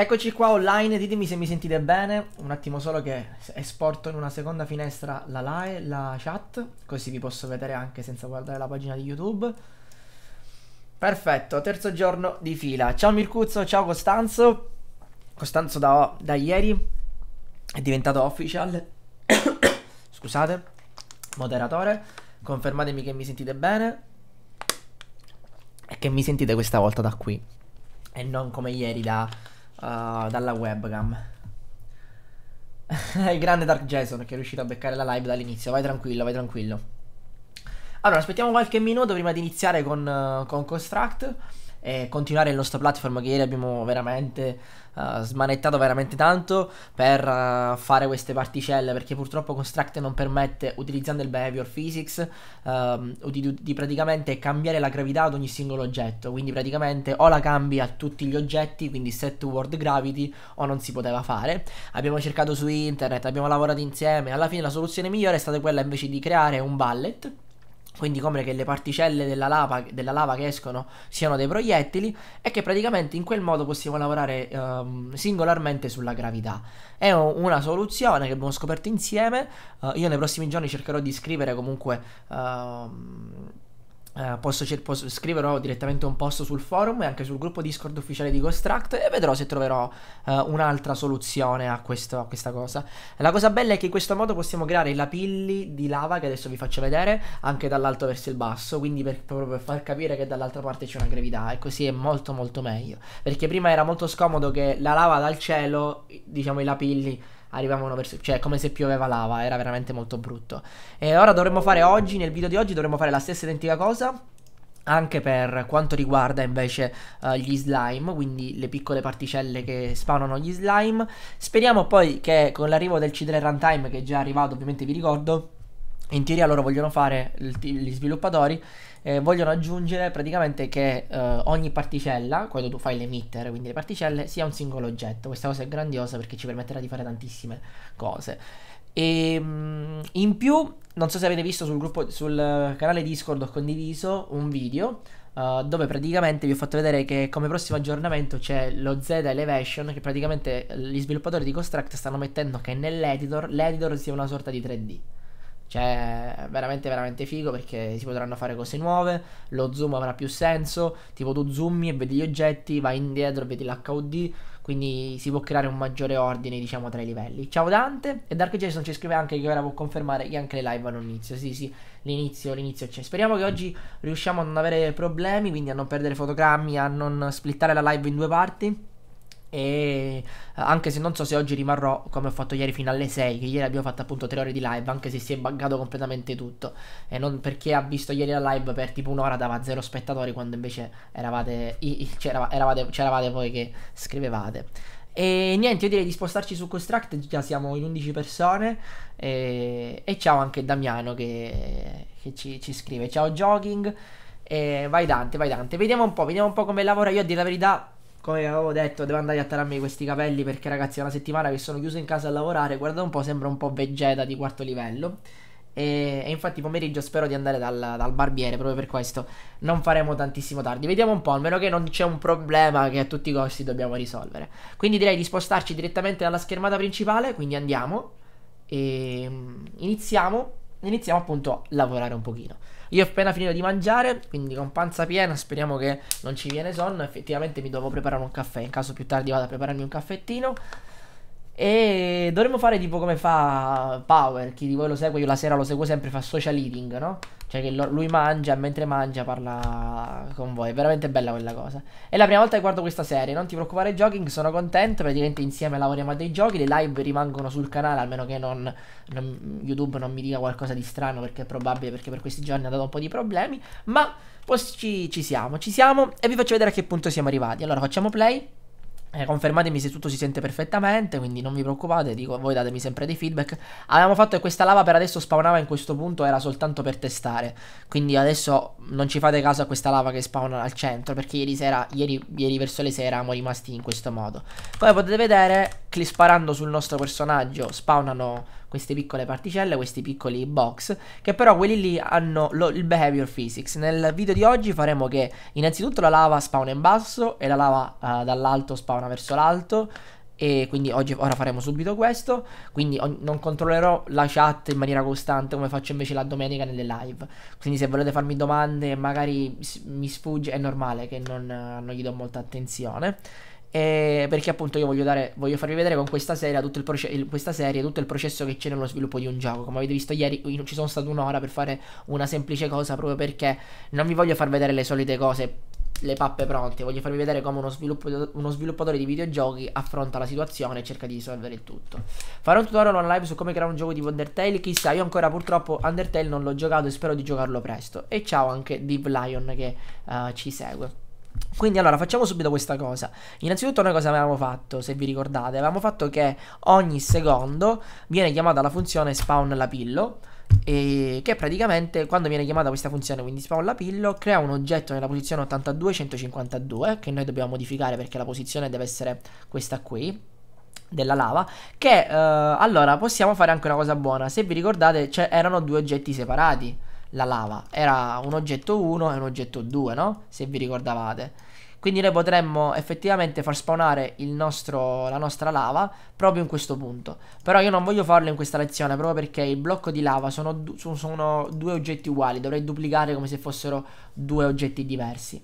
Eccoci qua online, ditemi se mi sentite bene, un attimo solo che esporto in una seconda finestra la, live, la chat, così vi posso vedere anche senza guardare la pagina di YouTube. Perfetto, terzo giorno di fila. Ciao Mircuzzo, ciao Costanzo. Costanzo da, da ieri è diventato official, scusate, moderatore. Confermatemi che mi sentite bene e che mi sentite questa volta da qui e non come ieri da uh, dalla webcam. il grande Dark Jason che è riuscito a beccare la live dall'inizio. Vai tranquillo, vai tranquillo. Allora, aspettiamo qualche minuto prima di iniziare con, uh, con Construct e continuare il nostro platform che ieri abbiamo veramente uh, smanettato veramente tanto per uh, fare queste particelle perché purtroppo Construct non permette utilizzando il behavior physics uh, di, di, praticamente cambiare la gravità ad ogni singolo oggetto quindi praticamente o la cambi a tutti gli oggetti quindi set to world gravity o non si poteva fare abbiamo cercato su internet abbiamo lavorato insieme alla fine la soluzione migliore è stata quella invece di creare un ballet quindi come che le particelle della lava, della lava, che escono siano dei proiettili e che praticamente in quel modo possiamo lavorare ehm, singolarmente sulla gravità. È una soluzione che abbiamo scoperto insieme, eh, io nei prossimi giorni cercherò di scrivere comunque... Ehm, eh, posso, cer- posso, scriverò direttamente un post sul forum e anche sul gruppo Discord ufficiale di Construct e vedrò se troverò uh, un'altra soluzione a, questo, a, questa cosa. La cosa bella è che in questo modo possiamo creare i lapilli di lava che adesso vi faccio vedere anche dall'alto verso il basso, quindi per, proprio per far capire che dall'altra parte c'è una gravità e così è molto molto meglio, perché prima era molto scomodo che la lava dal cielo, diciamo i lapilli arrivavano verso... cioè come se pioveva lava, era veramente molto brutto. E ora dovremmo fare oggi, nel video di oggi, dovremmo fare la stessa identica cosa, anche per quanto riguarda invece uh, gli slime, quindi le piccole particelle che spawnano gli slime. Speriamo poi che con l'arrivo del C3 Runtime, che è già arrivato ovviamente vi ricordo, in teoria loro vogliono fare gli sviluppatori eh, vogliono aggiungere praticamente che eh, ogni particella, quando tu fai l'emitter, quindi le particelle, sia un singolo oggetto. Questa cosa è grandiosa perché ci permetterà di fare tantissime cose. E ehm, in più, non so se avete visto sul, gruppo, sul canale Discord, ho condiviso un video uh, dove praticamente vi ho fatto vedere che come prossimo aggiornamento c'è lo Z Elevation, che praticamente gli sviluppatori di Construct stanno mettendo che nell'editor l'editor sia una sorta di 3D. Cioè, veramente, veramente figo perché si potranno fare cose nuove. Lo zoom avrà più senso. Tipo, tu zoomi e vedi gli oggetti, vai indietro e vedi l'HUD. Quindi si può creare un maggiore ordine, diciamo, tra i livelli. Ciao Dante. E Dark Jason ci scrive anche che ora può confermare che anche le live hanno inizio. Sì, sì, l'inizio, l'inizio c'è. Speriamo che oggi riusciamo a non avere problemi, quindi a non perdere fotogrammi, a non splittare la live in due parti e eh, anche se non so se oggi rimarrò come ho fatto ieri fino alle 6 che ieri abbiamo fatto appunto 3 ore di live anche se si è buggato completamente tutto e non perché ha visto ieri la live per tipo un'ora dava zero spettatori quando invece eravate, c'eravate, cioè, c'eravate voi che scrivevate e niente io direi di spostarci su Construct già siamo in 11 persone e, e ciao anche Damiano che, che ci, ci scrive ciao Jogging e vai Dante vai Dante vediamo un po' vediamo un po' come lavora io a dire la verità come avevo detto, devo andare a tararmi questi capelli perché ragazzi è una settimana che sono chiuso in casa a lavorare, guarda un po', sembra un po' Vegeta di quarto livello. E, e infatti pomeriggio spero di andare dal, dal, barbiere proprio per questo. Non faremo tantissimo tardi. Vediamo un po', almeno che non c'è un problema che a tutti i costi dobbiamo risolvere. Quindi direi di spostarci direttamente dalla schermata principale, quindi andiamo e ehm, iniziamo, iniziamo appunto a lavorare un pochino. Io ho appena finito di mangiare, quindi con panza piena, speriamo che non ci viene sonno. Effettivamente mi devo preparare un caffè. In caso più tardi vado a prepararmi un caffettino. E dovremmo fare tipo come fa Power, chi di voi lo segue, io la sera lo seguo sempre, fa social eating, no? Cioè che lui mangia, mentre mangia parla con voi, è veramente bella quella cosa. È la prima volta che guardo questa serie, non ti preoccupare Jogging, sono contento, praticamente insieme lavoriamo a dei giochi, le live rimangono sul canale, almeno che non, non, YouTube non mi dica qualcosa di strano, perché è probabile, perché per questi giorni ha dato un po' di problemi, ma ci, ci siamo, ci siamo e vi faccio vedere a che punto siamo arrivati. Allora facciamo play. Eh, confermatemi se tutto si sente perfettamente, quindi non vi preoccupate, dico, voi datemi sempre dei feedback. Avevamo fatto che questa lava per adesso spawnava in questo punto, era soltanto per testare, quindi adesso non ci fate caso a questa lava che spawna al centro, perché ieri sera, ieri, ieri verso le sere eravamo rimasti in questo modo. Come potete vedere, sparando sul nostro personaggio spawnano queste piccole particelle, questi piccoli box, che però quelli lì hanno lo, il behavior physics. Nel video di oggi faremo che innanzitutto la lava spawna in basso e la lava uh, dall'alto spawna verso l'alto, e quindi oggi ora faremo subito questo quindi non controllerò la chat in maniera costante come faccio invece la domenica nelle live quindi se volete farmi domande magari mi sfugge è normale che non, non gli do molta attenzione e eh, perché appunto io voglio, dare, voglio farvi vedere con questa serie, tutto il, questa serie tutto il processo che c'è nello sviluppo di un gioco. Come avete visto ieri ci sono stato un'ora per fare una semplice cosa proprio perché non vi voglio far vedere le solite cose, le pappe pronte, voglio farvi vedere come uno, sviluppo, uno sviluppatore di videogiochi affronta la situazione e cerca di risolvere il tutto. Farò un tutorial online su come creare un gioco di Undertale, chissà, io ancora purtroppo Undertale non l'ho giocato e spero di giocarlo presto. E ciao anche Div Lion che uh, ci segue. Quindi allora facciamo subito questa cosa. Innanzitutto noi cosa avevamo fatto, se vi ricordate? Avevamo fatto che ogni secondo viene chiamata la funzione spawn lapillo e che praticamente quando viene chiamata questa funzione, quindi spawn la lapillo, crea un oggetto nella posizione 82-152 che noi dobbiamo modificare perché la posizione deve essere questa qui, della lava che eh, allora possiamo fare anche una cosa buona se vi ricordate erano due oggetti separati la lava. Era un oggetto 1 e un oggetto 2, no? Se vi ricordavate. Quindi noi potremmo effettivamente far spawnare nostro, la nostra lava proprio in questo punto. Però io non voglio farlo in questa lezione proprio perché il blocco di lava sono, sono due oggetti uguali. Dovrei duplicare come se fossero due oggetti diversi.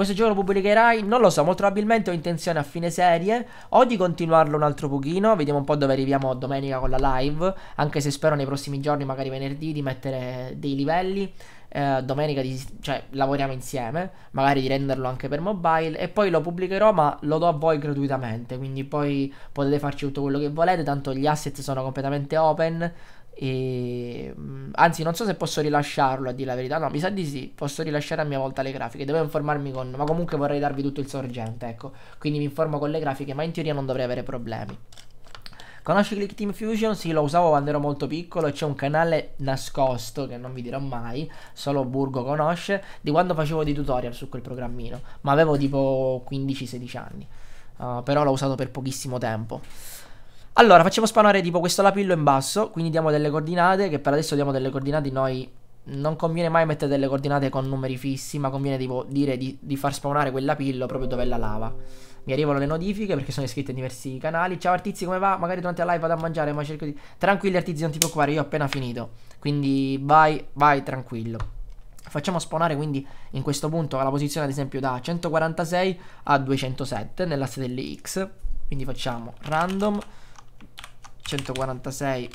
Questo gioco lo pubblicherai? Non lo so, molto probabilmente ho intenzione a fine serie o di continuarlo un altro pochino, vediamo un po' dove arriviamo domenica con la live, anche se spero nei prossimi giorni, magari venerdì, di mettere dei livelli. Eh, domenica di, cioè, lavoriamo insieme, magari di renderlo anche per mobile e poi lo pubblicherò ma lo do a voi gratuitamente, quindi poi potete farci tutto quello che volete, tanto gli asset sono completamente open, e, mm, anzi, non so se posso rilasciarlo a dire la verità. No, mi sa di sì. Posso rilasciare a mia volta le grafiche. Devo informarmi con. Ma comunque vorrei darvi tutto il sorgente. Ecco. Quindi mi informo con le grafiche. Ma in teoria non dovrei avere problemi. Conosci Click Team Fusion? Sì, lo usavo quando ero molto piccolo c'è un canale nascosto che non vi dirò mai, solo Burgo conosce, di quando facevo dei tutorial su quel programmino, ma avevo tipo 15-16 anni, uh, però l'ho usato per pochissimo tempo. Allora, facciamo spawnare tipo questo lapillo in basso, quindi diamo delle coordinate, che per adesso diamo delle coordinate noi... Non conviene mai mettere delle coordinate con numeri fissi, ma conviene tipo dire di, di far spawnare quel lapillo proprio dove è la lava. Mi arrivano le notifiche perché sono iscritte in diversi canali. Ciao Artizi, come va? Magari durante la live vado a mangiare, ma cerco di... Tranquilli Artizi, non ti preoccupare, io ho appena finito. Quindi vai, vai tranquillo. Facciamo spawnare quindi in questo punto la posizione ad esempio da 146 a 207 nell'asse delle X. Quindi facciamo random 146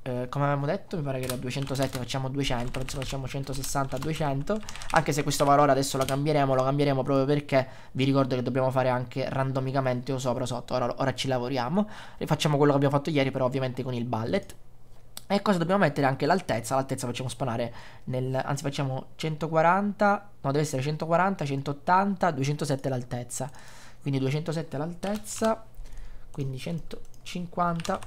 eh, come abbiamo detto mi pare che da 207 facciamo 200 adesso facciamo 160 200 anche se questo valore adesso lo cambieremo lo cambieremo proprio perché vi ricordo che dobbiamo fare anche randomicamente o sopra o sotto ora, ora ci lavoriamo rifacciamo quello che abbiamo fatto ieri però ovviamente con il ballet e cosa dobbiamo mettere? Anche l'altezza. L'altezza facciamo spanare nel... Anzi facciamo 140... No, deve essere 140, 180, 207 l'altezza. Quindi 207 l'altezza. Quindi 150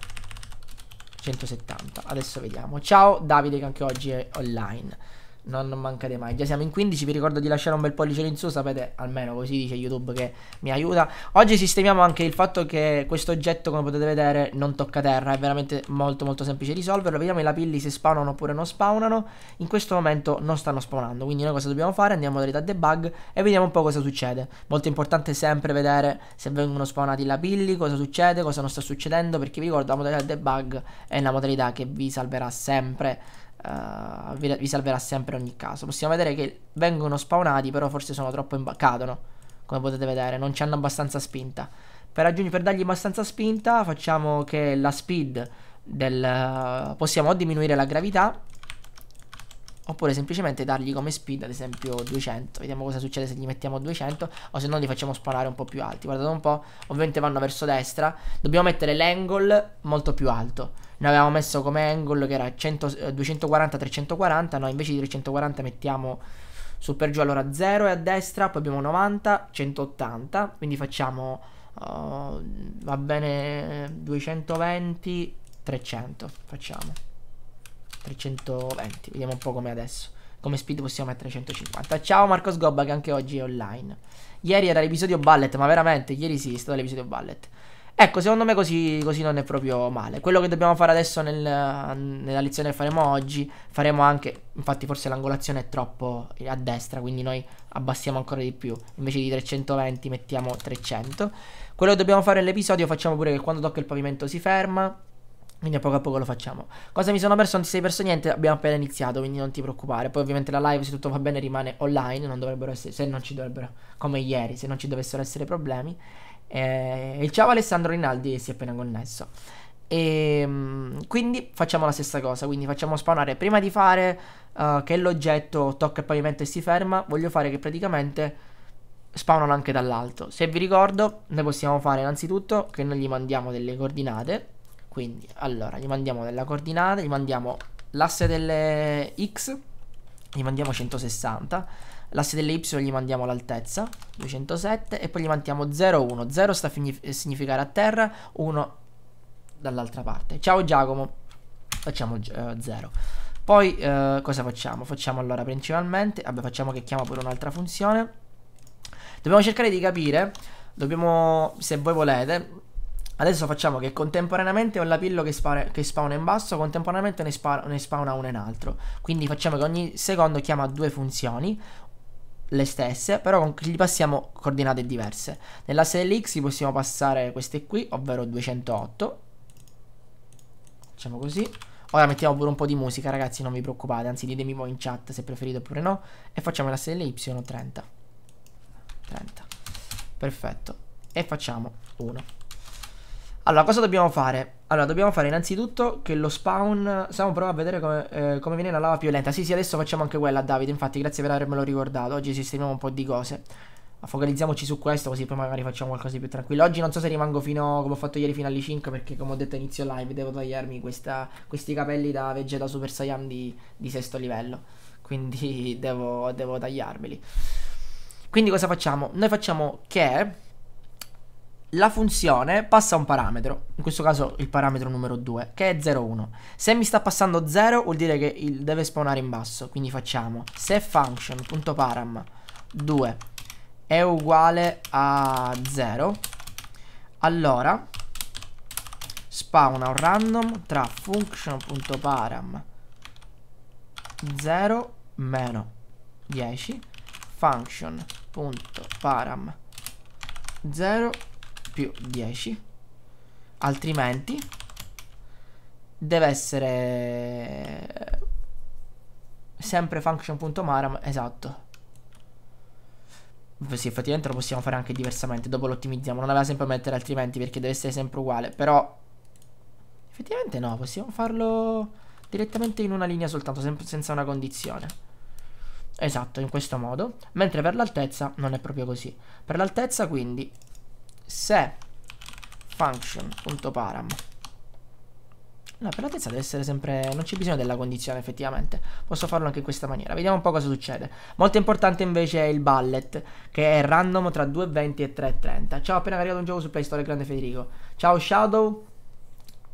170 adesso vediamo ciao Davide che anche oggi è online non mancate mai. Già siamo in 15, vi ricordo di lasciare un bel pollice in su, sapete, almeno così dice YouTube che mi aiuta. Oggi sistemiamo anche il fatto che questo oggetto, come potete vedere, non tocca terra, è veramente molto molto semplice risolverlo. Vediamo i lapilli se spawnano oppure non spawnano. In questo momento non stanno spawnando, quindi noi cosa dobbiamo fare? Andiamo in modalità debug e vediamo un po' cosa succede. Molto importante sempre vedere se vengono spawnati i lapilli, cosa succede, cosa non sta succedendo, perché vi ricordo la modalità debug è una modalità che vi salverà sempre eh, vi, vi, salverà sempre in ogni caso. Possiamo vedere che vengono spawnati, però forse sono troppo in cadono, Come potete vedere, non ci hanno abbastanza spinta. Per, per dargli abbastanza spinta, facciamo che la speed del... Eh, possiamo diminuire la gravità, oppure semplicemente dargli come speed ad esempio 200 vediamo cosa succede se gli mettiamo 200 o se no li facciamo spawnare un po' più alti guardate un po' ovviamente vanno verso destra dobbiamo mettere l'angle molto più alto ne avevamo messo come angle che era 240-340, eh, noi invece di 340 mettiamo su per giù allora 0 e a destra, poi abbiamo 90, 180, quindi facciamo uh, va bene 220, 300, facciamo 320, vediamo un po' come adesso. Come speed possiamo mettere 150. Ciao Marco Sgobba che anche oggi è online. Ieri era l'episodio Ballet, ma veramente ieri sì, è stato l'episodio Ballet. Ecco, secondo me così, così, non è proprio male. Quello che dobbiamo fare adesso nel, nella lezione che faremo oggi, faremo anche, infatti forse l'angolazione è troppo a destra, quindi noi abbassiamo ancora di più, invece di 320 mettiamo 300. Quello che dobbiamo fare nell'episodio facciamo pure che quando tocca il pavimento si ferma, quindi a poco a poco lo facciamo. Cosa mi sono perso? Non ti sei perso niente, abbiamo appena iniziato, quindi non ti preoccupare. Poi ovviamente la live, se tutto va bene, rimane online, non dovrebbero essere, se non ci dovrebbero, come ieri, se non ci dovessero essere problemi. Eh, il ciao Alessandro Rinaldi si è appena connesso. E ehm, quindi facciamo la stessa cosa, quindi facciamo spawnare prima di fare uh, che l'oggetto tocca il pavimento e si ferma, voglio fare che praticamente spawnano anche dall'alto. Se vi ricordo, noi possiamo fare innanzitutto che noi gli mandiamo delle coordinate, quindi allora gli mandiamo della coordinata, gli mandiamo l'asse delle x, gli mandiamo 160 l'asse delle y gli mandiamo l'altezza 207 e poi gli mandiamo 0 1 0 sta a eh, significare a terra 1 dall'altra parte ciao Giacomo facciamo 0 eh, poi eh, cosa facciamo? Facciamo allora principalmente, vabbè facciamo che chiama pure un'altra funzione. Dobbiamo cercare di capire, dobbiamo, se voi volete, adesso facciamo che contemporaneamente ho la pillola che, che spawna in basso, contemporaneamente ne, spara, ne spawna uno in alto. Quindi facciamo che ogni secondo chiama due funzioni, le stesse, però gli passiamo coordinate diverse. Nell'asse dell'X gli possiamo passare queste qui, ovvero 208. Facciamo così. Ora mettiamo pure un po' di musica, ragazzi, non vi preoccupate, anzi ditemi voi in chat se preferite oppure no. E facciamo l'asse delle Y 30. 30. Perfetto. E facciamo 1. Allora, cosa dobbiamo fare? Allora, dobbiamo fare innanzitutto che lo spawn... Stiamo provando a vedere come, eh, come, viene la lava più lenta. Sì, sì, adesso facciamo anche quella, Davide. Infatti, grazie per avermelo ricordato. Oggi sistemiamo un po' di cose. Ma focalizziamoci su questo, così poi magari facciamo qualcosa di più tranquillo. Oggi non so se rimango fino... come ho fatto ieri fino alle 5, perché come ho detto inizio live, devo tagliarmi questa, questi capelli da Vegeta Super Saiyan di, di sesto livello. Quindi devo, devo tagliarmeli. Quindi cosa facciamo? Noi facciamo che la funzione passa un parametro, in questo caso il parametro numero 2, che è 0,1. Se mi sta passando 0 vuol dire che deve spawnare in basso, quindi facciamo se function.param 2 è uguale a 0, allora spawna un random tra function.param 0 meno 10 function.param 0 più 10 altrimenti deve essere sempre function.maram esatto sì, effettivamente lo possiamo fare anche diversamente. Dopo lo ottimizziamo. Non aveva sempre a mettere altrimenti perché deve essere sempre uguale. Però, effettivamente no. Possiamo farlo direttamente in una linea soltanto, senza una condizione. Esatto, in questo modo. Mentre per l'altezza non è proprio così. Per l'altezza, quindi, se function.param la per l'altezza deve essere sempre... Non c'è bisogno della condizione effettivamente. Posso farlo anche in questa maniera. Vediamo un po' cosa succede. Molto importante invece è il ballet, che è random tra 2,20 e 3,30. Ciao, appena caricato un gioco su Play Store, grande Federico. Ciao Shadow.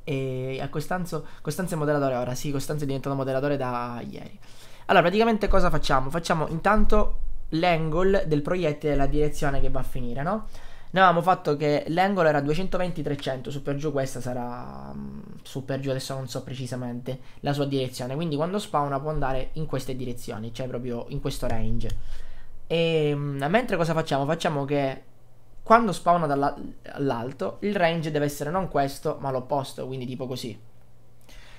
E a Costanzo... Costanzo è moderatore ora. Sì, Costanzo è diventato moderatore da ieri. Allora, praticamente cosa facciamo? Facciamo intanto l'angle del proiettile e la direzione che va a finire, no? Noi avevamo fatto che l'angolo era 220-300, su per giù questa sarà, mm, su per giù adesso non so precisamente la sua direzione, quindi quando spawna può andare in queste direzioni, cioè proprio in questo range. E ehm, mentre cosa facciamo? Facciamo che quando spawna dall'alto il range deve essere non questo ma l'opposto, quindi tipo così.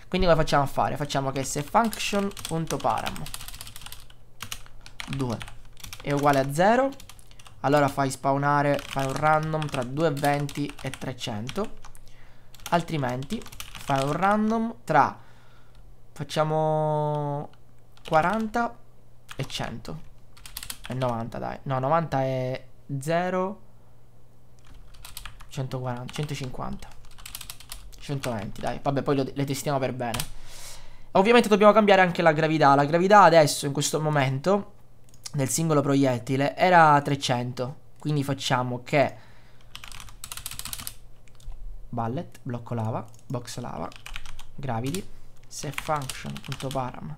Quindi cosa facciamo a fare? Facciamo che se function.param 2 è uguale a 0 allora fai spawnare, fai un random tra 220 e 300 Altrimenti fai un random tra Facciamo 40 e 100 E 90 dai No 90 è 0 140, 150 120 dai Vabbè poi lo, le testiamo per bene Ovviamente dobbiamo cambiare anche la gravità La gravità adesso in questo momento del singolo proiettile era 300 quindi facciamo che bullet blocco lava box lava gravity se function.param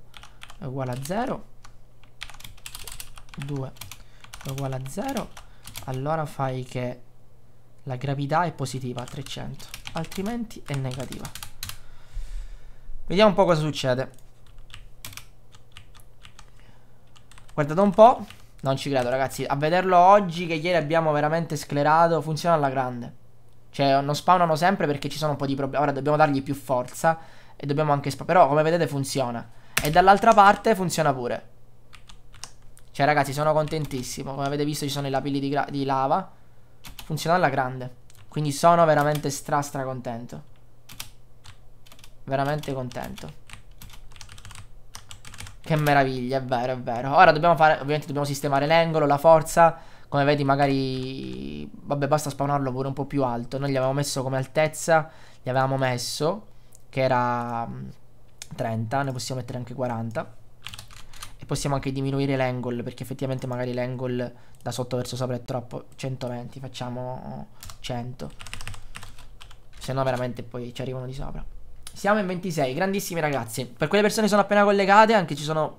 è uguale a 0 2 è uguale a 0 allora fai che la gravità è positiva 300 altrimenti è negativa vediamo un po' cosa succede Guardate un po'. Non ci credo, ragazzi. A vederlo oggi, che ieri abbiamo veramente sclerato, funziona alla grande. Cioè, non spawnano sempre perché ci sono un po' di problemi. Ora dobbiamo dargli più forza. E dobbiamo anche spawnare. Però, come vedete, funziona. E dall'altra parte funziona pure. Cioè, ragazzi, sono contentissimo. Come avete visto, ci sono i lapilli di, di lava. Funziona alla grande. Quindi sono veramente stra stra contento. Veramente contento. Che meraviglia, è vero, è vero. Ora dobbiamo fare, ovviamente dobbiamo sistemare l'angolo, la forza. Come vedi magari, vabbè basta spawnarlo pure un po' più alto. Noi gli avevamo messo come altezza, gli avevamo messo, che era 30, mm, ne possiamo mettere anche 40. E possiamo anche diminuire l'angle, perché effettivamente magari l'angle da sotto verso sopra è troppo. 120, facciamo 100. Se no veramente poi ci arrivano di sopra. Siamo in 26, grandissimi ragazzi. Per quelle persone che sono appena collegate, anche ci sono...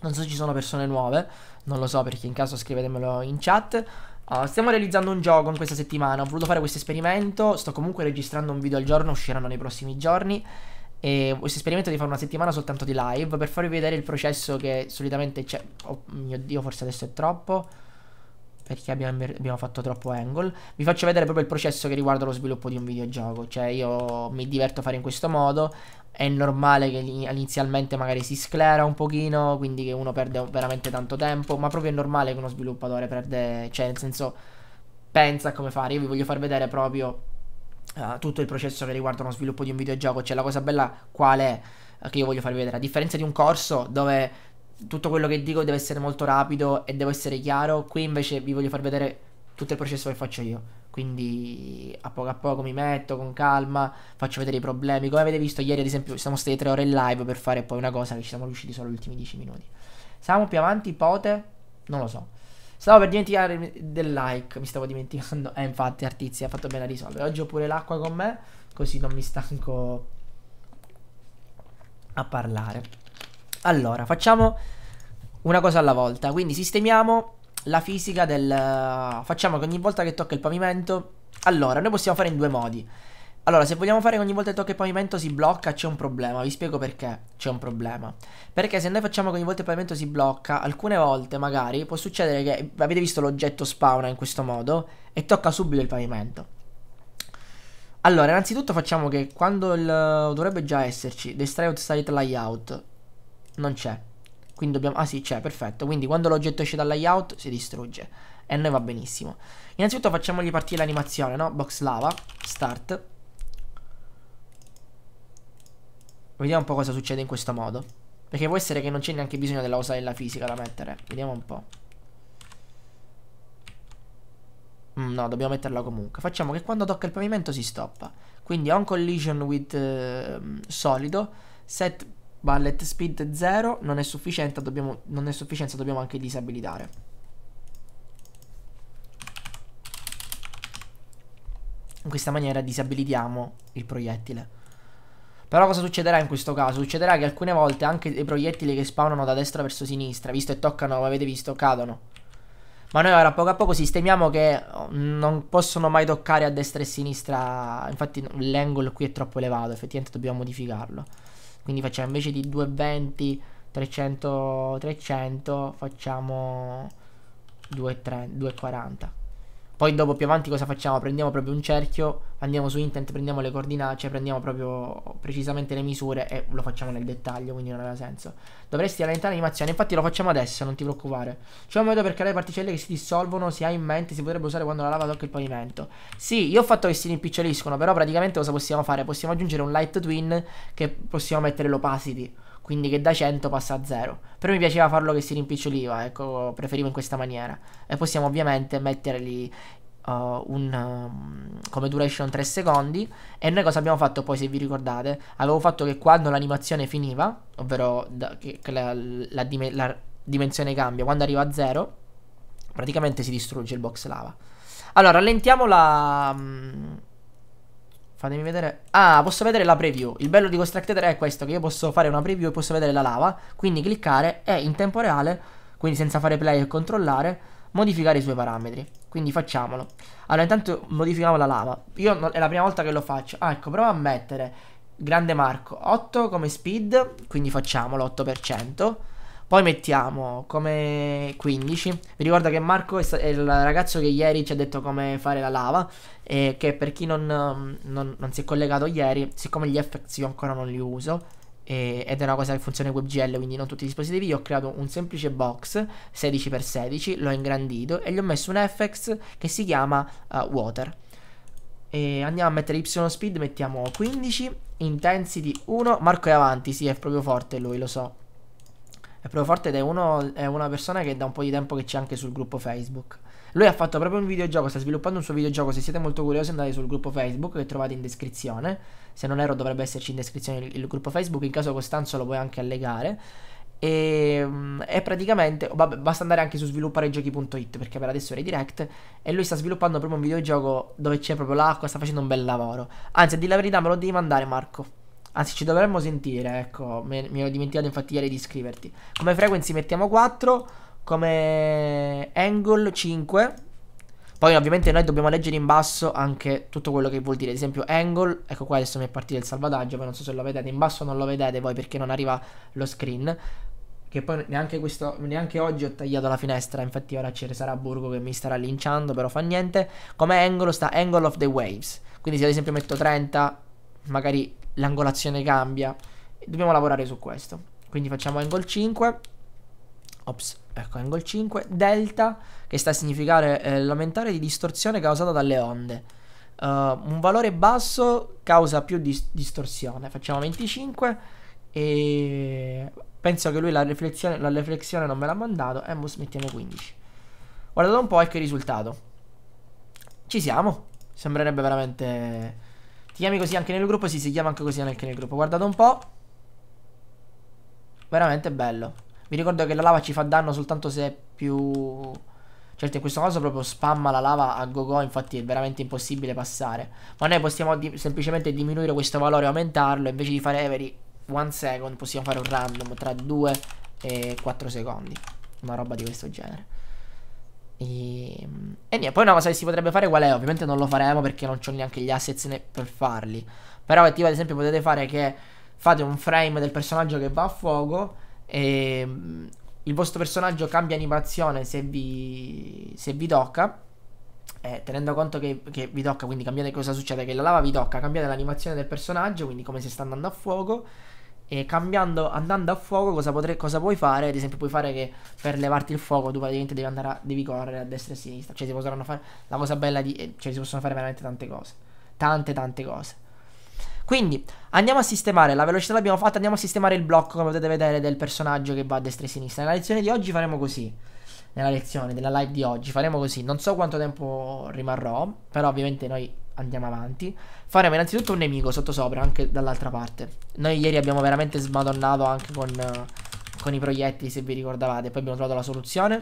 Non so se ci sono persone nuove, non lo so perché in caso scrivetemelo in chat. Uh, stiamo realizzando un gioco in questa settimana, ho voluto fare questo esperimento, sto comunque registrando un video al giorno, usciranno nei prossimi giorni. E questo esperimento di fare una settimana soltanto di live per farvi vedere il processo che solitamente c'è. Oh mio dio, forse adesso è troppo perché abbiamo, abbiamo, fatto troppo angle. Vi faccio vedere proprio il processo che riguarda lo sviluppo di un videogioco, cioè io mi diverto a fare in questo modo, è normale che inizialmente magari si sclera un pochino, quindi che uno perde veramente tanto tempo, ma proprio è normale che uno sviluppatore perde, cioè nel senso pensa a come fare, io vi voglio far vedere proprio Uh, tutto il processo che riguarda lo sviluppo di un videogioco. Cioè, la cosa bella qual è? Eh, che io voglio farvi vedere. A differenza di un corso dove tutto quello che dico deve essere molto rapido e devo essere chiaro. Qui invece vi voglio far vedere tutto il processo che faccio io. Quindi a poco a poco mi metto con calma, faccio vedere i problemi. Come avete visto ieri ad esempio siamo stati tre ore in live per fare poi una cosa che ci siamo riusciti solo gli ultimi dieci minuti. Siamo più avanti, pote? Non lo so. Stavo per dimenticare del like, mi stavo dimenticando. Eh, infatti, Artizia ha fatto bene a risolvere. Oggi ho pure l'acqua con me, così non mi stanco a parlare. Allora, facciamo una cosa alla volta. Quindi sistemiamo la fisica del... Eh, facciamo che ogni volta che tocca il pavimento... Allora, noi possiamo fare in due modi. Allora, se vogliamo fare che ogni volta che tocca il pavimento si blocca, c'è un problema. Vi spiego perché c'è un problema. Perché se noi facciamo che ogni volta che il pavimento si blocca, alcune volte magari può succedere che... Avete visto l'oggetto spawna in questo modo e tocca subito il pavimento. Allora, innanzitutto facciamo che quando il... dovrebbe già esserci, destroy outside layout, non c'è. Quindi dobbiamo... Ah sì, c'è, perfetto. Quindi quando l'oggetto esce dal layout si distrugge. E noi va benissimo. Innanzitutto facciamogli partire l'animazione, no? Box lava, start. Vediamo un po' cosa succede in questo modo. Perché può essere che non c'è neanche bisogno della osella fisica da mettere. Vediamo un po'. Mm, no, dobbiamo metterla comunque. Facciamo che quando tocca il pavimento si stoppa. Quindi on collision with uh, solido, set Ballet speed 0 non è sufficiente, dobbiamo, non è sufficienza, dobbiamo anche disabilitare. In questa maniera disabilitiamo il proiettile. Però cosa succederà in questo caso? Succederà che alcune volte anche i proiettili che spawnano da destra verso sinistra, visto che toccano, come avete visto, cadono. Ma noi ora poco a poco sistemiamo che oh, non possono mai toccare a destra e a sinistra. Infatti l'angle qui è troppo elevato, effettivamente dobbiamo modificarlo quindi facciamo invece di 220 300 300 facciamo 240 poi dopo più avanti cosa facciamo? Prendiamo proprio un cerchio, andiamo su intent, prendiamo le coordinate, cioè prendiamo proprio precisamente le misure e lo facciamo nel dettaglio, quindi non aveva senso. Dovresti rallentare l'animazione, infatti lo facciamo adesso, non ti preoccupare. C'è un metodo per creare particelle che si dissolvono, si ha in mente, si potrebbe usare quando la lava tocca il pavimento. Sì, io ho fatto che si rimpiccioliscono, però praticamente cosa possiamo fare? Possiamo aggiungere un light twin che possiamo mettere l'opacity quindi che da 100 passa a 0. Però mi piaceva farlo che si rimpiccioliva, ecco, preferivo in questa maniera. E possiamo ovviamente mettergli uh, un, uh, come duration 3 secondi. E noi cosa abbiamo fatto poi, se vi ricordate? Avevo fatto che quando l'animazione finiva, ovvero da, che, che la, la, dim la dimensione cambia, quando arriva a 0, praticamente si distrugge il box lava. Allora, rallentiamo la... Mh, um, Fatemi vedere Ah posso vedere la preview Il bello di Constructed è questo Che io posso fare una preview e posso vedere la lava Quindi cliccare e in tempo reale Quindi senza fare play e controllare Modificare i suoi parametri Quindi facciamolo Allora intanto modifichiamo la lava Io no, è la prima volta che lo faccio Ah ecco provo a mettere Grande Marco 8 come speed Quindi facciamolo 8% poi mettiamo come 15. Vi ricordo che Marco è, è, il ragazzo che ieri ci ha detto come fare la lava. E che per chi non, um, non, non si è collegato ieri, siccome gli FX io ancora non li uso, ed è una cosa che funziona in WebGL, quindi non tutti i dispositivi. Io ho creato un semplice box 16x16, l'ho ingrandito e gli ho messo un FX che si chiama uh, Water. E andiamo a mettere Y speed, mettiamo 15, intensity 1. Marco è avanti, sì, è proprio forte lui, lo so è proprio forte ed è, uno, è una persona che da un po' di tempo che c'è anche sul gruppo Facebook. Lui ha fatto proprio un videogioco, sta sviluppando un suo videogioco, se siete molto curiosi andate sul gruppo Facebook che trovate in descrizione, se non erro dovrebbe esserci in descrizione il, il gruppo Facebook, in caso Costanzo lo puoi anche allegare. E ehm, è praticamente. Oh, vabbè, basta andare anche su svilupparegiochi.it perché per adesso è redirect. E lui sta sviluppando proprio un videogioco dove c'è proprio l'acqua, sta facendo un bel lavoro. Anzi, a di la verità, me lo devi mandare, Marco. Anzi, ci dovremmo sentire, ecco. mi ero dimenticato infatti ieri di iscriverti. Come frequency mettiamo 4. Come angle 5. Poi ovviamente noi dobbiamo leggere in basso anche tutto quello che vuol dire. Ad esempio angle, ecco qua adesso mi è partito il salvataggio, poi non so se lo vedete, in basso non lo vedete voi perché non arriva lo screen. Che poi neanche, questo, neanche oggi ho tagliato la finestra, infatti ora c'è sarà Burgo che mi starà linciando, però fa niente. Come angle sta angle of the waves. Quindi se ad esempio metto 30, magari l'angolazione cambia. Dobbiamo lavorare su questo. Quindi facciamo angle 5. Ops, ecco angle 5. Delta, che sta a significare eh, l'aumentare di distorsione causata dalle onde. Uh, un valore basso causa più dis distorsione. Facciamo 25 e penso che lui la riflessione, la riflessione non me l'ha mandato e mettiamo 15. Guardate un po' ecco il risultato. Ci siamo. Sembrerebbe veramente ti chiami così anche nel gruppo? Sì, si chiama anche così anche nel gruppo. Guardate un po'. Veramente bello. Vi ricordo che la lava ci fa danno soltanto se è più... Certo, in questo caso proprio spamma la lava a go, -go infatti è veramente impossibile passare. Ma noi possiamo di semplicemente diminuire questo valore aumentarlo, invece di fare every one second possiamo fare un random tra 2 e 4 secondi. Una roba di questo genere. E, e niente, poi una cosa che si potrebbe fare qual è? Ovviamente non lo faremo perché non ho neanche gli assets per farli. Però tipo ad esempio potete fare che fate un frame del personaggio che va a fuoco e mm, il vostro personaggio cambia animazione se vi, se vi tocca. Eh, tenendo conto che, che, vi tocca, quindi cambiate cosa succede, che la lava vi tocca, cambiate l'animazione del personaggio, quindi come se sta andando a fuoco e cambiando, andando a fuoco, cosa, potrei, cosa, puoi fare? Ad esempio, puoi fare che per levarti il fuoco tu praticamente devi, andare a, devi correre a destra e a sinistra. Cioè, si possono fare. La cosa bella di. Eh, cioè, si possono fare veramente tante cose. Tante, tante cose. Quindi andiamo a sistemare, la velocità l'abbiamo fatta, andiamo a sistemare il blocco come potete vedere del personaggio che va a destra e a sinistra. Nella lezione di oggi faremo così, nella lezione della live di oggi faremo così, non so quanto tempo rimarrò, però ovviamente noi andiamo avanti Faremo innanzitutto un nemico sottosopra anche dall'altra parte Noi ieri abbiamo veramente smadonnato anche con, eh, con i proiettili se vi ricordavate Poi abbiamo trovato la soluzione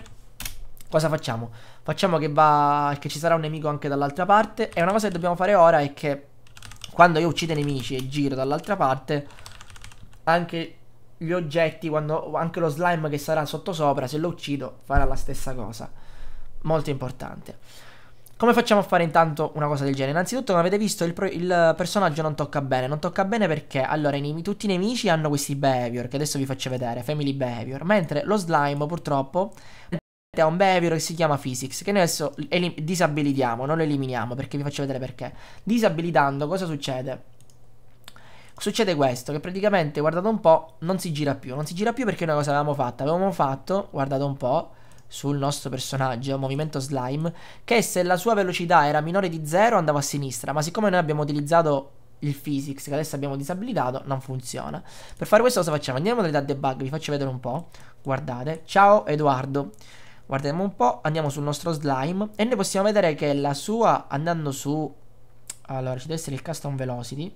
Cosa facciamo? Facciamo che, va, che ci sarà un nemico anche dall'altra parte E una cosa che dobbiamo fare ora è che quando io uccido i nemici e giro dall'altra parte Anche gli oggetti, quando, anche lo slime che sarà sottosopra se lo uccido farà la stessa cosa Molto importante come facciamo a fare intanto una cosa del genere? Innanzitutto, come avete visto, il, il personaggio non tocca bene. Non tocca bene perché, allora, i tutti i nemici hanno questi behavior, che adesso vi faccio vedere, family behavior. Mentre lo slime, purtroppo, ha un behavior che si chiama physics che noi adesso disabilitiamo, non lo eliminiamo perché vi faccio vedere perché. Disabilitando cosa succede? Succede questo, che praticamente, guardate un po', non si gira più. Non si gira più perché noi cosa avevamo fatto? Avevamo fatto, guardate un po', sul nostro personaggio, movimento slime, che se la sua velocità era minore di 0 andava a sinistra, ma siccome noi abbiamo utilizzato il physics che adesso abbiamo disabilitato non funziona. Per fare questo cosa facciamo? Andiamo nella debug, vi faccio vedere un po', guardate, ciao Edoardo. Guardiamo un po', andiamo sul nostro slime e noi possiamo vedere che la sua andando su... Allora, ci deve essere il custom velocity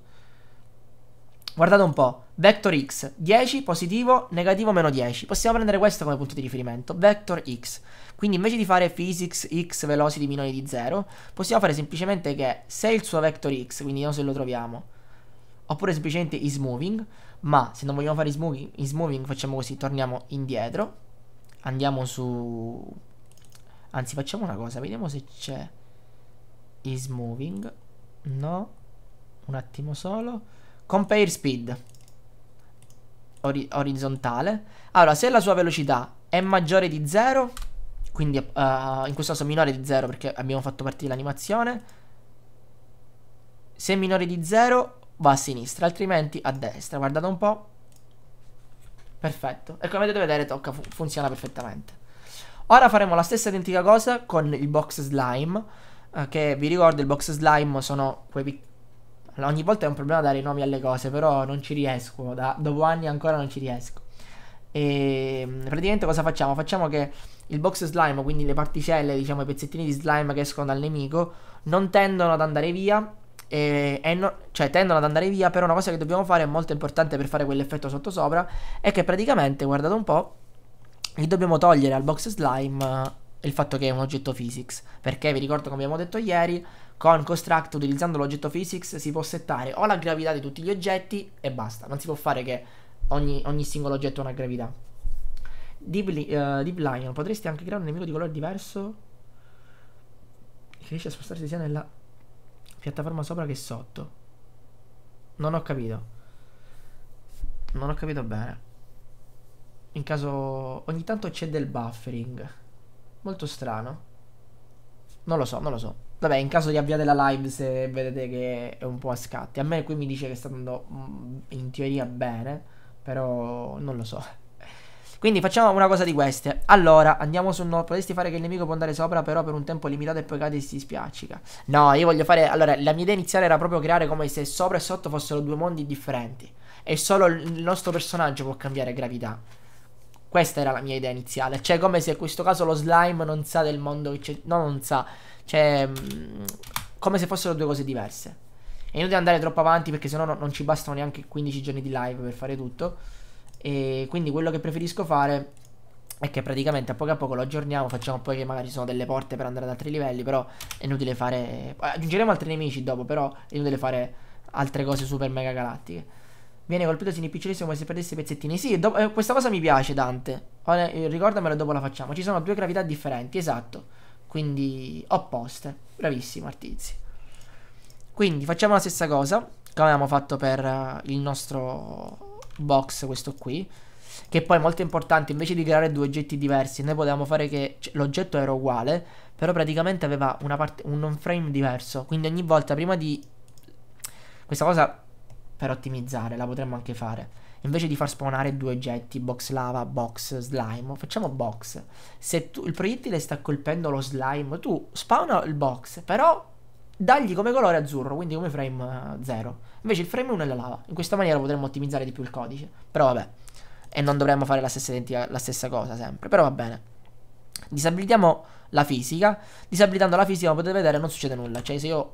Guardate un po', vector x, 10 positivo, negativo meno 10. Possiamo prendere questo come punto di riferimento, vector x. Quindi invece di fare physics x velocity minore di 0, possiamo fare semplicemente che se il suo vector x, quindi non se lo troviamo, oppure semplicemente is moving, ma se non vogliamo fare is moving, is moving facciamo così, torniamo indietro, andiamo su... Anzi facciamo una cosa, vediamo se c'è is moving, no, un attimo solo... Compare speed ori Orizzontale Allora se la sua velocità è maggiore di 0 Quindi uh, in questo caso minore di 0 perché abbiamo fatto partire l'animazione Se è minore di 0 va a sinistra altrimenti a destra Guardate un po' Perfetto E come potete vedere tocca, fun funziona perfettamente Ora faremo la stessa identica cosa con il box slime eh, Che vi ricordo il box slime sono quei piccoli ogni volta è un problema dare i nomi alle cose, però non ci riesco, da, dopo anni ancora non ci riesco. E ehm, praticamente cosa facciamo? Facciamo che il box slime, quindi le particelle, diciamo i pezzettini di slime che escono dal nemico, non tendono ad andare via, e, e no, cioè tendono ad andare via, però una cosa che dobbiamo fare è molto importante per fare quell'effetto sottosopra, è che praticamente, guardate un po', gli dobbiamo togliere al box slime il fatto che è un oggetto physics perché vi ricordo come abbiamo detto ieri con Construct, utilizzando l'oggetto physics, si può settare o la gravità di tutti gli oggetti e basta. Non si può fare che ogni, ogni singolo oggetto ha una gravità. Deep, uh, Deep Lion, potresti anche creare un nemico di colore diverso che riesce a spostarsi sia nella piattaforma sopra che sotto. Non ho capito. Non ho capito bene. In caso... Ogni tanto c'è del buffering. Molto strano. Non lo so, non lo so. Vabbè, in caso di avviare la live se vedete che è un po' a scatti. A me qui mi dice che sta andando mm, in teoria bene, però non lo so. Quindi facciamo una cosa di queste. Allora, andiamo su no. Potresti fare che il nemico può andare sopra, però per un tempo limitato e poi cade e si spiaccica. No, io voglio fare. Allora, la mia idea iniziale era proprio creare come se sopra e sotto fossero due mondi differenti. E solo il nostro personaggio può cambiare gravità. Questa era la mia idea iniziale. Cioè, come se in questo caso lo slime non sa del mondo che c'è. No, non sa. Cioè, mm, come se fossero due cose diverse. È inutile andare troppo avanti perché sennò no, non ci bastano neanche 15 giorni di live per fare tutto. E quindi quello che preferisco fare è che praticamente a poco a poco lo aggiorniamo, facciamo poi che magari ci sono delle porte per andare ad altri livelli, però è inutile fare... Aggiungeremo altri nemici dopo, però è inutile fare altre cose super mega galattiche. Viene colpito sin piccolissimo come se perdesse i pezzettini. Sì, dopo, eh, questa cosa mi piace, Dante. Ora, eh, ricordamelo dopo la facciamo. Ci sono due gravità differenti, esatto quindi opposte. Bravissimo Artizi. Quindi facciamo la stessa cosa che avevamo fatto per eh, il nostro box, questo qui. Che poi è molto importante, invece di creare due oggetti diversi, noi potevamo fare che cioè, l'oggetto era uguale, però praticamente aveva un on frame diverso. Quindi ogni volta prima di... Questa cosa per ottimizzare la potremmo anche fare invece di far spawnare due oggetti, box lava, box slime, facciamo box. Se tu, il proiettile sta colpendo lo slime, tu spawna il box, però dagli come colore azzurro, quindi come frame 0. Eh, invece il frame 1 è la lava. In questa maniera potremmo ottimizzare di più il codice. Però vabbè. E non dovremmo fare la stessa, identica, la stessa cosa sempre. Però va bene. Disabilitiamo la fisica. Disabilitando la fisica, come potete vedere, non succede nulla. Cioè se io...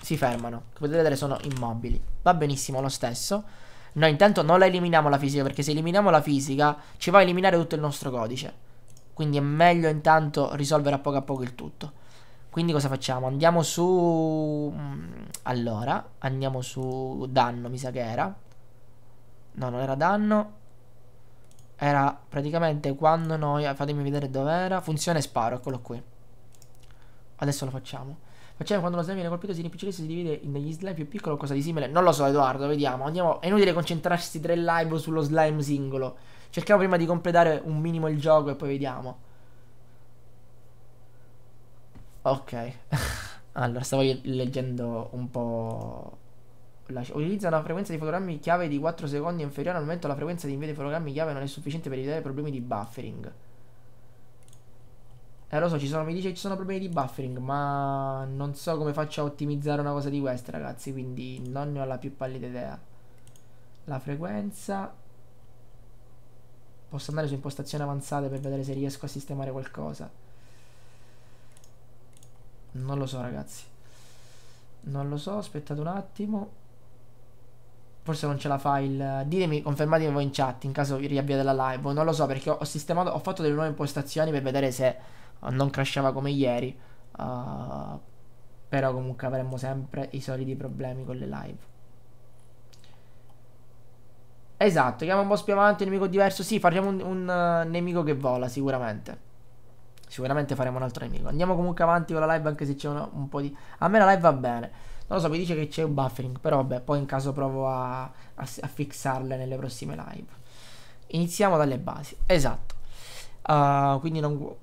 Si fermano. Come potete vedere sono immobili. Va benissimo lo stesso. No, intanto non la eliminiamo la fisica, perché se eliminiamo la fisica ci va a eliminare tutto il nostro codice. Quindi è meglio intanto risolvere a poco a poco il tutto. Quindi cosa facciamo? Andiamo su... Mm, allora, andiamo su danno, mi sa che era. No, non era danno. Era praticamente quando noi... Fatemi vedere dov'era. Funzione sparo, eccolo qui. Adesso lo facciamo. Facciamo quando lo slime viene colpito si e si divide in degli slime più piccoli o cosa di simile. Non lo so Edoardo, vediamo. Andiamo. È inutile concentrarsi tre live sullo slime singolo. Cerchiamo prima di completare un minimo il gioco e poi vediamo. Ok. allora, stavo leggendo un po'... Utilizza una frequenza di fotogrammi chiave di 4 secondi inferiore al momento la frequenza di invio di fotogrammi chiave non è sufficiente per evitare problemi di buffering. Eh, lo so, sono, mi dice che ci sono problemi di buffering, ma non so come faccio a ottimizzare una cosa di questa, ragazzi, quindi non ne ho la più pallida idea. La frequenza. Posso andare su impostazioni avanzate per vedere se riesco a sistemare qualcosa. Non lo so, ragazzi. Non lo so, aspettate un attimo. Forse non ce la fa il... Ditemi, confermatemi voi in chat in caso vi riavviate la live. Non lo so perché ho sistemato, ho fatto delle nuove impostazioni per vedere se eh, non crashava come ieri, uh, però comunque avremmo sempre i soliti problemi con le live. Esatto, chiamo un boss più avanti, un nemico diverso. Sì, faremo un, un uh, nemico che vola, sicuramente. Sicuramente faremo un altro nemico. Andiamo comunque avanti con la live, anche se c'è un, un, po' di... A me la live va bene. Non lo so, mi dice che c'è un buffering, però vabbè, poi in caso provo a, a, a fixarle nelle prossime live. Iniziamo dalle basi, esatto. Uh, quindi non...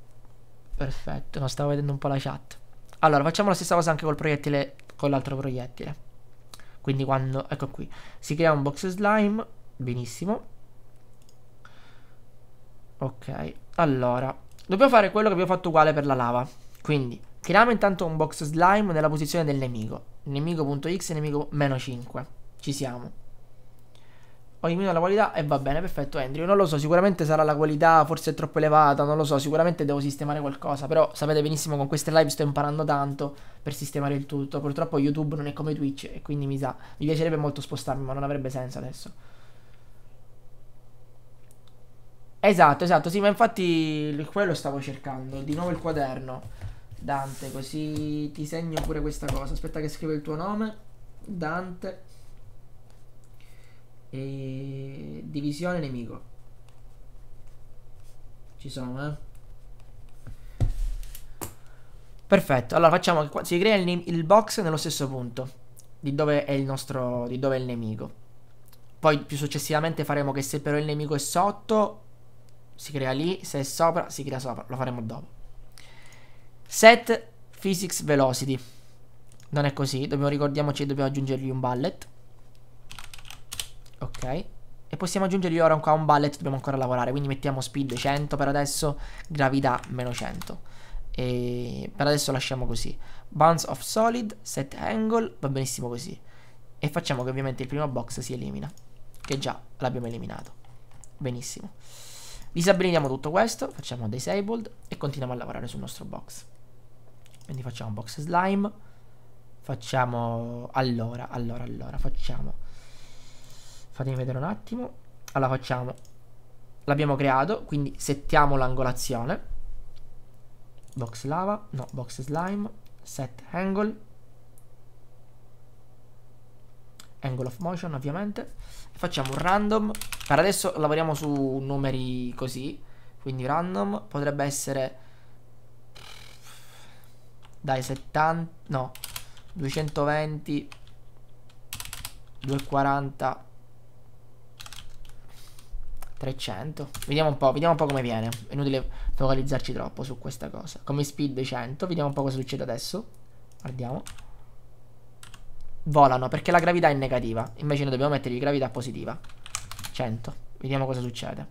Perfetto, no, stavo vedendo un po' la chat. Allora, facciamo la stessa cosa anche col proiettile, con l'altro proiettile. Quindi quando, ecco qui, si crea un box slime, benissimo. Ok, allora, dobbiamo fare quello che abbiamo fatto uguale per la lava. Quindi, creiamo intanto un box slime nella posizione del nemico. Nemico.x, nemico meno 5. Ci siamo ho diminuito la qualità e va bene, perfetto Andrew. Non lo so, sicuramente sarà la qualità forse è troppo elevata, non lo so, sicuramente devo sistemare qualcosa, però sapete benissimo con queste live sto imparando tanto per sistemare il tutto. Purtroppo YouTube non è come Twitch e quindi mi sa, mi piacerebbe molto spostarmi, ma non avrebbe senso adesso. Esatto, esatto, sì, ma infatti quello stavo cercando, di nuovo il quaderno. Dante, così ti segno pure questa cosa. Aspetta che scrivo il tuo nome. Dante e divisione nemico. Ci sono, eh. Perfetto, allora facciamo che qua si crea il, il, box nello stesso punto di dove è il nostro, di dove è il nemico. Poi più successivamente faremo che se però il nemico è sotto si crea lì, se è sopra si crea sopra, lo faremo dopo. Set physics velocity. Non è così, dobbiamo ricordiamoci che dobbiamo aggiungergli un bullet Ok. E possiamo aggiungergli ora qua un bullet, dobbiamo ancora lavorare, quindi mettiamo speed 100 per adesso, gravità meno 100. E per adesso lasciamo così. Bounce of solid, set angle, va benissimo così. E facciamo che ovviamente il primo box si elimina, che già l'abbiamo eliminato. Benissimo. Disabilitiamo tutto questo, facciamo disabled e continuiamo a lavorare sul nostro box. Quindi facciamo box slime, facciamo... Allora, allora, allora, facciamo fatemi vedere un attimo allora facciamo l'abbiamo creato quindi settiamo l'angolazione box lava no box slime set angle angle of motion ovviamente e facciamo un random per adesso lavoriamo su numeri così quindi random potrebbe essere dai 70 no 220 240 300 Vediamo un po', vediamo un po' come viene È inutile focalizzarci troppo su questa cosa Come speed 100, vediamo un po' cosa succede adesso Guardiamo Volano, perché la gravità è negativa Invece noi dobbiamo mettergli gravità positiva 100, vediamo cosa succede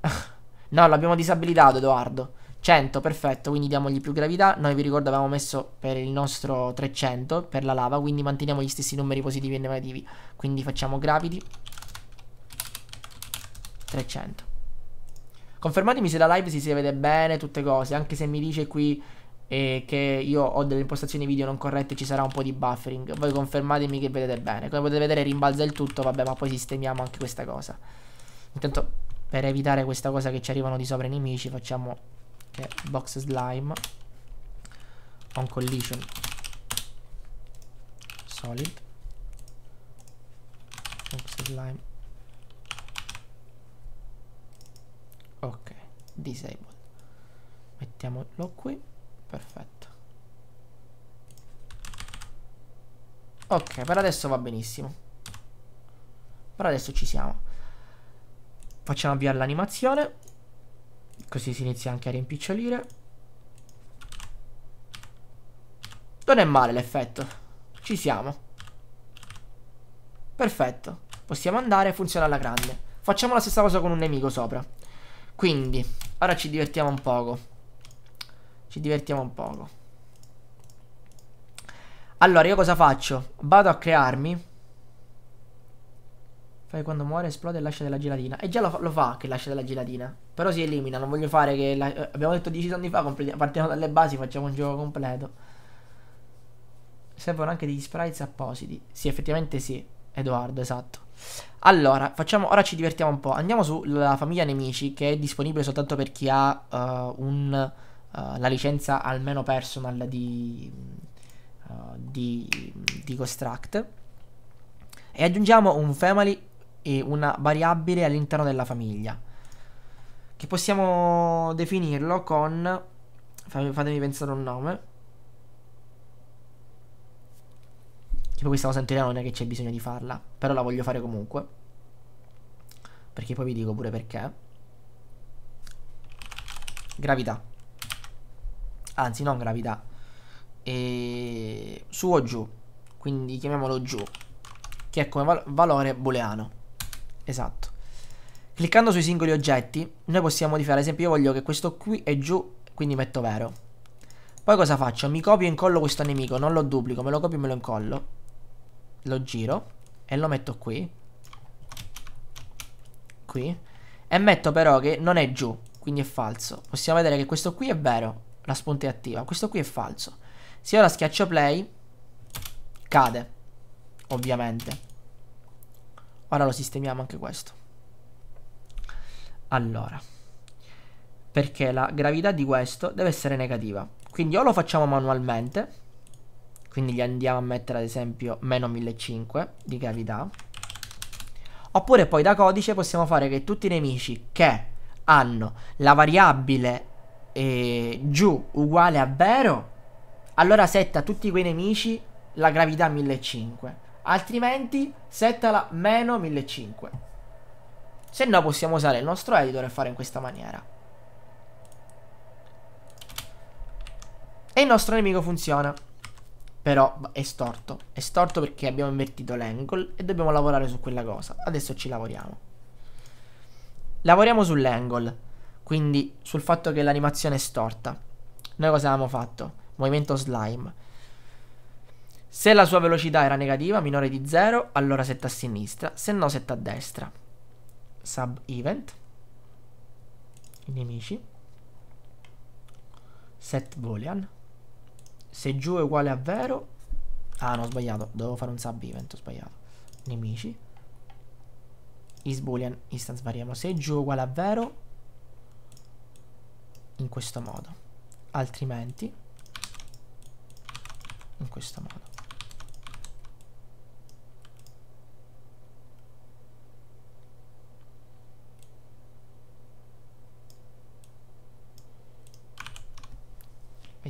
No, l'abbiamo disabilitato Edoardo 100, perfetto, quindi diamogli più gravità. Noi vi ricordo avevamo messo per il nostro 300, per la lava, quindi manteniamo gli stessi numeri positivi e negativi. Quindi facciamo gravity 300. Confermatemi se la live si, si vede bene, tutte cose, anche se mi dice qui eh, che io ho delle impostazioni video non corrette ci sarà un po' di buffering. Voi confermatemi che vedete bene. Come potete vedere rimbalza il tutto, vabbè, ma poi sistemiamo anche questa cosa. Intanto per evitare questa cosa che ci arrivano di sopra i nemici facciamo che è box slime on collision solid box slime ok disable mettiamolo qui perfetto ok per adesso va benissimo per adesso ci siamo facciamo avviare l'animazione Così si inizia anche a rimpicciolire. Non è male l'effetto. Ci siamo. Perfetto. Possiamo andare, funziona alla grande. Facciamo la stessa cosa con un nemico sopra. Quindi, ora ci divertiamo un poco. Ci divertiamo un poco. Allora, io cosa faccio? Vado a crearmi. Fai quando muore esplode e lascia della gelatina. E già lo, lo fa che lascia della gelatina. Però si elimina, non voglio fare che... La... Eh, abbiamo detto 10 anni fa, partiamo dalle basi, facciamo un gioco completo. Servono anche degli sprites appositi. Sì, effettivamente sì, Edoardo, esatto. Allora, facciamo, ora ci divertiamo un po'. Andiamo sulla famiglia nemici, che è disponibile soltanto per chi ha uh, un, uh, la licenza almeno personal di, uh, di, di Construct. E aggiungiamo un family e una variabile all'interno della famiglia che possiamo definirlo con fatemi pensare un nome tipo questa cosa in teoria non è che c'è bisogno di farla però la voglio fare comunque perché poi vi dico pure perché gravità anzi non gravità e su o giù quindi chiamiamolo giù che è come val valore booleano esatto Cliccando sui singoli oggetti, noi possiamo modificare, ad esempio io voglio che questo qui è giù, quindi metto vero. Poi cosa faccio? Mi copio e incollo questo nemico, non lo duplico, me lo copio e me lo incollo. Lo giro e lo metto qui. Qui. E metto però che non è giù, quindi è falso. Possiamo vedere che questo qui è vero, la spunta è attiva, questo qui è falso. Se io la schiaccio play, cade, ovviamente. Ora lo sistemiamo anche questo. Allora, perché la gravità di questo deve essere negativa. Quindi o lo facciamo manualmente, quindi gli andiamo a mettere ad esempio meno 1500 di gravità, oppure poi da codice possiamo fare che tutti i nemici che hanno la variabile eh, giù uguale a vero, allora setta tutti quei nemici la gravità 1500, altrimenti settala meno 1500. Se no possiamo usare il nostro editor e fare in questa maniera. E il nostro nemico funziona. Però è storto. È storto perché abbiamo invertito l'angle e dobbiamo lavorare su quella cosa. Adesso ci lavoriamo. Lavoriamo sull'angle. Quindi sul fatto che l'animazione è storta. Noi cosa abbiamo fatto? Movimento slime. Se la sua velocità era negativa, minore di 0, allora setta a sinistra, se no setta a destra sub event i nemici set boolean se giù è uguale a vero ah no ho sbagliato dovevo fare un sub event ho sbagliato nemici is boolean instance variamo se giù è uguale a vero in questo modo altrimenti in questo modo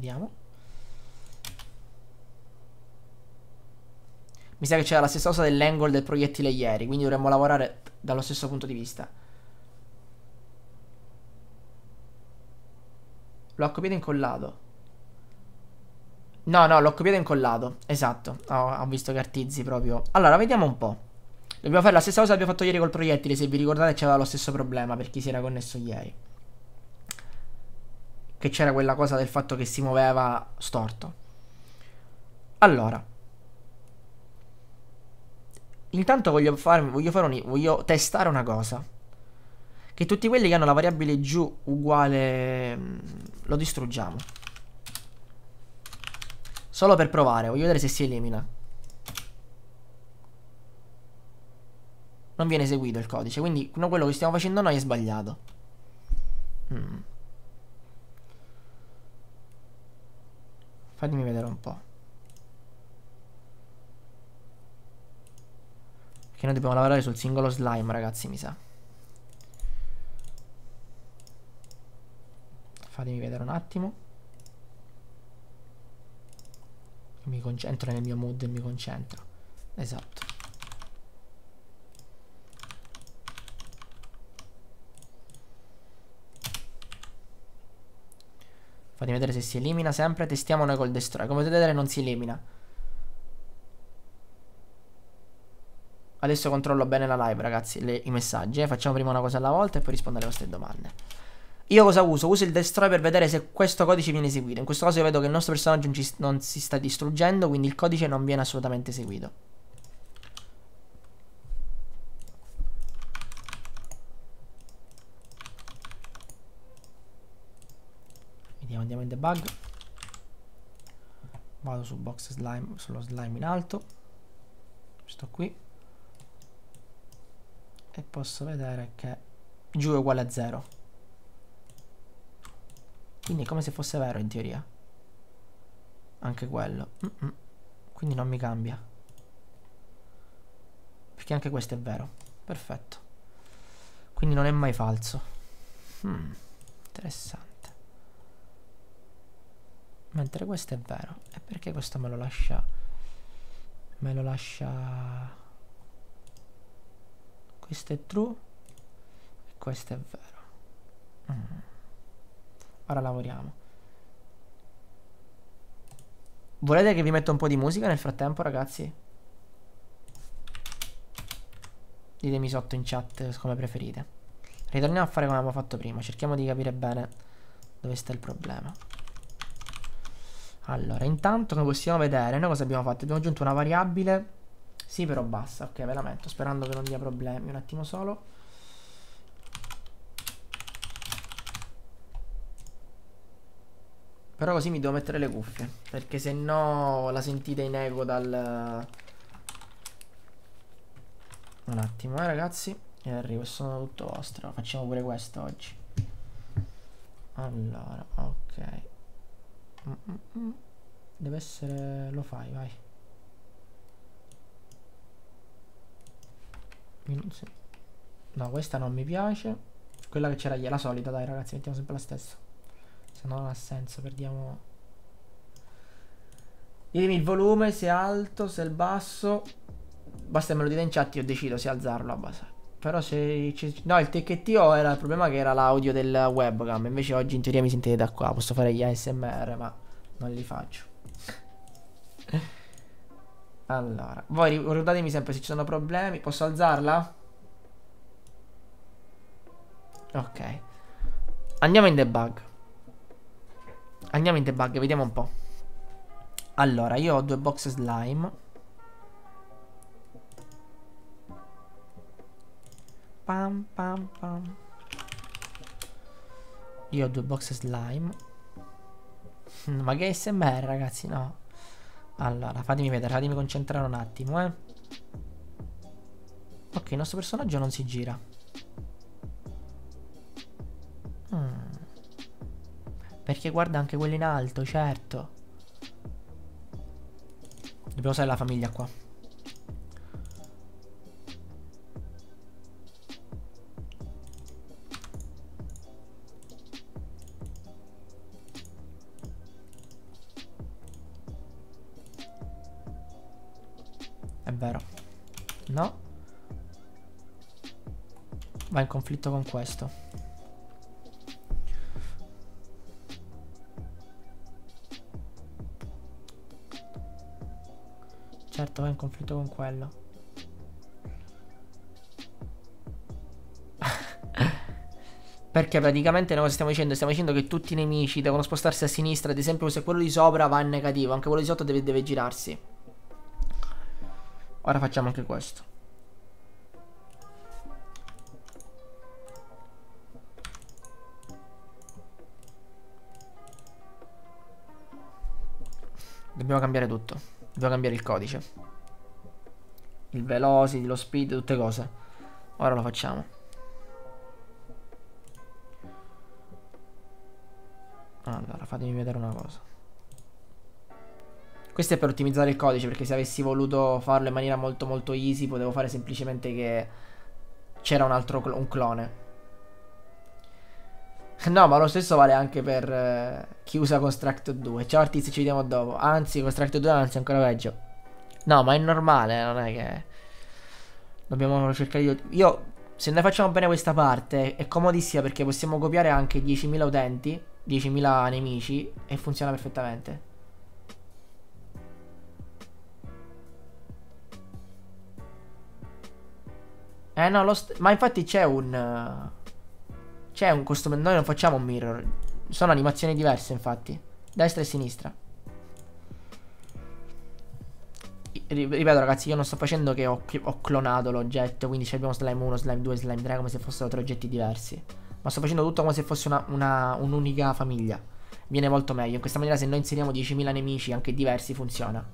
Vediamo. Mi sa che c'era la stessa cosa dell'angle del proiettile ieri, quindi dovremmo lavorare dallo stesso punto di vista. L'ho copiato e incollato. No, no, l'ho copiato e incollato. Esatto. Oh, ho visto che Cartizzi proprio. Allora, vediamo un po'. Dobbiamo fare la stessa cosa che abbiamo fatto ieri col proiettile. Se vi ricordate, c'era lo stesso problema per chi si era connesso ieri che c'era quella cosa del fatto che si muoveva storto. Allora, intanto voglio, far, voglio, fare un, voglio testare una cosa. Che tutti quelli che hanno la variabile giù uguale mm, lo distruggiamo. Solo per provare, voglio vedere se si elimina. Non viene eseguito il codice, quindi quello che stiamo facendo noi è sbagliato. Mm. Fatemi vedere un po'. Perché noi dobbiamo lavorare sul singolo slime, ragazzi, mi sa. Fatemi vedere un attimo. Mi concentro nel mio mood e mi concentro. Esatto. Fatemi vedere se si elimina sempre. Testiamo noi col destroy. Come potete vedere non si elimina. Adesso controllo bene la live, ragazzi, le, i messaggi. Eh. Facciamo prima una cosa alla volta e poi rispondo alle vostre domande. Io cosa uso? Uso il destroy per vedere se questo codice viene eseguito. In questo caso io vedo che il nostro personaggio non, ci, non si sta distruggendo, quindi il codice non viene assolutamente eseguito. andiamo in debug vado su box slime sullo slime in alto sto qui e posso vedere che giù è uguale a 0 quindi è come se fosse vero in teoria anche quello mm -mm. quindi non mi cambia perché anche questo è vero perfetto quindi non è mai falso hmm. interessante mentre questo è vero e perché questo me lo lascia me lo lascia questo è true e questo è vero mm. ora lavoriamo volete che vi metta un po' di musica nel frattempo ragazzi? ditemi sotto in chat come preferite ritorniamo a fare come abbiamo fatto prima cerchiamo di capire bene dove sta il problema allora, intanto come possiamo vedere, noi cosa abbiamo fatto? Abbiamo aggiunto una variabile. Sì, però bassa, Ok, ve la metto, sperando che non dia problemi. Un attimo solo. Però così mi devo mettere le cuffie, perché se no la sentite in eco dal... Un attimo, eh ragazzi. E arrivo, sono tutto vostro. Facciamo pure questo oggi. Allora, ok deve essere lo fai vai no questa non mi piace quella che c'era ieri la solita dai ragazzi mettiamo sempre la stessa se no non ha senso perdiamo ditemi il volume se è alto se è basso basta che me lo dite in chat io decido se alzarlo a base però se... No, il TKTO era il problema che era l'audio del webcam. Invece oggi in teoria mi sentite da qua. Posso fare gli ASMR, ma non li faccio. Allora, voi ricordatemi sempre se ci sono problemi. Posso alzarla? Ok. Andiamo in debug. Andiamo in debug, vediamo un po'. Allora, io ho due box slime. Pam pam pam. Io ho due box slime. Ma che SMR, ragazzi, no. Allora, fatemi vedere, fatemi concentrare un attimo, eh. Ok, il nostro personaggio non si gira. Mm. Perché guarda anche quello in alto, certo. Dobbiamo usare la famiglia qua. vero No Va in conflitto con questo Certo va in conflitto con quello Perché praticamente noi cosa stiamo dicendo? Stiamo dicendo che tutti i nemici devono spostarsi a sinistra, ad esempio se quello di sopra va in negativo, anche quello di sotto deve, deve girarsi. Ora facciamo anche questo. Dobbiamo cambiare tutto. Dobbiamo cambiare il codice. Il velocity, lo speed, tutte cose. Ora lo facciamo. Allora, fatemi vedere una cosa. Questo è per ottimizzare il codice, perché se avessi voluto farlo in maniera molto molto easy, potevo fare semplicemente che c'era un altro cl un clone. No, ma lo stesso vale anche per eh, chi usa Construct 2. Ciao artisti, ci vediamo dopo. Anzi, Construct 2 anzi, ancora peggio. No, ma è normale, non è che... Dobbiamo cercare di... Io, se noi facciamo bene questa parte, è comodissima perché possiamo copiare anche 10.000 utenti, 10.000 nemici, e funziona perfettamente. Eh no, lo ma infatti c'è un... Eh, c'è un costume... Noi non facciamo un mirror. Sono animazioni diverse, infatti. Destra e sinistra. Ripeto ragazzi, io non sto facendo che ho, ho clonato l'oggetto, quindi abbiamo slime 1, slime 2, slime 3 come se fossero tre oggetti diversi. Ma sto facendo tutto come se fosse un'unica famiglia. Viene molto meglio. In questa maniera se noi inseriamo 10.000 nemici, anche diversi, funziona.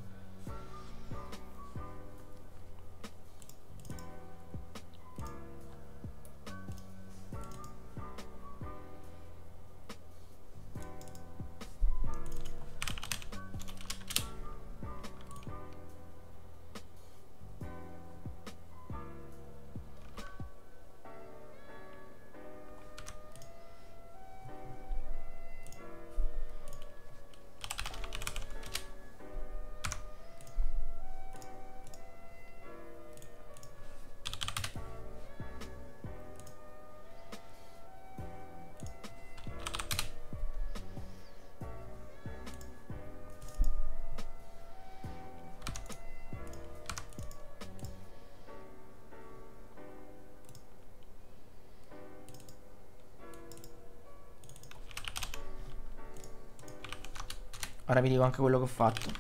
Ora vi dico anche quello che ho fatto.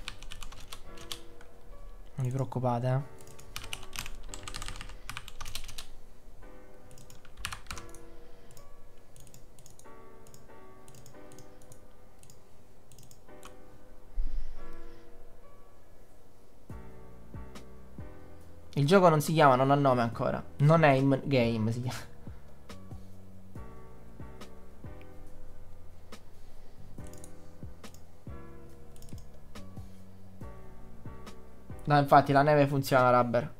Non vi preoccupate, eh. Il gioco non si chiama, non ha nome ancora. Non è in game, si chiama. Ah, infatti la neve funziona, rubber.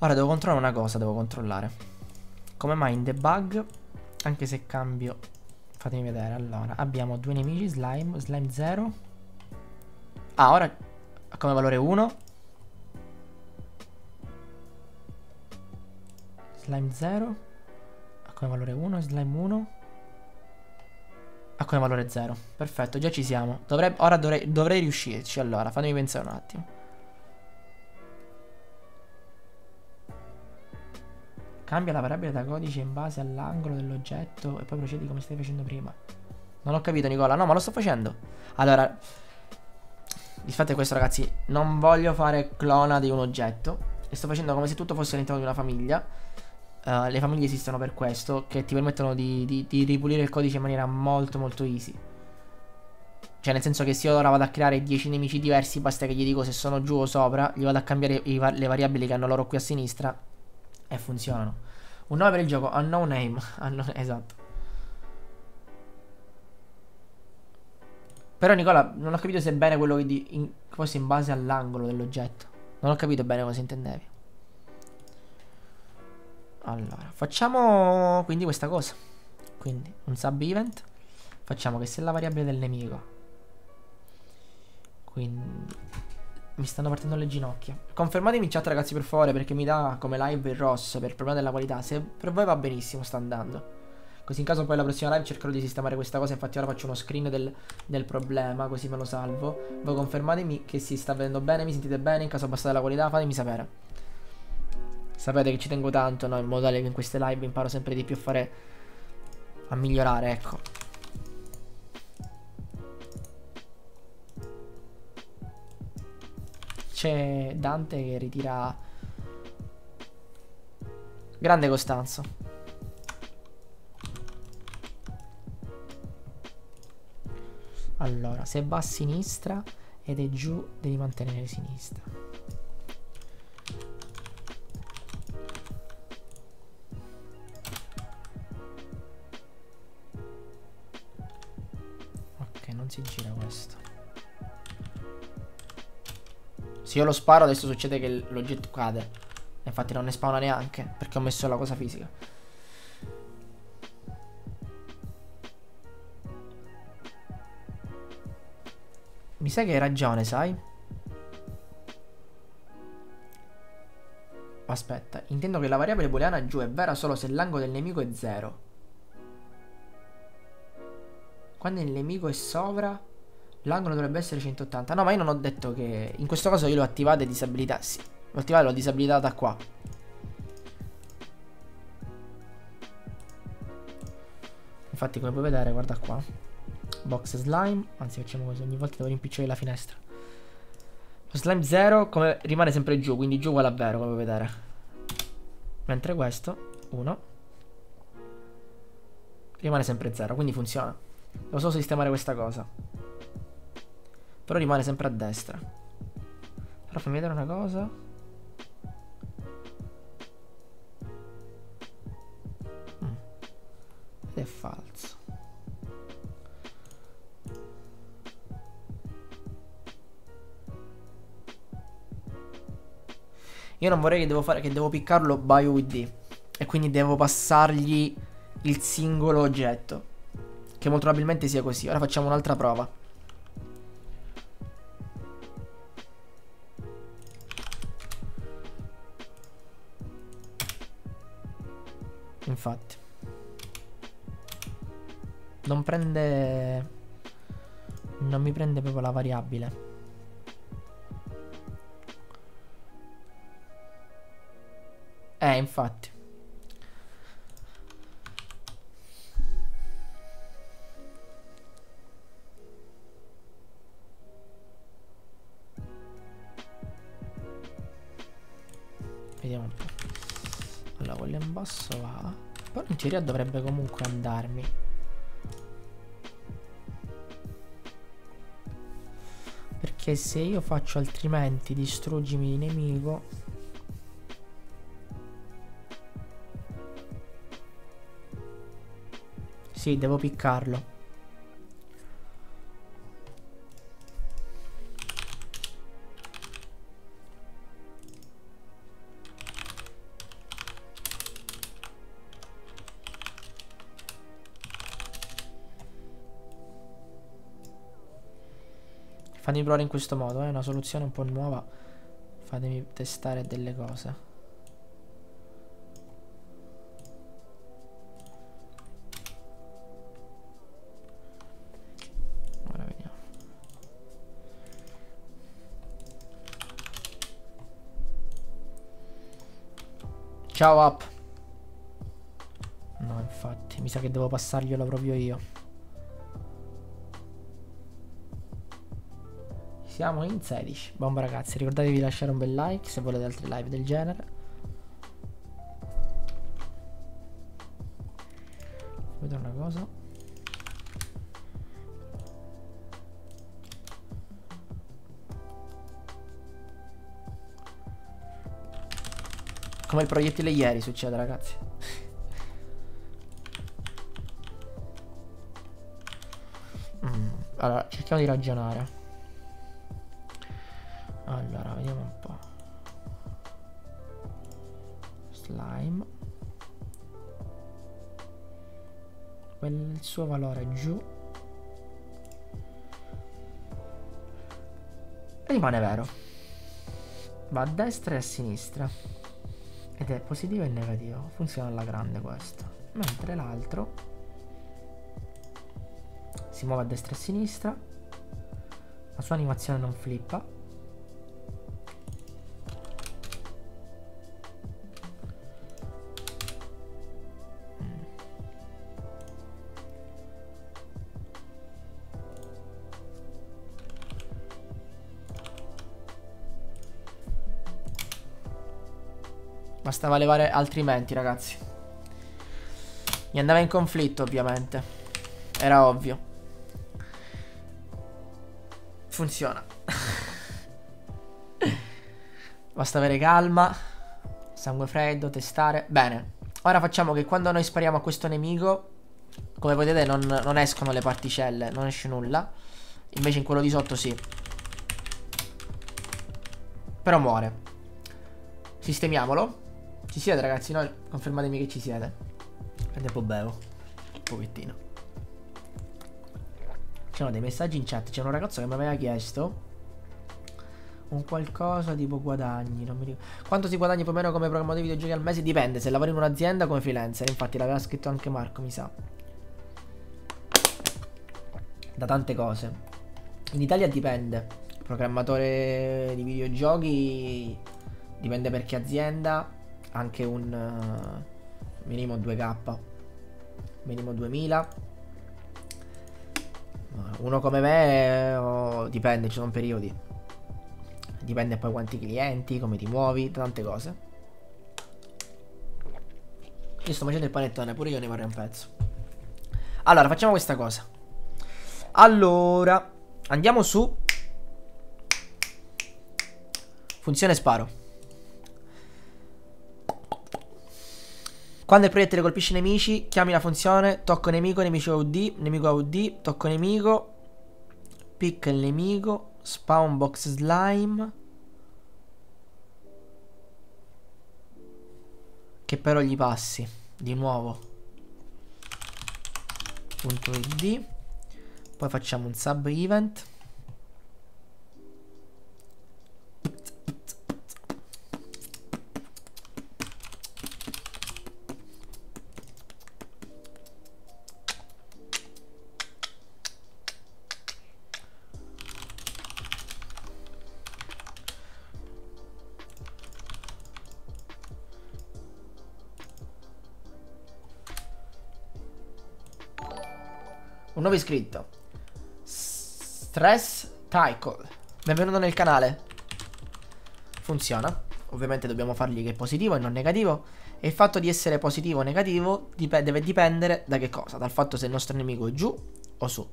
Ora devo controllare una cosa, devo controllare. Come mai in debug, anche se cambio Fatemi vedere, allora, abbiamo due nemici, slime, slime 0. Ah, ora come valore 1. Slime 0. Ha come valore 1, slime 1. Ha come valore 0. Perfetto, già ci siamo. Dovrei, ora dovrei, dovrei riuscirci, allora, fatemi pensare un attimo. Cambia la variabile da codice in base all'angolo dell'oggetto e poi procedi come stai facendo prima. Non ho capito Nicola, no ma lo sto facendo. Allora, il fatto è questo ragazzi, non voglio fare clona di un oggetto e sto facendo come se tutto fosse all'interno di una famiglia. Uh, le famiglie esistono per questo, che ti permettono di, di, di ripulire il codice in maniera molto molto easy. Cioè, nel senso che se io ora vado a creare 10 nemici diversi, basta che gli dico se sono giù o sopra, gli vado a cambiare va le variabili che hanno loro qui a sinistra e funzionano. Un nome per il gioco, unknown no name. Unknown, esatto. Però Nicola, non ho capito se è bene quello che di, in, fosse in base all'angolo dell'oggetto. Non ho capito bene cosa intendevi. Allora, facciamo quindi questa cosa. Quindi, un sub event. Facciamo che se la variabile del nemico. Quindi mi stanno partendo le ginocchia. Confermatemi in chat ragazzi per favore perché mi dà come live il rosso per il problema della qualità. Se per voi va benissimo sta andando. Così in caso poi la prossima live cercherò di sistemare questa cosa. Infatti ora faccio uno screen del, del problema così me lo salvo. Voi confermatemi che si sta vedendo bene, mi sentite bene. In caso abbassate la qualità fatemi sapere. Sapete che ci tengo tanto no? in modo tale che in queste live imparo sempre di più a fare... a migliorare ecco. C'è Dante che ritira... Grande Costanzo. Allora, se va a sinistra ed è giù, devi mantenere sinistra. io lo sparo adesso succede che l'oggetto cade. Infatti non ne spawna neanche perché ho messo la cosa fisica. Mi sa che hai ragione, sai? Aspetta, intendo che la variabile booleana giù è vera solo se l'angolo del nemico è 0. Quando il nemico è sovra L'angolo dovrebbe essere 180. No, ma io non ho detto che... In questo caso io l'ho attivata e disabilitata. Sì, l'ho attivata e l'ho disabilitata qua. Infatti, come puoi vedere, guarda qua. Box slime. Anzi, facciamo così. Ogni volta devo rimpicciare la finestra. slime 0 come... rimane sempre giù, quindi giù uguale a come puoi vedere. Mentre questo, 1. Rimane sempre 0, quindi funziona. Devo solo sistemare questa cosa. Però rimane sempre a destra. Però fammi vedere una cosa. Mm. Ed è falso. Io non vorrei che devo, fare, che devo piccarlo by UD. E quindi devo passargli il singolo oggetto. Che molto probabilmente sia così. Ora facciamo un'altra prova. Infatti. Non prende... Non mi prende proprio la variabile. Eh, infatti. Vediamo un po' quello in basso va Però in teoria dovrebbe comunque andarmi Perché se io faccio altrimenti distruggimi il nemico Sì devo piccarlo Fatemi provare in questo modo, è eh? una soluzione un po' nuova. Fatemi testare delle cose. Ciao up No infatti Mi sa che devo passarglielo proprio io siamo in 16 bomba ragazzi ricordatevi di lasciare un bel like se volete altre live del genere vedo una cosa come il proiettile ieri succede ragazzi mm, allora cerchiamo di ragionare il suo valore giù rimane vero va a destra e a sinistra ed è positivo e negativo funziona alla grande questo mentre l'altro si muove a destra e a sinistra la sua animazione non flippa Bastava levare altrimenti, ragazzi. Mi andava in conflitto, ovviamente. Era ovvio. Funziona. Basta avere calma. Sangue freddo, testare. Bene. Ora facciamo che quando noi spariamo a questo nemico, come potete non, non escono le particelle, non esce nulla. Invece in quello di sotto sì. Però muore. Sistemiamolo. Ci siete ragazzi? No, confermatemi che ci siete. Prende un bevo. Un pochettino. C'erano dei messaggi in chat. C'è un ragazzo che mi aveva chiesto un qualcosa tipo guadagni. Non mi ricordo. Quanto si guadagna più o meno come programmatore di videogiochi al mese? Dipende se lavori in un'azienda come freelancer. Infatti l'aveva scritto anche Marco, mi sa. Da tante cose. In Italia dipende. Programmatore di videogiochi dipende per che azienda anche un uh, minimo 2k minimo 2000 eh, uno come me oh, dipende ci sono periodi dipende poi quanti clienti come ti muovi tante cose io sto facendo il panettone pure io ne vorrei un pezzo allora facciamo questa cosa allora andiamo su funzione sparo Quando il proiettile colpisce i nemici, chiami la funzione tocco nemico, nemico AUD, nemico AUD, tocco nemico, pick il nemico, spawn box slime. Che però gli passi, di nuovo. Punto .id Poi facciamo un sub event. Un nuovo iscritto. Stress Tycol. Benvenuto nel canale. Funziona. Ovviamente dobbiamo fargli che è positivo e non negativo. E il fatto di essere positivo o negativo dip deve dipendere da che cosa? Dal fatto se il nostro nemico è giù o su.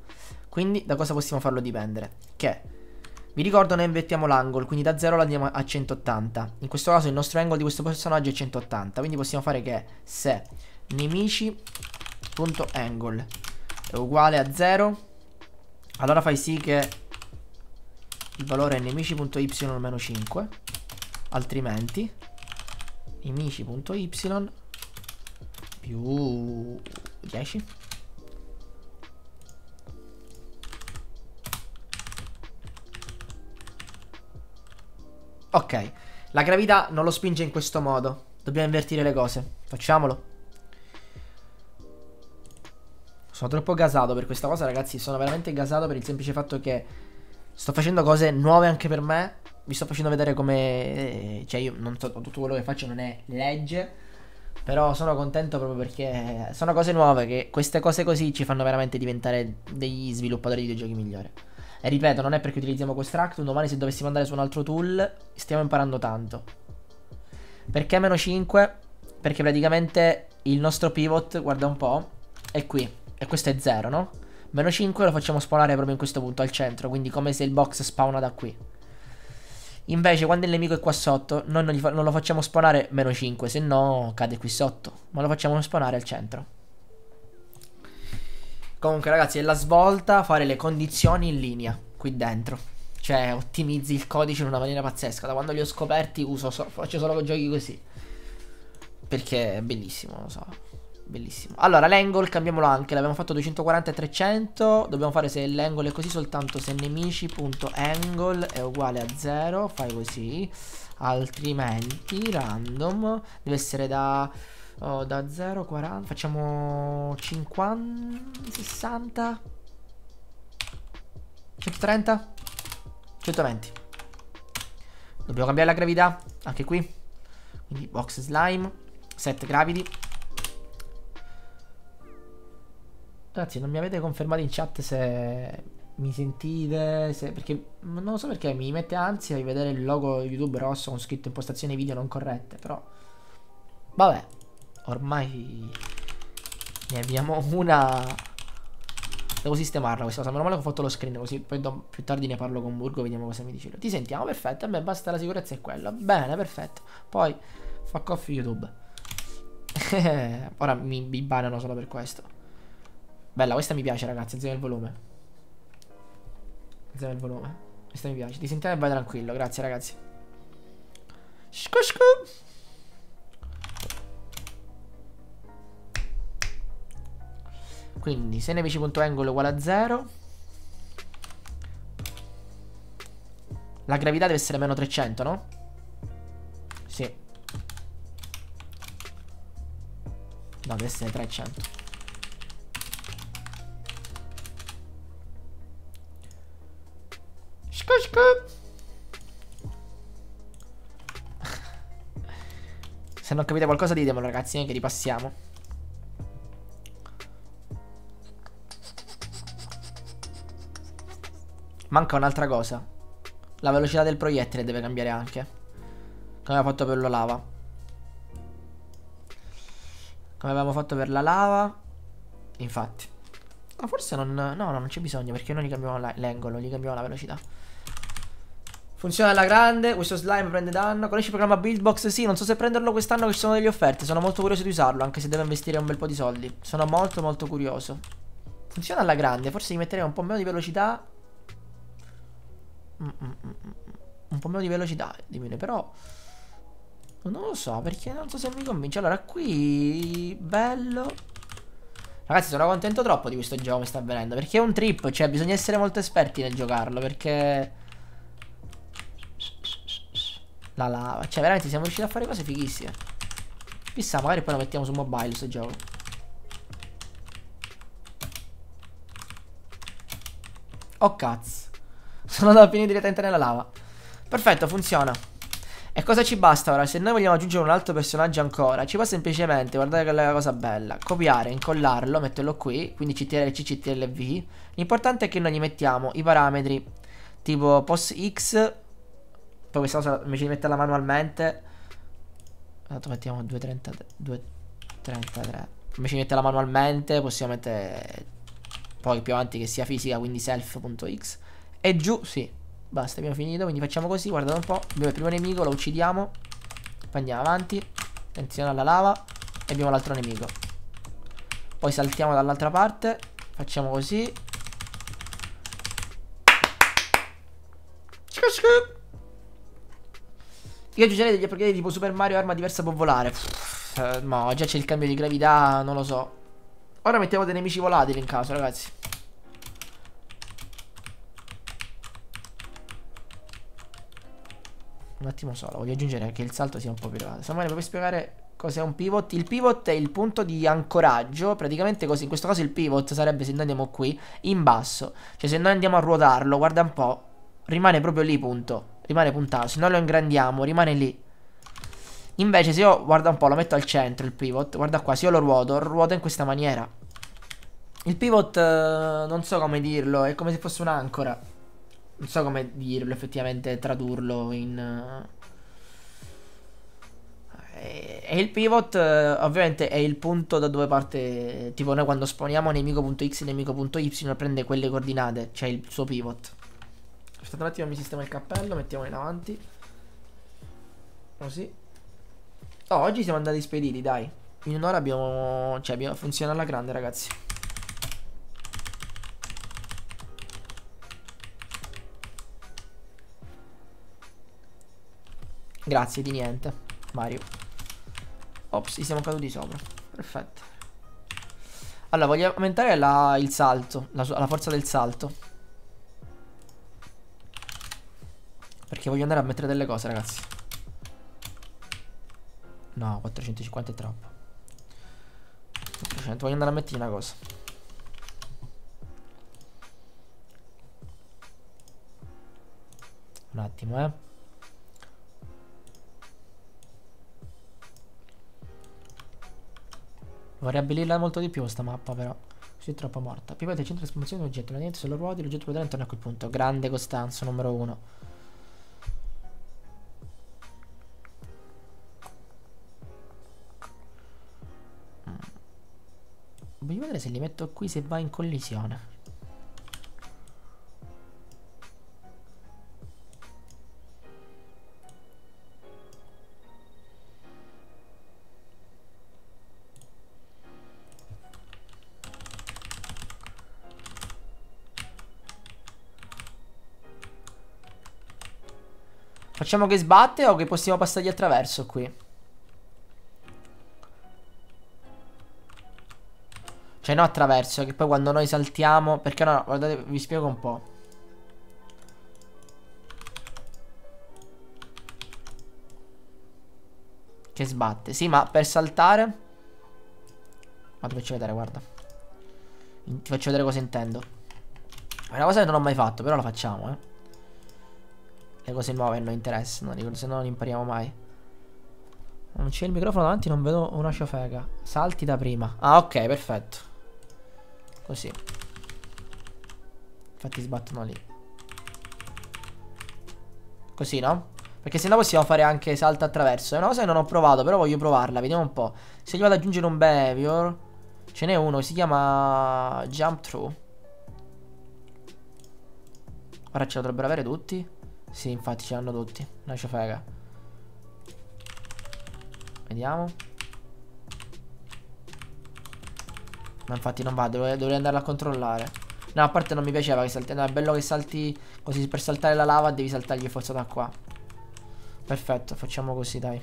Quindi da cosa possiamo farlo dipendere? Che vi ricordo noi invertiamo l'angle quindi da 0 lo andiamo a 180. In questo caso il nostro angle di questo personaggio è 180, quindi possiamo fare che se nemici.angle è uguale a 0 allora fai sì che il valore è nemici.y-5 altrimenti nemici.y più 10 ok la gravità non lo spinge in questo modo dobbiamo invertire le cose facciamolo sono troppo gasato per questa cosa, ragazzi. Sono veramente gasato per il semplice fatto che sto facendo cose nuove anche per me. Vi sto facendo vedere come. Eh, cioè, io non so, tutto quello che faccio non è legge. Però sono contento proprio perché sono cose nuove che queste cose così ci fanno veramente diventare degli sviluppatori di videogiochi migliori. E ripeto, non è perché utilizziamo questo un domani se dovessimo andare su un altro tool stiamo imparando tanto. Perché meno 5? Perché praticamente il nostro pivot, guarda un po', è qui. E questo è 0, no? Meno 5 lo facciamo spawnare proprio in questo punto, al centro. Quindi come se il box spawna da qui. Invece quando il nemico è qua sotto, noi non, non lo facciamo spawnare meno 5, se no cade qui sotto. Ma lo facciamo spawnare al centro. Comunque ragazzi è la svolta fare le condizioni in linea, qui dentro cioè ottimizzi il codice in una maniera pazzesca. Da quando li ho scoperti uso so faccio solo giochi così. Perché è bellissimo, lo so. Bellissimo. Allora, l'angle cambiamolo anche. L'abbiamo fatto 240 e 300. Dobbiamo fare se l'angle è così soltanto se nemici.angle è uguale a 0. Fai così. Altrimenti, random, deve essere da... Oh, da 0 40 facciamo 50 60 130 120 dobbiamo cambiare la gravità anche qui quindi box slime set gravity Ragazzi, non mi avete confermato in chat se mi sentite, se... perché non lo so perché mi mette ansia di vedere il logo YouTube rosso con scritto impostazioni video non corrette, però vabbè, ormai ne abbiamo una Devo sistemarla questa cosa. Meno male che ho fatto lo screen così. Poi do, più tardi ne parlo con Burgo. Vediamo cosa mi dice. Ti sentiamo? Perfetto. a me basta la sicurezza è quella. Bene, perfetto. Poi fuck off YouTube. Ora mi, mi banano solo per questo. Bella, questa mi piace, ragazzi. Insieme il volume. Insieme il volume. Questa mi piace. Ti sentiamo e vai tranquillo. Grazie, ragazzi. Scusco. Quindi, se nemici.angle uguale a 0. La gravità deve essere meno 300, no? Sì. No, deve essere 300. Shku shku. Se non capite qualcosa ditemelo ragazzi, che ripassiamo. Manca un'altra cosa. La velocità del proiettile deve cambiare anche. Come abbiamo fatto per la lava. Come abbiamo fatto per la lava. Infatti. Ma forse non... No, no, non c'è bisogno perché noi gli cambiamo l'angolo, gli cambiamo la velocità. Funziona alla grande, questo slime prende danno. Conosci il programma Buildbox? Sì, non so se prenderlo quest'anno che ci sono delle offerte. Sono molto curioso di usarlo, anche se devo investire un bel po' di soldi. Sono molto molto curioso. Funziona alla grande, forse gli metterei un po' meno di velocità. Mm, mm, mm, un po' meno di velocità, dimmi, però... Non lo so, perché non so se mi convince. Allora, qui... Bello. Ragazzi, sono contento troppo di questo gioco che sta avvenendo. Perché è un trip, cioè bisogna essere molto esperti nel giocarlo, perché la lava. Cioè, veramente siamo riusciti a fare cose fighissime. Chissà, magari poi lo mettiamo su mobile questo gioco. Oh cazzo. Sono andato a finire direttamente nella lava. Perfetto, funziona. E cosa ci basta ora? Se noi vogliamo aggiungere un altro personaggio ancora, ci può semplicemente, guardare che è la cosa bella, copiare, incollarlo, metterlo qui, quindi CTRL CCTLV L'importante è che noi gli mettiamo i parametri tipo POSX poi questa cosa invece di metterla manualmente Tanto mettiamo 2.33 Invece di metterla manualmente possiamo mettere Poi più avanti che sia fisica quindi self.x E giù sì Basta abbiamo finito quindi facciamo così guardate un po' Abbiamo il primo nemico lo uccidiamo Poi andiamo avanti Attenzione alla lava E abbiamo l'altro nemico Poi saltiamo dall'altra parte Facciamo così Scoop scoop io aggiungerei degli upgrade tipo Super Mario arma diversa può volare. Pff, eh, no, già c'è il cambio di gravità, non lo so. Ora mettiamo dei nemici volatili in caso, ragazzi. Un attimo solo, voglio aggiungere che il salto sia un po' più elevato. Samuele, puoi spiegare cos'è un pivot? Il pivot è il punto di ancoraggio, praticamente così. In questo caso il pivot sarebbe se noi andiamo qui, in basso. Cioè se noi andiamo a ruotarlo, guarda un po', rimane proprio lì, punto rimane puntato. Se non lo ingrandiamo, rimane lì. Invece se io, guarda un po', lo metto al centro il pivot, guarda qua, se io lo ruoto, ruoto in questa maniera. Il pivot, eh, non so come dirlo, è come se fosse un'ancora. Non so come dirlo, effettivamente, tradurlo in... Eh, e il pivot eh, ovviamente è il punto da dove parte, tipo noi quando sponiamo nemico.x nemico.y prende quelle coordinate, cioè il suo pivot. Aspetta un attimo, mi sistema il cappello, mettiamolo in avanti. Così. Oh, oggi siamo andati spediti, dai. In un'ora abbiamo... Cioè, abbiamo funzionato alla grande, ragazzi. Grazie di niente, Mario. Ops, siamo caduti sopra. Perfetto. Allora, voglio aumentare la, il salto, la, la forza del salto. Perché voglio andare a mettere delle cose, ragazzi. No, 450 è troppo. 400, voglio andare a mettere una cosa. Un attimo, eh. Vorrei abbellirla molto di più sta mappa però Così è troppo morta Pivete il centro di espansione di oggetto La niente sulle ruote L'oggetto potrà intorno a quel punto Grande Costanzo numero 1 Voglio vedere se li metto qui se va in collisione. Facciamo che sbatte o che possiamo passargli attraverso qui? Cioè, no attraverso, che poi quando noi saltiamo... Perché no, no guardate, vi spiego un po'. Che sbatte. Sì, ma per saltare... Ma ti faccio vedere, guarda. Ti faccio vedere cosa intendo. È una cosa che non ho mai fatto, però la facciamo, eh. Le cose nuove non interessano, se no non impariamo mai. Non c'è il microfono davanti, non vedo una ciofega. Salti da prima. Ah, ok, perfetto. Così Infatti sbattono lì Così no? Perché se no possiamo fare anche salto attraverso È una cosa che non ho provato però voglio provarla Vediamo un po' Se gli vado ad aggiungere un behavior Ce n'è uno si chiama Jump through Ora ce la dovrebbero avere tutti Sì infatti ce l'hanno tutti Non ci frega Vediamo Ma infatti non va, dovrei, dovrei andare a controllare. No, a parte non mi piaceva che salti. No, è bello che salti così per saltare la lava devi saltargli forza da qua. Perfetto, facciamo così, dai.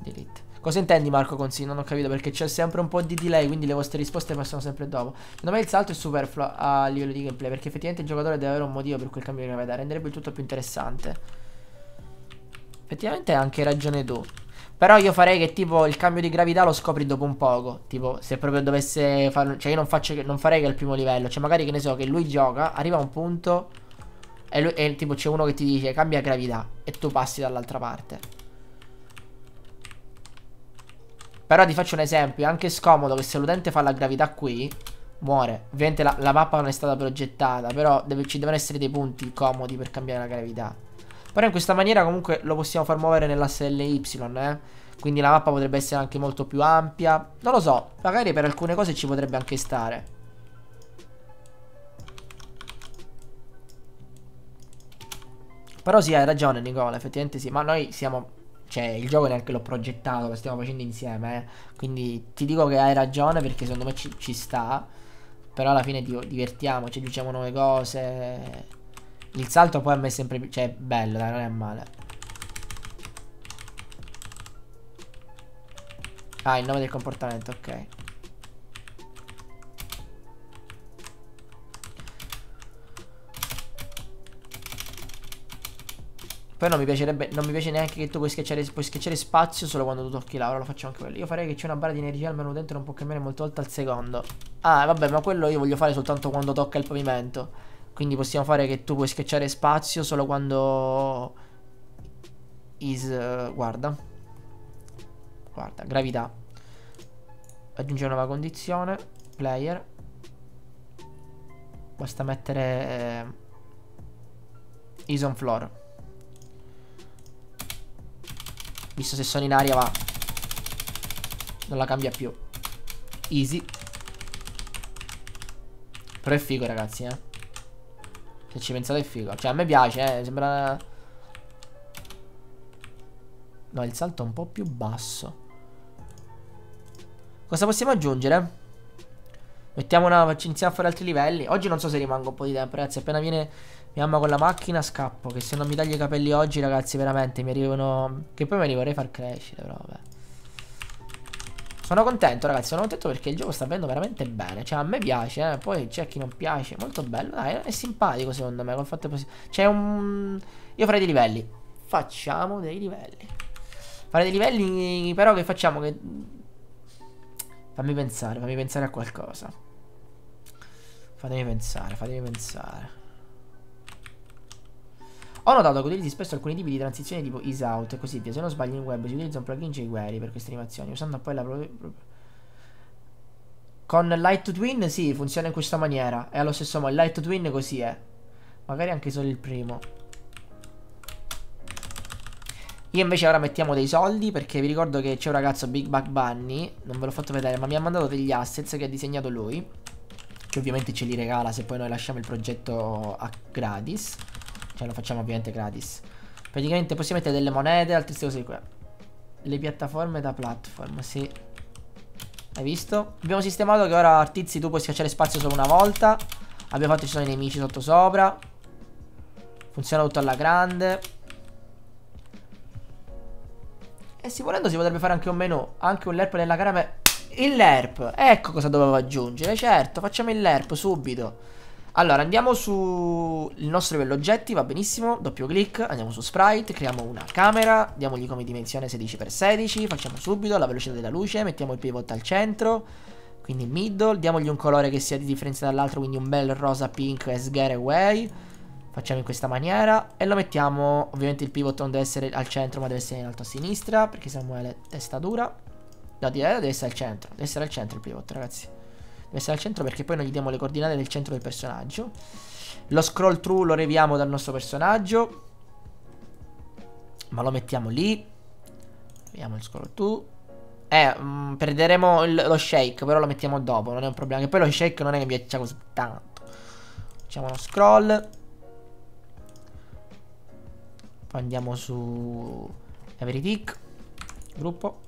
Delete. Cosa intendi Marco con sì? Non ho capito perché c'è sempre un po' di delay Quindi le vostre risposte passano sempre dopo Secondo me il salto è superfluo a livello di gameplay Perché effettivamente il giocatore deve avere un motivo per quel cambio che va da Renderebbe il tutto più interessante Effettivamente hai anche ragione tu però io farei che tipo il cambio di gravità lo scopri dopo un poco. Tipo, se proprio dovesse fare. Cioè, io non, faccio, non farei che al primo livello. Cioè, magari che ne so, che lui gioca, arriva a un punto. E, lui, e tipo c'è uno che ti dice cambia gravità. E tu passi dall'altra parte. Però ti faccio un esempio. È anche scomodo che se l'utente fa la gravità qui. Muore. Ovviamente la, la mappa non è stata progettata. Però deve, ci devono essere dei punti comodi per cambiare la gravità. Però in questa maniera comunque lo possiamo far muovere nell'asse LY, eh. Quindi la mappa potrebbe essere anche molto più ampia. Non lo so, magari per alcune cose ci potrebbe anche stare. Però sì, hai ragione Nicola, effettivamente sì, ma noi siamo... Cioè, il gioco neanche l'ho progettato, lo stiamo facendo insieme, eh. Quindi ti dico che hai ragione perché secondo me ci, ci sta. Però alla fine dico, divertiamoci, aggiungiamo nuove cose. Il salto poi a me è sempre... Cioè, è bello, dai, non è male. Ah, il nome del comportamento, ok. Poi non mi piacerebbe, non mi piace neanche che tu puoi schiacciare, puoi schiacciare spazio solo quando tu tocchi l'aura, lo faccio anche quello. Io farei che c'è una barra di energia almeno dentro, non può cambiare molte volte al secondo. Ah, vabbè, ma quello io voglio fare soltanto quando tocca il pavimento. Quindi possiamo fare che tu puoi schiacciare spazio solo quando... Is... Uh, guarda. Guarda, gravità. una nuova condizione. Player. Basta mettere... Eh, is on floor. Visto se sono in aria va. Non la cambia più. Easy. Però è figo ragazzi, eh. Se ci pensate è figo. Cioè, a me piace, eh. Sembra... No, il salto è un po' più basso. Cosa possiamo aggiungere? Mettiamo una... Ci iniziamo a fare altri livelli. Oggi non so se rimango un po' di tempo, ragazzi. Appena viene mia mamma con la macchina, scappo. Che se non mi taglio i capelli oggi, ragazzi, veramente, mi arrivano... Che poi me li vorrei far crescere, però, vabbè. Sono contento ragazzi, sono contento perché il gioco sta avendo veramente bene Cioè a me piace, eh. poi c'è chi non piace Molto bello, dai, è simpatico secondo me fatto C'è un... Io farei dei livelli Facciamo dei livelli Fare dei livelli però che facciamo che... Fammi pensare, fammi pensare a qualcosa Fatemi pensare, fatemi pensare ho notato che utilizzi spesso alcuni tipi di transizioni tipo ease out e così via. Se non sbaglio in web si utilizza un plugin jQuery per queste animazioni, usando poi la propria... con Light Twin sì, funziona in questa maniera. E allo stesso modo, Light Twin così è. Magari anche solo il primo. Io invece ora mettiamo dei soldi perché vi ricordo che c'è un ragazzo Big Bug Bunny, non ve l'ho fatto vedere, ma mi ha mandato degli assets che ha disegnato lui, che ovviamente ce li regala se poi noi lasciamo il progetto a gratis. Cioè lo facciamo ovviamente gratis Praticamente possiamo mettere delle monete Altre cose qua Le piattaforme da platform Sì Hai visto? Abbiamo sistemato che ora Artizi tu puoi schiacciare spazio solo una volta Abbiamo fatto ci sono i nemici sotto sopra Funziona tutto alla grande E se volendo si potrebbe fare anche un menu Anche un lerp nella gara Il lerp Ecco cosa dovevo aggiungere Certo facciamo il lerp subito allora andiamo su il nostro livello oggetti, va benissimo, doppio clic, andiamo su sprite, creiamo una camera, diamogli come dimensione 16x16, facciamo subito la velocità della luce, mettiamo il pivot al centro, quindi middle, diamogli un colore che sia di differenza dall'altro, quindi un bel rosa pink as get away, facciamo in questa maniera e lo mettiamo, ovviamente il pivot non deve essere al centro ma deve essere in alto a sinistra perché Samuele è testa dura, no eh, deve essere al centro, deve essere al centro il pivot ragazzi messa al centro perché poi noi gli diamo le coordinate del centro del personaggio. Lo scroll through lo reviamo dal nostro personaggio. Ma lo mettiamo lì. Vediamo il scroll through. Eh, mh, mm, perderemo il, lo shake, però lo mettiamo dopo, non è un problema. Che poi lo shake non è che mi piaccia così tanto. Facciamo uno scroll. Poi andiamo su Everytick. Gruppo.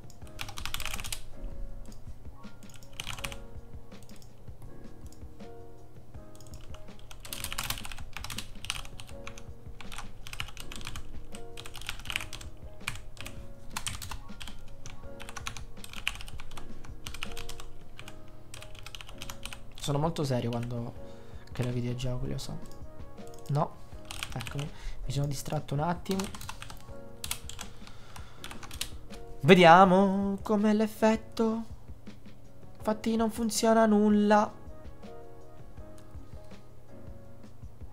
Sono molto serio quando creo videogiochi, lo so. No, eccomi. Mi sono distratto un attimo. Vediamo com'è l'effetto. Infatti non funziona nulla.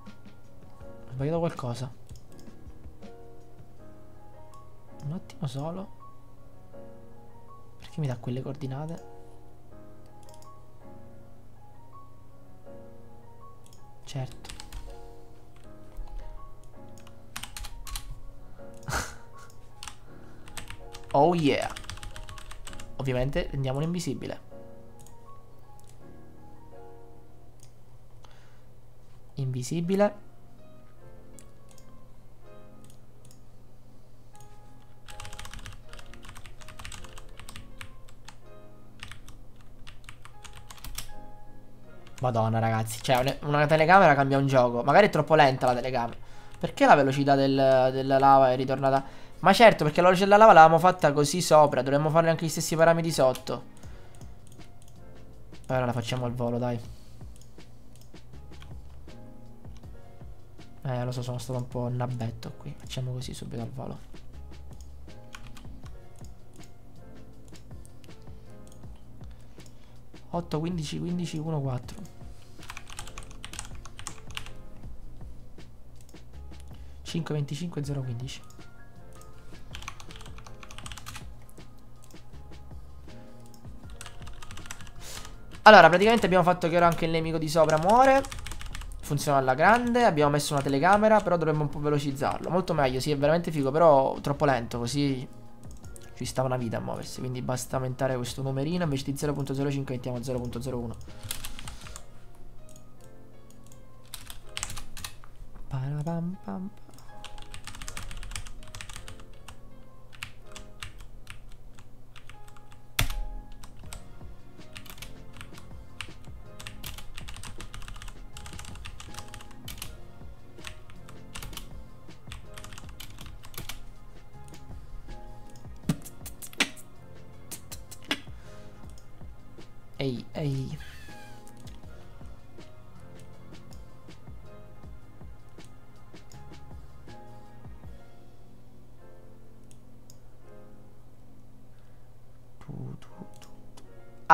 Ho sbagliato qualcosa. Un attimo solo. Perché mi dà quelle coordinate? certo. oh yeah. Ovviamente rendiamolo invisibile. Invisibile. Madonna ragazzi Cioè una telecamera cambia un gioco Magari è troppo lenta la telecamera Perché la velocità del, della lava è ritornata Ma certo perché la velocità della lava l'avevamo fatta così sopra Dovremmo farne anche gli stessi parametri sotto Ora la facciamo al volo dai Eh lo so sono stato un po' nabbetto qui Facciamo così subito al volo Otto, 15, 15, 1, 4 525 015 Allora praticamente abbiamo fatto che ora anche il nemico di sopra muore Funziona alla grande Abbiamo messo una telecamera Però dovremmo un po' velocizzarlo Molto meglio Sì è veramente figo Però troppo lento Così ci sta una vita a muoversi Quindi basta aumentare questo numerino Invece di 0.05 mettiamo 0.01 Parapam pam pam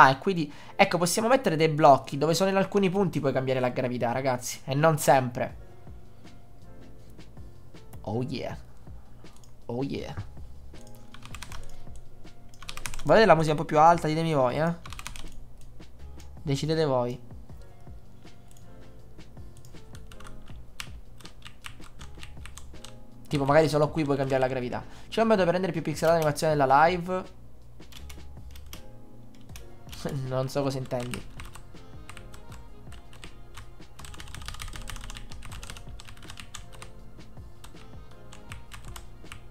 Ah, e quindi... Ecco, possiamo mettere dei blocchi. Dove sono in alcuni punti puoi cambiare la gravità, ragazzi. E non sempre. Oh yeah. Oh yeah. Volete la musica un po' più alta? Ditemi voi, eh. Decidete voi. Tipo magari solo qui puoi cambiare la gravità C'è un modo per rendere più pixelata l'animazione della live non so cosa intendi.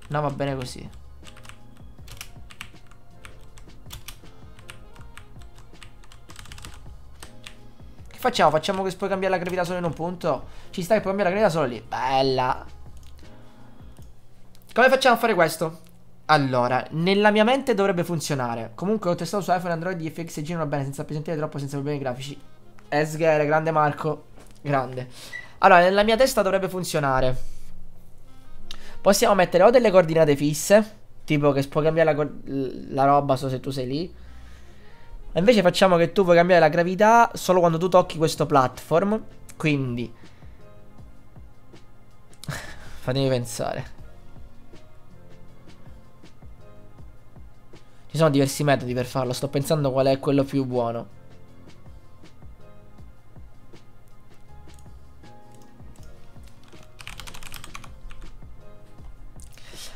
No, va bene così. Che facciamo? Facciamo che si può cambiare la gravità solo in un punto? Ci sta stai può cambiare la gravità solo lì. Bella. Come facciamo a fare questo? Allora, nella mia mente dovrebbe funzionare. Comunque ho testato su iPhone Android gli FX girano bene senza appesantire troppo, senza problemi grafici. Esghere, grande Marco. Grande. Allora, nella mia testa dovrebbe funzionare. Possiamo mettere o delle coordinate fisse, tipo che può cambiare la, la roba so se tu sei lì. E invece facciamo che tu puoi cambiare la gravità solo quando tu tocchi questo platform. Quindi... Fatemi pensare. Ci sono diversi metodi per farlo, sto pensando qual è quello più buono.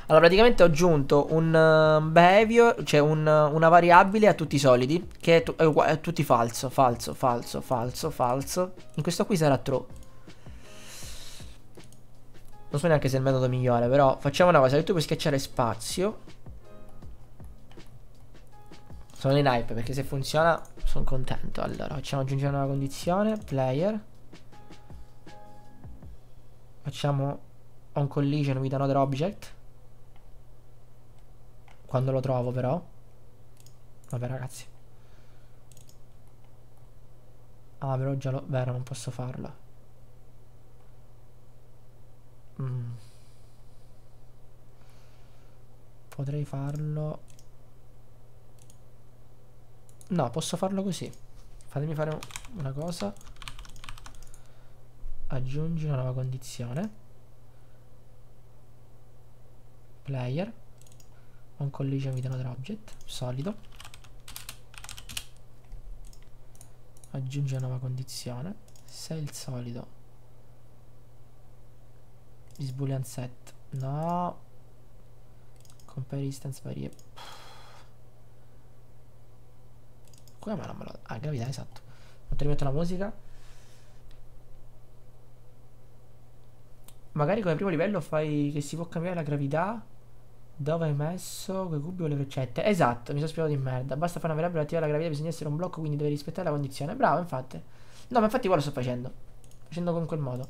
Allora, praticamente ho aggiunto un um, behavior, cioè un, uh, una variabile a tutti i solidi, che è, tu è uguale a tutti falso, falso, falso, falso, falso. In questo qui sarà true. Non so neanche se è il metodo migliore, però facciamo una cosa, che tu puoi schiacciare spazio sono in hype perché se funziona sono contento. Allora, facciamo aggiungere una condizione. Player. Facciamo on collision with another object. Quando lo trovo però. Vabbè ragazzi. Ah però già lo... Vero, non posso farlo. Mm. Potrei farlo No, posso farlo così. Fatemi fare una cosa. Aggiungi una nuova condizione. Player. Un collision with another object. Solido. Aggiungi una nuova condizione. Se il solido. Is boolean set. No. Compare instance variable. Come mai non me Ah, gravità, esatto. Non ti rimetto la musica. Magari come primo livello fai che si può cambiare la gravità. Dove hai messo quei cubi o le freccette? Esatto, mi sono spiegato di merda. Basta fare una variabile attiva la gravità, bisogna essere un blocco, quindi devi rispettare la condizione. Bravo, infatti. No, ma infatti qua lo sto facendo. Facendo con quel modo.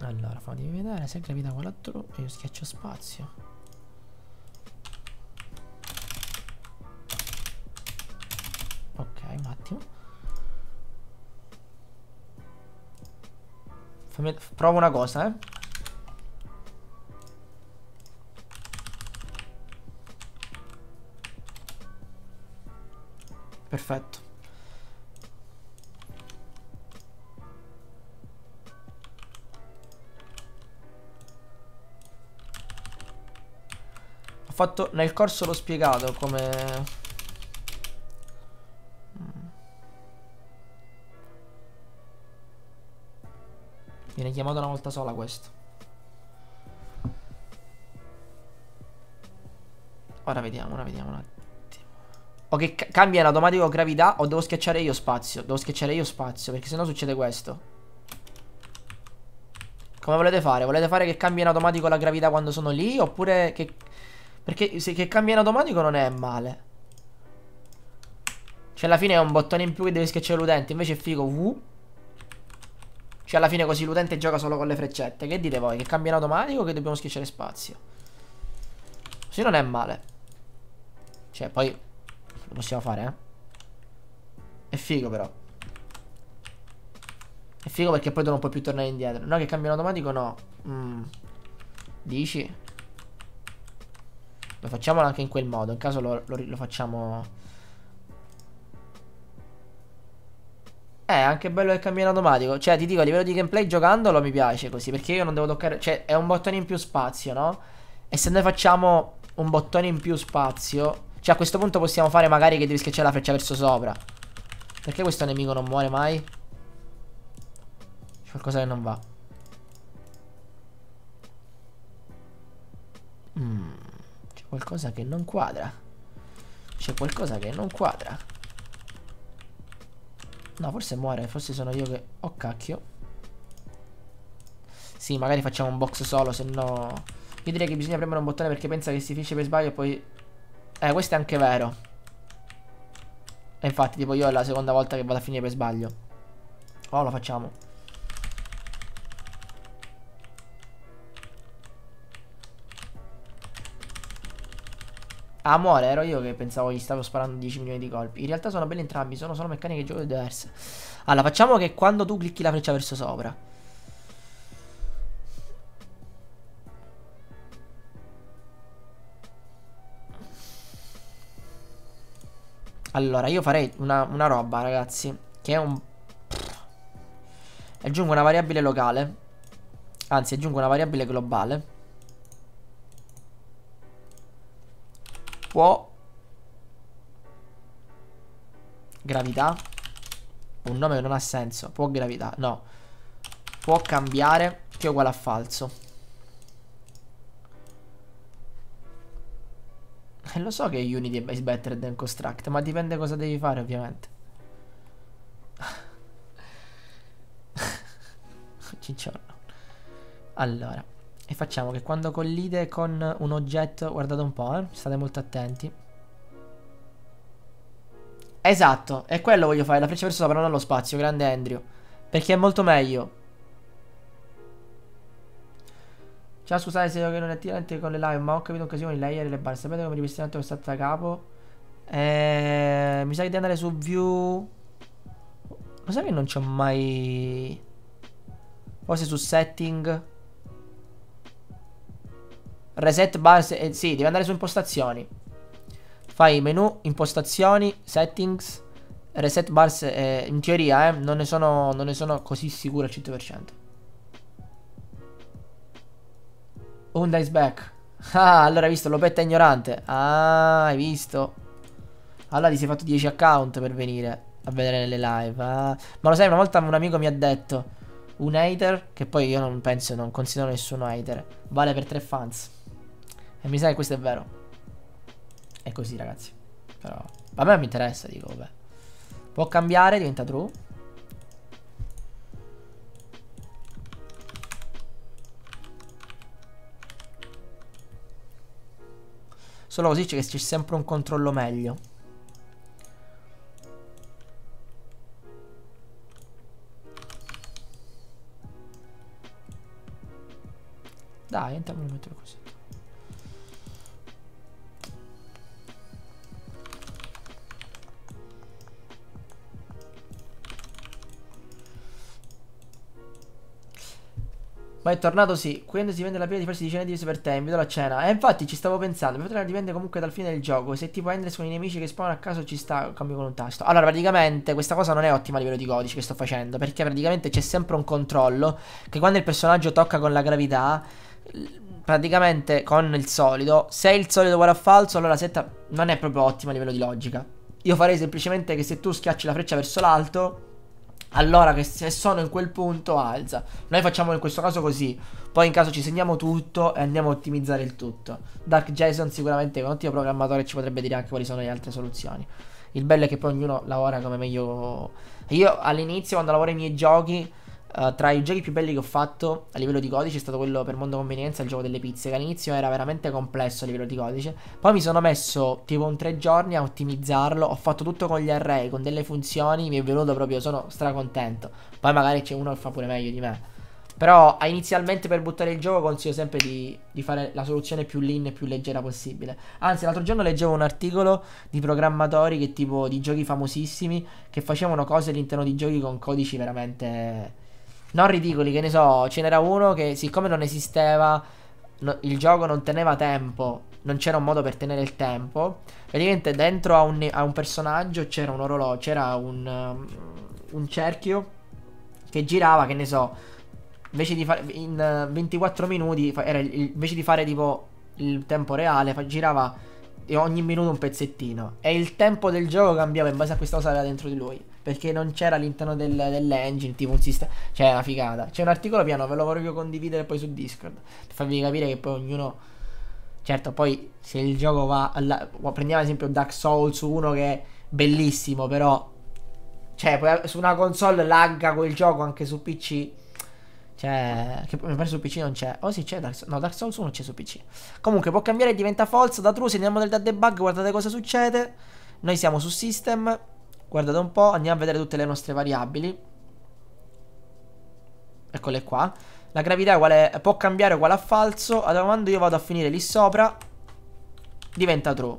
Allora, fammi vedere se gravità 4 io schiaccio spazio. un attimo. Fammi... Provo una cosa, eh. Perfetto. Ho fatto nel corso l'ho spiegato come Viene chiamato una volta sola questo. Ora vediamo, ora vediamo un attimo. Ok, ca cambia in automatico gravità o devo schiacciare io spazio? Devo schiacciare io spazio, perché sennò succede questo. Come volete fare? Volete fare che cambia in automatico la gravità quando sono lì? Oppure che... Perché se che cambia in automatico non è male. Cioè alla fine è un bottone in più che deve schiacciare l'utente, invece è figo. Uh. Cioè alla fine così l'utente gioca solo con le freccette. Che dite voi? Che cambia in automatico o che dobbiamo schiacciare spazio? Così non è male. Cioè poi lo possiamo fare, eh. È figo però. È figo perché poi tu non puoi più tornare indietro. No che cambia in automatico no. Mm. Dici? Lo facciamolo anche in quel modo. In caso lo, lo, lo facciamo Eh, anche bello che cammina automatico. Cioè, ti dico, a livello di gameplay giocandolo mi piace così, perché io non devo toccare... Cioè, è un bottone in più spazio, no? E se noi facciamo un bottone in più spazio... Cioè, a questo punto possiamo fare magari che devi schiacciare la freccia verso sopra. Perché questo nemico non muore mai? C'è qualcosa che non va. Mm, c'è qualcosa che non quadra. C'è qualcosa che non quadra. No, forse muore, forse sono io che... Oh, cacchio. Sì, magari facciamo un box solo, se no... Io direi che bisogna premere un bottone perché pensa che si finisce per sbaglio e poi... Eh, questo è anche vero. E infatti, tipo, io è la seconda volta che vado a finire per sbaglio. Oh, lo facciamo. Ah, amore, ero io che pensavo gli stavo sparando 10 milioni di colpi. In realtà sono belli entrambi, sono solo meccaniche di gioco diverse. Allora, facciamo che quando tu clicchi la freccia verso sopra. Allora, io farei una, una roba, ragazzi, che è un... Aggiungo una variabile locale. Anzi, aggiungo una variabile globale. può gravità un nome che non ha senso può gravità no può cambiare che è uguale a falso e eh, lo so che unity is better than construct ma dipende cosa devi fare ovviamente Cicciorno allora e facciamo che quando collide con un oggetto, guardate un po', eh, state molto attenti. Esatto, è quello voglio fare, la freccia verso sopra, non allo spazio, grande Andrew. Perché è molto meglio. Ciao, scusate se non è attirante con le live, ma ho capito un un'occasione, i layer e le barre. Sapete come ripristinare questo attaccapo? Eh, mi sa che devo andare su view... Lo sai che non c'ho mai... Forse su setting... Reset base, eh, sì, devi andare su impostazioni. Fai menu, impostazioni, settings, reset bars, eh, in teoria, eh, non ne, sono, non ne sono così sicuro al 100%. Un dice back. Ah, allora hai visto, Lopetta è ignorante. Ah, hai visto. Allora ti sei fatto 10 account per venire a vedere nelle live. Ah. Ma lo sai, una volta un amico mi ha detto, un hater, che poi io non penso, non considero nessuno hater, vale per tre fans. E mi sa che questo è vero. È così, ragazzi. Però... Vabbè, mi interessa, dico, vabbè. Può cambiare, diventa true. Solo così c'è sempre un controllo meglio. Dai, andiamo a mettere così. Ma è tornato sì. Quando si vende la pena di farsi 10 di divisi per te, invito la cena. E eh, infatti ci stavo pensando. Però dipende comunque dal fine del gioco. Se tipo Endless con i nemici che spawnano a caso ci sta, cambio con un tasto. Allora, praticamente questa cosa non è ottima a livello di codice che sto facendo. Perché praticamente c'è sempre un controllo. Che quando il personaggio tocca con la gravità. Praticamente con il solido. Se il solido guarda falso, allora la setta non è proprio ottima a livello di logica. Io farei semplicemente che se tu schiacci la freccia verso l'alto allora che se sono in quel punto alza. Noi facciamo in questo caso così, poi in caso ci segniamo tutto e andiamo a ottimizzare il tutto. Dark Jason sicuramente con un ottimo programmatore ci potrebbe dire anche quali sono le altre soluzioni. Il bello è che poi ognuno lavora come meglio... Io all'inizio quando lavoro i miei giochi eh, tra i giochi più belli che ho fatto a livello di codice è stato quello per mondo convenienza, il gioco delle pizze, che all'inizio era veramente complesso a livello di codice. Poi mi sono messo tipo un tre giorni a ottimizzarlo, ho fatto tutto con gli array, con delle funzioni, mi è venuto proprio, sono stracontento. Poi magari c'è uno che fa pure meglio di me. Però inizialmente per buttare il gioco consiglio sempre di, di fare la soluzione più lean e più leggera possibile. Anzi, l'altro giorno leggevo un articolo di programmatori che tipo di giochi famosissimi che facevano cose all'interno di giochi con codici veramente non ridicoli, che ne so, ce n'era uno che siccome non esisteva, no, il gioco non teneva tempo, non c'era un modo per tenere il tempo, praticamente dentro a un, a un personaggio c'era un orologio, c'era un, um, un, cerchio che girava, che ne so, invece di fare in 24 minuti, il, invece di fare tipo il tempo reale, fa, girava ogni minuto un pezzettino e il tempo del gioco cambiava in base a questa cosa che era dentro di lui perché non c'era all'interno del, dell'engine tipo un sistema, cioè è una figata. C'è un articolo piano, ve lo voglio condividere poi su Discord, per farvi capire che poi ognuno... Certo, poi se il gioco va... Alla... Prendiamo ad esempio Dark Souls 1 che è bellissimo, però... Cioè, poi su una console lagga quel gioco anche su PC. Cioè, che mi pare su PC non c'è. Oh sì, c'è Dark Souls. No, Dark Souls 1 c'è su PC. Comunque può cambiare e diventa false. Da true, se andiamo nel debug, guardate cosa succede. Noi siamo su system. Guardate un po', andiamo a vedere tutte le nostre variabili. Eccole qua. La gravità è, può cambiare uguale a falso. Allora quando io vado a finire lì sopra, diventa true.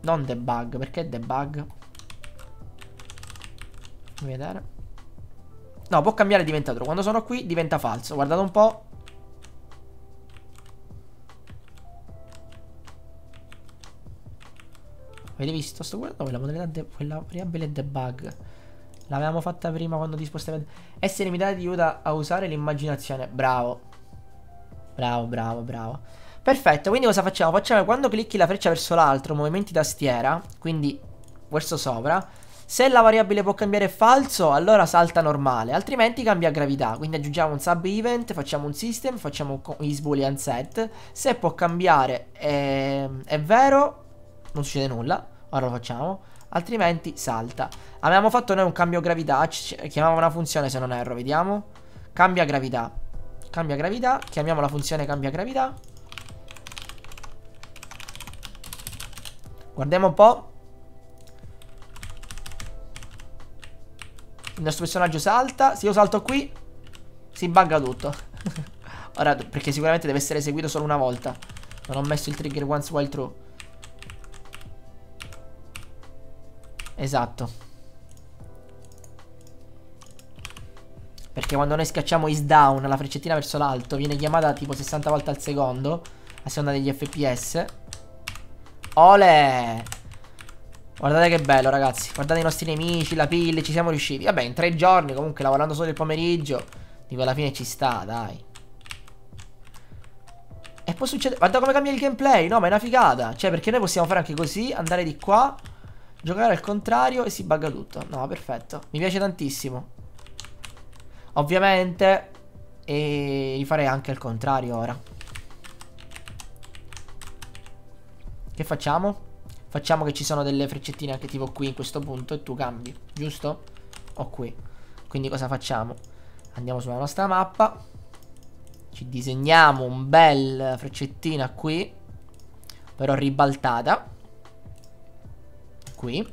Non debug, perché debug? Fammi vedere. No, può cambiare e diventa true. Quando sono qui diventa falso. Guardate un po'. Avete visto? Sto guardando quella modalità, quella variabile debug. L'avevamo fatta prima quando ti spostavi. Essere limitati ti aiuta a usare l'immaginazione. Bravo. Bravo, bravo, bravo. Perfetto, quindi cosa facciamo? Facciamo quando clicchi la freccia verso l'altro, movimenti tastiera, quindi verso sopra. Se la variabile può cambiare falso, allora salta normale, altrimenti cambia gravità. Quindi aggiungiamo un sub event, facciamo un system, facciamo is boolean set. Se può cambiare è, è vero, non succede nulla. Ora lo facciamo. Altrimenti salta. Abbiamo fatto noi un cambio gravità. Chiamiamo una funzione se non erro, vediamo. Cambia gravità. Cambia gravità. Chiamiamo la funzione cambia gravità. Guardiamo un po'. Il nostro personaggio salta. Se io salto qui, si bugga tutto. Ora, perché sicuramente deve essere eseguito solo una volta. Non ho messo il trigger once while true. Esatto. Perché quando noi scacciamo is down la freccettina verso l'alto viene chiamata tipo 60 volte al secondo. A seconda degli FPS. Ole! Guardate che bello ragazzi. Guardate i nostri nemici, la pille, ci siamo riusciti. Vabbè, in tre giorni comunque lavorando solo il pomeriggio. Dico alla fine ci sta, dai. E poi succede Guarda come cambia il gameplay. No, ma è una figata. Cioè, perché noi possiamo fare anche così, andare di qua... Giocare al contrario e si bugga tutto. No, perfetto. Mi piace tantissimo. Ovviamente. E li farei anche al contrario ora. Che facciamo? Facciamo che ci sono delle freccettine anche tipo qui in questo punto e tu cambi, giusto? O qui. Quindi cosa facciamo? Andiamo sulla nostra mappa. Ci disegniamo un bel freccettina qui. Però ribaltata qui.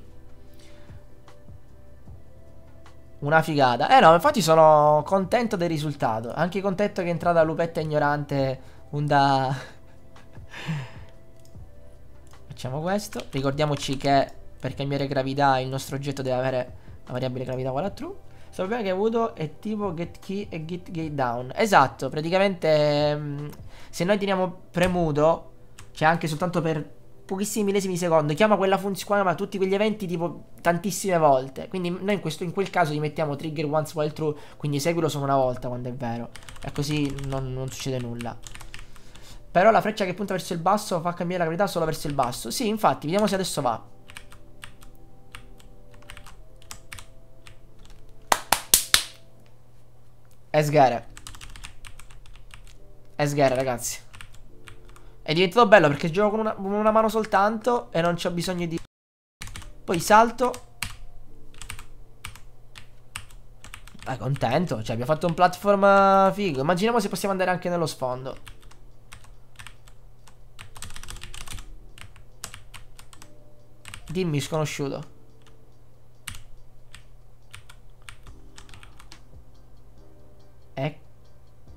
Una figata. Eh no, infatti sono contento del risultato. Anche contento che è entrata Lupetta ignorante. Un da... Facciamo questo. Ricordiamoci che per cambiare gravità il nostro oggetto deve avere la variabile gravità uguale a true. So, il problema che ho avuto è tipo get key e get gate down. Esatto, praticamente mm, se noi teniamo premuto, cioè anche soltanto per pochissimi millesimi di secondo, chiama quella funzione, chiama tutti quegli eventi tipo tantissime volte. Quindi noi in, questo, in quel caso gli mettiamo trigger once while true, quindi seguilo solo una volta quando è vero. E così non, non succede nulla. Però la freccia che punta verso il basso fa cambiare la gravità solo verso il basso. Sì, infatti, vediamo se adesso va. Esgare. Esgare, ragazzi. È diventato oh, bello perché gioco con una, una mano soltanto e non c'ho bisogno di... Poi salto. È contento, cioè abbiamo fatto un platform figo. Immaginiamo se possiamo andare anche nello sfondo. Dimmi, sconosciuto. È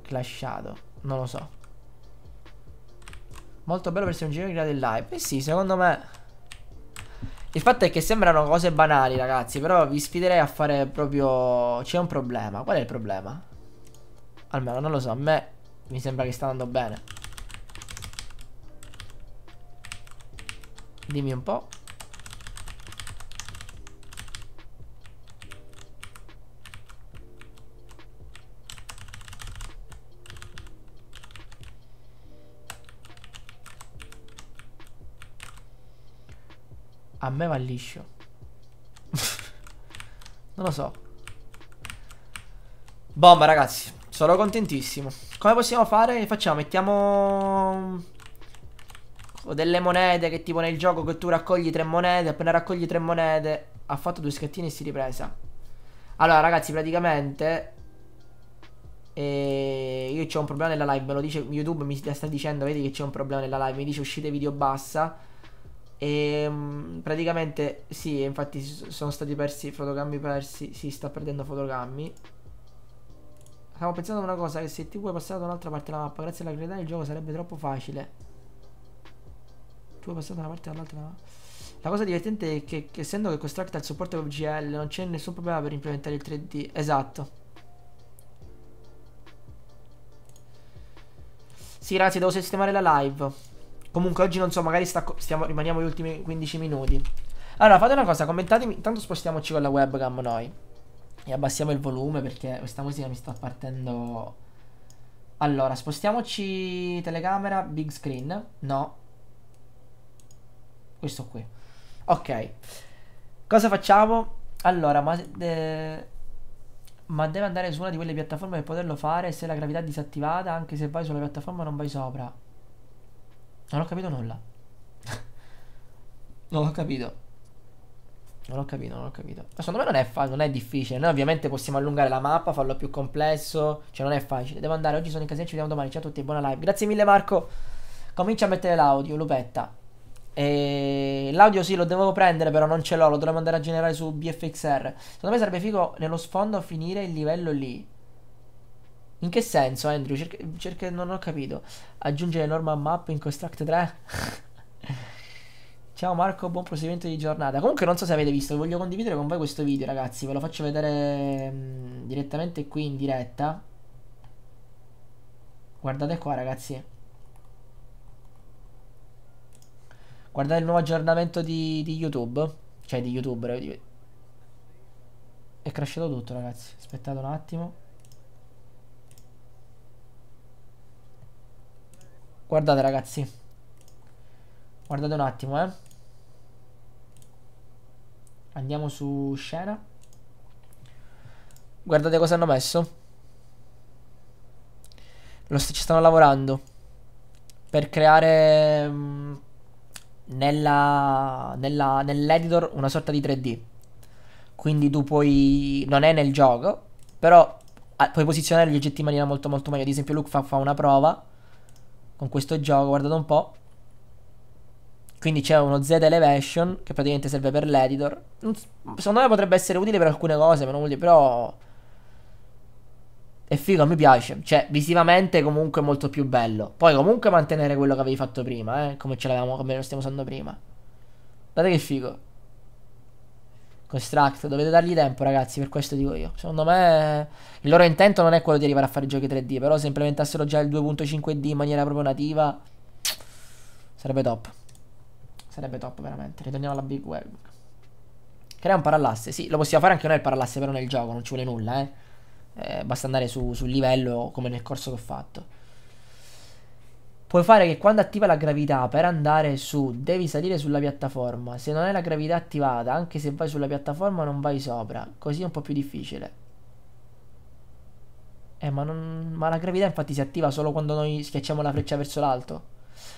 clashato, non lo so. Molto bello per essere un giro creato in live. Eh sì, secondo me. Il fatto è che sembrano cose banali, ragazzi. Però vi sfiderei a fare proprio. C'è un problema. Qual è il problema? Almeno non lo so. A me mi sembra che sta andando bene. Dimmi un po'. A me va liscio. non lo so. Bomba, ragazzi. Sono contentissimo. Come possiamo fare? Facciamo, mettiamo... Mm, delle monete che tipo nel gioco che tu raccogli tre monete. Appena raccogli tre monete... Ha fatto due scattini e si ripresa. Allora, ragazzi, praticamente... E io c'ho un problema nella live, me lo dice YouTube, mi sta dicendo, vedi che c'è un problema nella live, mi dice uscite video bassa. E ehm, praticamente sì, infatti sono stati persi fotogrammi persi, si sta perdendo fotogrammi. Stavo pensando a una cosa, che se ti vuoi passare da un'altra parte della mappa, grazie alla creatività il gioco sarebbe troppo facile. Tu vuoi passare da una parte all'altra mappa? La cosa divertente è che, che essendo che Construct ha il supporto WebGL, non c'è nessun problema per implementare il 3D. Esatto. Sì, ragazzi, devo sistemare la live. Comunque oggi non so, magari sta, stiamo, rimaniamo gli ultimi 15 minuti. Allora, fate una cosa, commentatemi. Intanto spostiamoci con la webcam noi. E abbassiamo il volume perché questa musica mi sta partendo. Allora, spostiamoci telecamera, big screen. No. Questo qui. Ok. Cosa facciamo? Allora, ma... Eh ma deve andare su una di quelle piattaforme per poterlo fare se la gravità è disattivata, anche se vai sulla piattaforma non vai sopra. Non ho capito nulla. non ho capito. Non ho capito, non ho capito. Ma secondo me non è, fa- non è difficile. Noi ovviamente possiamo allungare la mappa, farlo più complesso. Cioè non è facile. Devo andare, oggi sono in casino, ci vediamo domani. Ciao a tutti, buona live. Grazie mille Marco. Comincia a mettere l'audio, Lupetta. E... L'audio sì, lo devo prendere, però non ce l'ho. Lo dovremmo andare a generare su BFXR. Secondo me sarebbe figo nello sfondo finire il livello lì. In che senso, Andrew? Cerca, cerca non ho capito. Aggiungere normal map in Construct 3? Ciao Marco, buon proseguimento di giornata. Comunque non so se avete visto, voglio condividere con voi questo video, ragazzi. Ve lo faccio vedere mh, mm, direttamente qui in diretta. Guardate qua, ragazzi. Guardate il nuovo aggiornamento di, di YouTube. Cioè di YouTube. È crashato tutto, ragazzi. Aspettate un attimo. Guardate ragazzi Guardate un attimo eh Andiamo su scena Guardate cosa hanno messo Lo st ci stanno lavorando Per creare mh, mm, nella, nella, Nell'editor una sorta di 3D Quindi tu puoi Non è nel gioco Però ah, puoi posizionare gli oggetti in maniera molto molto meglio Ad esempio Luke fa, fa una prova con questo gioco, guardate un po'. Quindi c'è uno Z Elevation che praticamente serve per l'editor. Secondo me potrebbe essere utile per alcune cose, ma non utile, però... È figo, mi piace. Cioè, visivamente comunque molto più bello. Poi comunque mantenere quello che avevi fatto prima, eh, come, come lo stiamo usando prima. Guardate che figo. Construct, dovete dargli tempo ragazzi, per questo dico io. Secondo me il loro intento non è quello di arrivare a fare giochi 3D, però se implementassero già il 2.5D in maniera proprio nativa sarebbe top. Sarebbe top veramente. Ritorniamo alla big web. Crea un parallasse. Sì, lo possiamo fare anche noi il parallasse, però nel gioco non ci vuole nulla, eh. eh basta andare su, sul livello come nel corso che ho fatto. Puoi fare che quando attiva la gravità per andare su devi salire sulla piattaforma. Se non è la gravità attivata, anche se vai sulla piattaforma non vai sopra. Così è un po' più difficile. Eh, ma, non... ma la gravità infatti si attiva solo quando noi schiacciamo la freccia verso l'alto.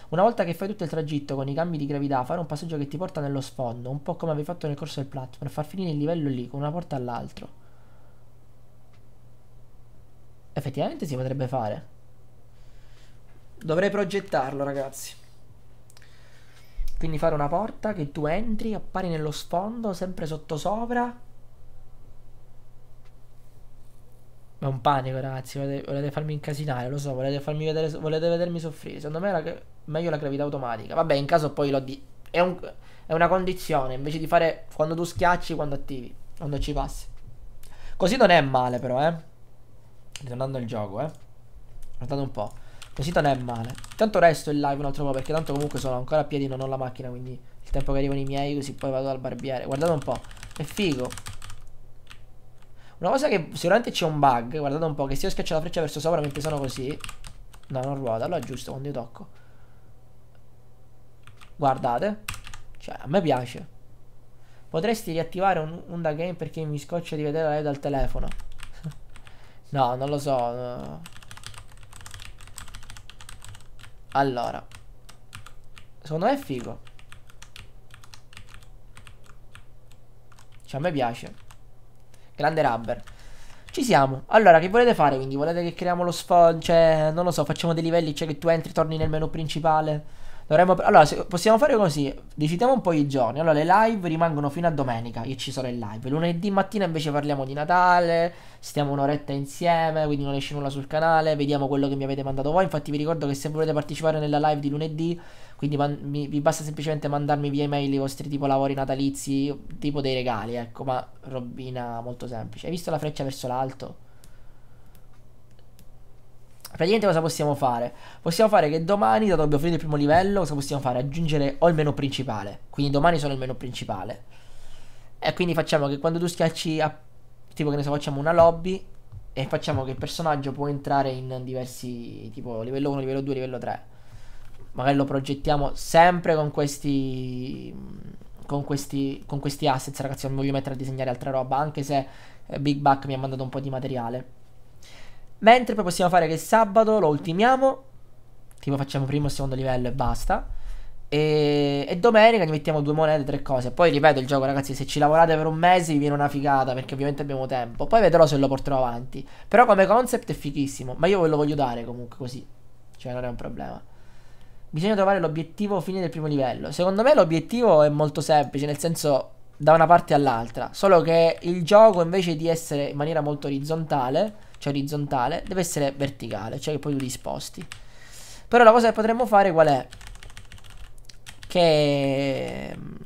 Una volta che fai tutto il tragitto con i cambi di gravità, fare un passaggio che ti porta nello sfondo, un po' come avevi fatto nel corso del platform, per far finire il livello lì, con una porta all'altro. Effettivamente si potrebbe fare. Dovrei progettarlo, ragazzi. Quindi fare una porta che tu entri, appari nello sfondo, sempre sottosopra. Ma è un panico, ragazzi. Volete, volete, farmi incasinare, lo so. Volete, farmi vedere, volete vedermi soffrire. Secondo me è meglio la gravità automatica. Vabbè, in caso poi l'ho di. È, un, è, una condizione. Invece di fare quando tu schiacci, quando attivi. Quando ci passi. Così non è male, però, eh. Ritornando al gioco, eh. Guardate un po'. Così non è male. Tanto resto in live un altro po' perché tanto comunque sono ancora a piedi, non ho la macchina, quindi il tempo che arrivano i miei così poi vado dal barbiere. Guardate un po', è figo. Una cosa che sicuramente c'è un bug, guardate un po', che se io schiaccio la freccia verso sopra mentre sono così... No, non ruota, allora è giusto quando io tocco. Guardate. Cioè, a me piace. Potresti riattivare un, un da game perché mi scoccia di vedere la live dal telefono. no, non lo so. No. Allora Secondo me è figo Cioè a me piace Grande rubber ci siamo. Allora, che volete fare? Quindi volete che creiamo lo sfondo? Cioè, non lo so, facciamo dei livelli, cioè che tu entri, e torni nel menu principale. Dovremmo... Allora, possiamo fare così. Decidiamo un po' i giorni. Allora, le live rimangono fino a domenica. Io ci sarò in live. Lunedì mattina invece parliamo di Natale. Stiamo un'oretta insieme. Quindi non esce nulla sul canale. Vediamo quello che mi avete mandato voi. Infatti, vi ricordo che se volete partecipare nella live di lunedì. Quindi mi, vi basta semplicemente mandarmi via email i vostri tipo lavori natalizi. Tipo dei regali, ecco. Ma robina molto semplice. Hai visto la freccia verso l'alto? Praticamente cosa possiamo fare? Possiamo fare che domani, dato che abbiamo finito il primo livello, cosa possiamo fare? Aggiungere o il menu principale. Quindi domani sono il menu principale. E quindi facciamo che quando tu schiacci, a, tipo che ne so, facciamo una lobby e facciamo che il personaggio può entrare in diversi, tipo livello 1, livello 2, livello 3. Magari lo progettiamo sempre con questi, con questi, con questi assets, ragazzi, non voglio mettere a disegnare altra roba, anche se eh, Big Buck mi ha mandato un po' di materiale. Mentre poi possiamo fare che sabato lo ultimiamo, tipo facciamo primo e secondo livello e basta. E, e domenica gli mettiamo due monete, tre cose. Poi ripeto il gioco, ragazzi, se ci lavorate per un mese vi viene una figata perché ovviamente abbiamo tempo. Poi vedrò se lo porterò avanti. Però come concept è fighissimo, ma io ve lo voglio dare comunque così. Cioè non è un problema. Bisogna trovare l'obiettivo fine del primo livello. Secondo me l'obiettivo è molto semplice, nel senso da una parte all'altra. Solo che il gioco invece di essere in maniera molto orizzontale cioè orizzontale, deve essere verticale, cioè che poi tu li sposti. Però la cosa che potremmo fare qual è? Che... Ehm,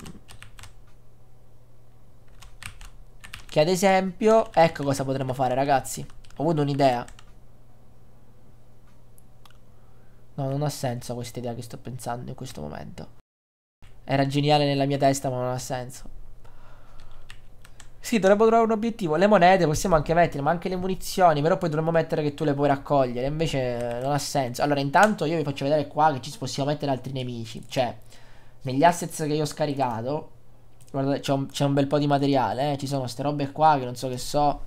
che ad esempio, ecco cosa potremmo fare ragazzi, ho avuto un'idea. No, non ha senso questa idea che sto pensando in questo momento. Era geniale nella mia testa, ma non ha senso. Sì, dovremmo trovare un obiettivo. Le monete possiamo anche mettere, ma anche le munizioni. Però poi dovremmo mettere che tu le puoi raccogliere. Invece eh, non ha senso. Allora, intanto io vi faccio vedere qua che ci possiamo mettere altri nemici. Cioè, negli assets che io ho scaricato. Guardate, c'è un, un, bel po' di materiale. Eh? Ci sono queste robe qua che non so che so.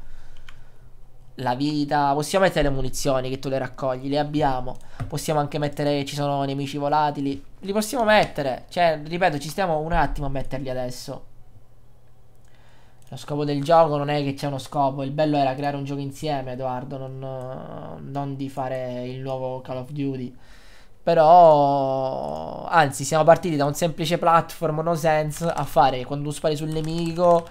La vita. Possiamo mettere le munizioni che tu le raccogli. Le abbiamo. Possiamo anche mettere. Ci sono nemici volatili. Li possiamo mettere. Cioè, ripeto, ci stiamo un attimo a metterli adesso. Lo scopo del gioco non è che c'è uno scopo, il bello era creare un gioco insieme, Edoardo, non, non di fare il nuovo Call of Duty. Però, anzi, siamo partiti da un semplice platform no sense a fare quando tu spari sul nemico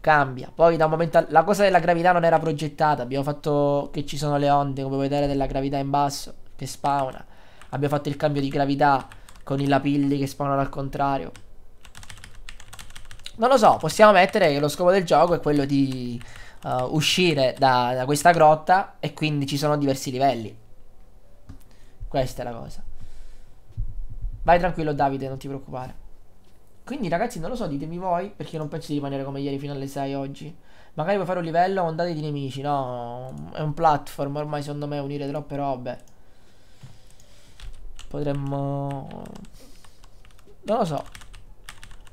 cambia. Poi da un momento all... la cosa della gravità non era progettata, abbiamo fatto che ci sono le onde, come puoi vedere della gravità in basso che spawna. Abbiamo fatto il cambio di gravità con i lapilli che spawnano al contrario. Non lo so, possiamo mettere che lo scopo del gioco è quello di uh, uscire da, da questa grotta e quindi ci sono diversi livelli. Questa è la cosa. Vai tranquillo Davide, non ti preoccupare. Quindi ragazzi non lo so, ditemi voi, perché io non penso di rimanere come ieri fino alle 6 oggi. Magari vuoi fare un livello ondate di nemici, no? È un platform, ormai secondo me unire troppe robe. Potremmo... Non lo so.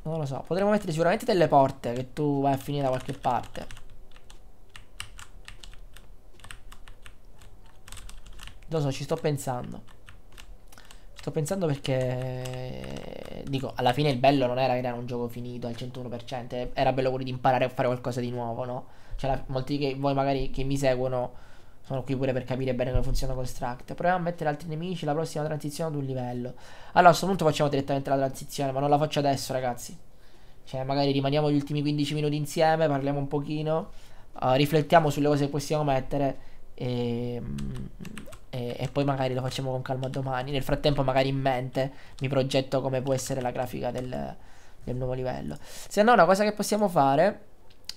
Non lo so, potremmo mettere sicuramente delle porte che tu vai a finire da qualche parte. Non Lo so, ci sto pensando. Sto pensando perché... Dico, alla fine il bello non era che era un gioco finito al 101%, era bello quello di imparare a fare qualcosa di nuovo, no? Cioè, molti di voi magari che mi seguono sono qui pure per capire bene come funziona Construct. Proviamo a mettere altri nemici, la prossima transizione ad un livello. Allora a questo punto facciamo direttamente la transizione, ma non la faccio adesso ragazzi. Cioè magari rimaniamo gli ultimi 15 minuti insieme, parliamo un pochino, uh, riflettiamo sulle cose che possiamo mettere e, mm, e, e, poi magari lo facciamo con calma domani. Nel frattempo magari in mente mi progetto come può essere la grafica del, del nuovo livello. Se no una cosa che possiamo fare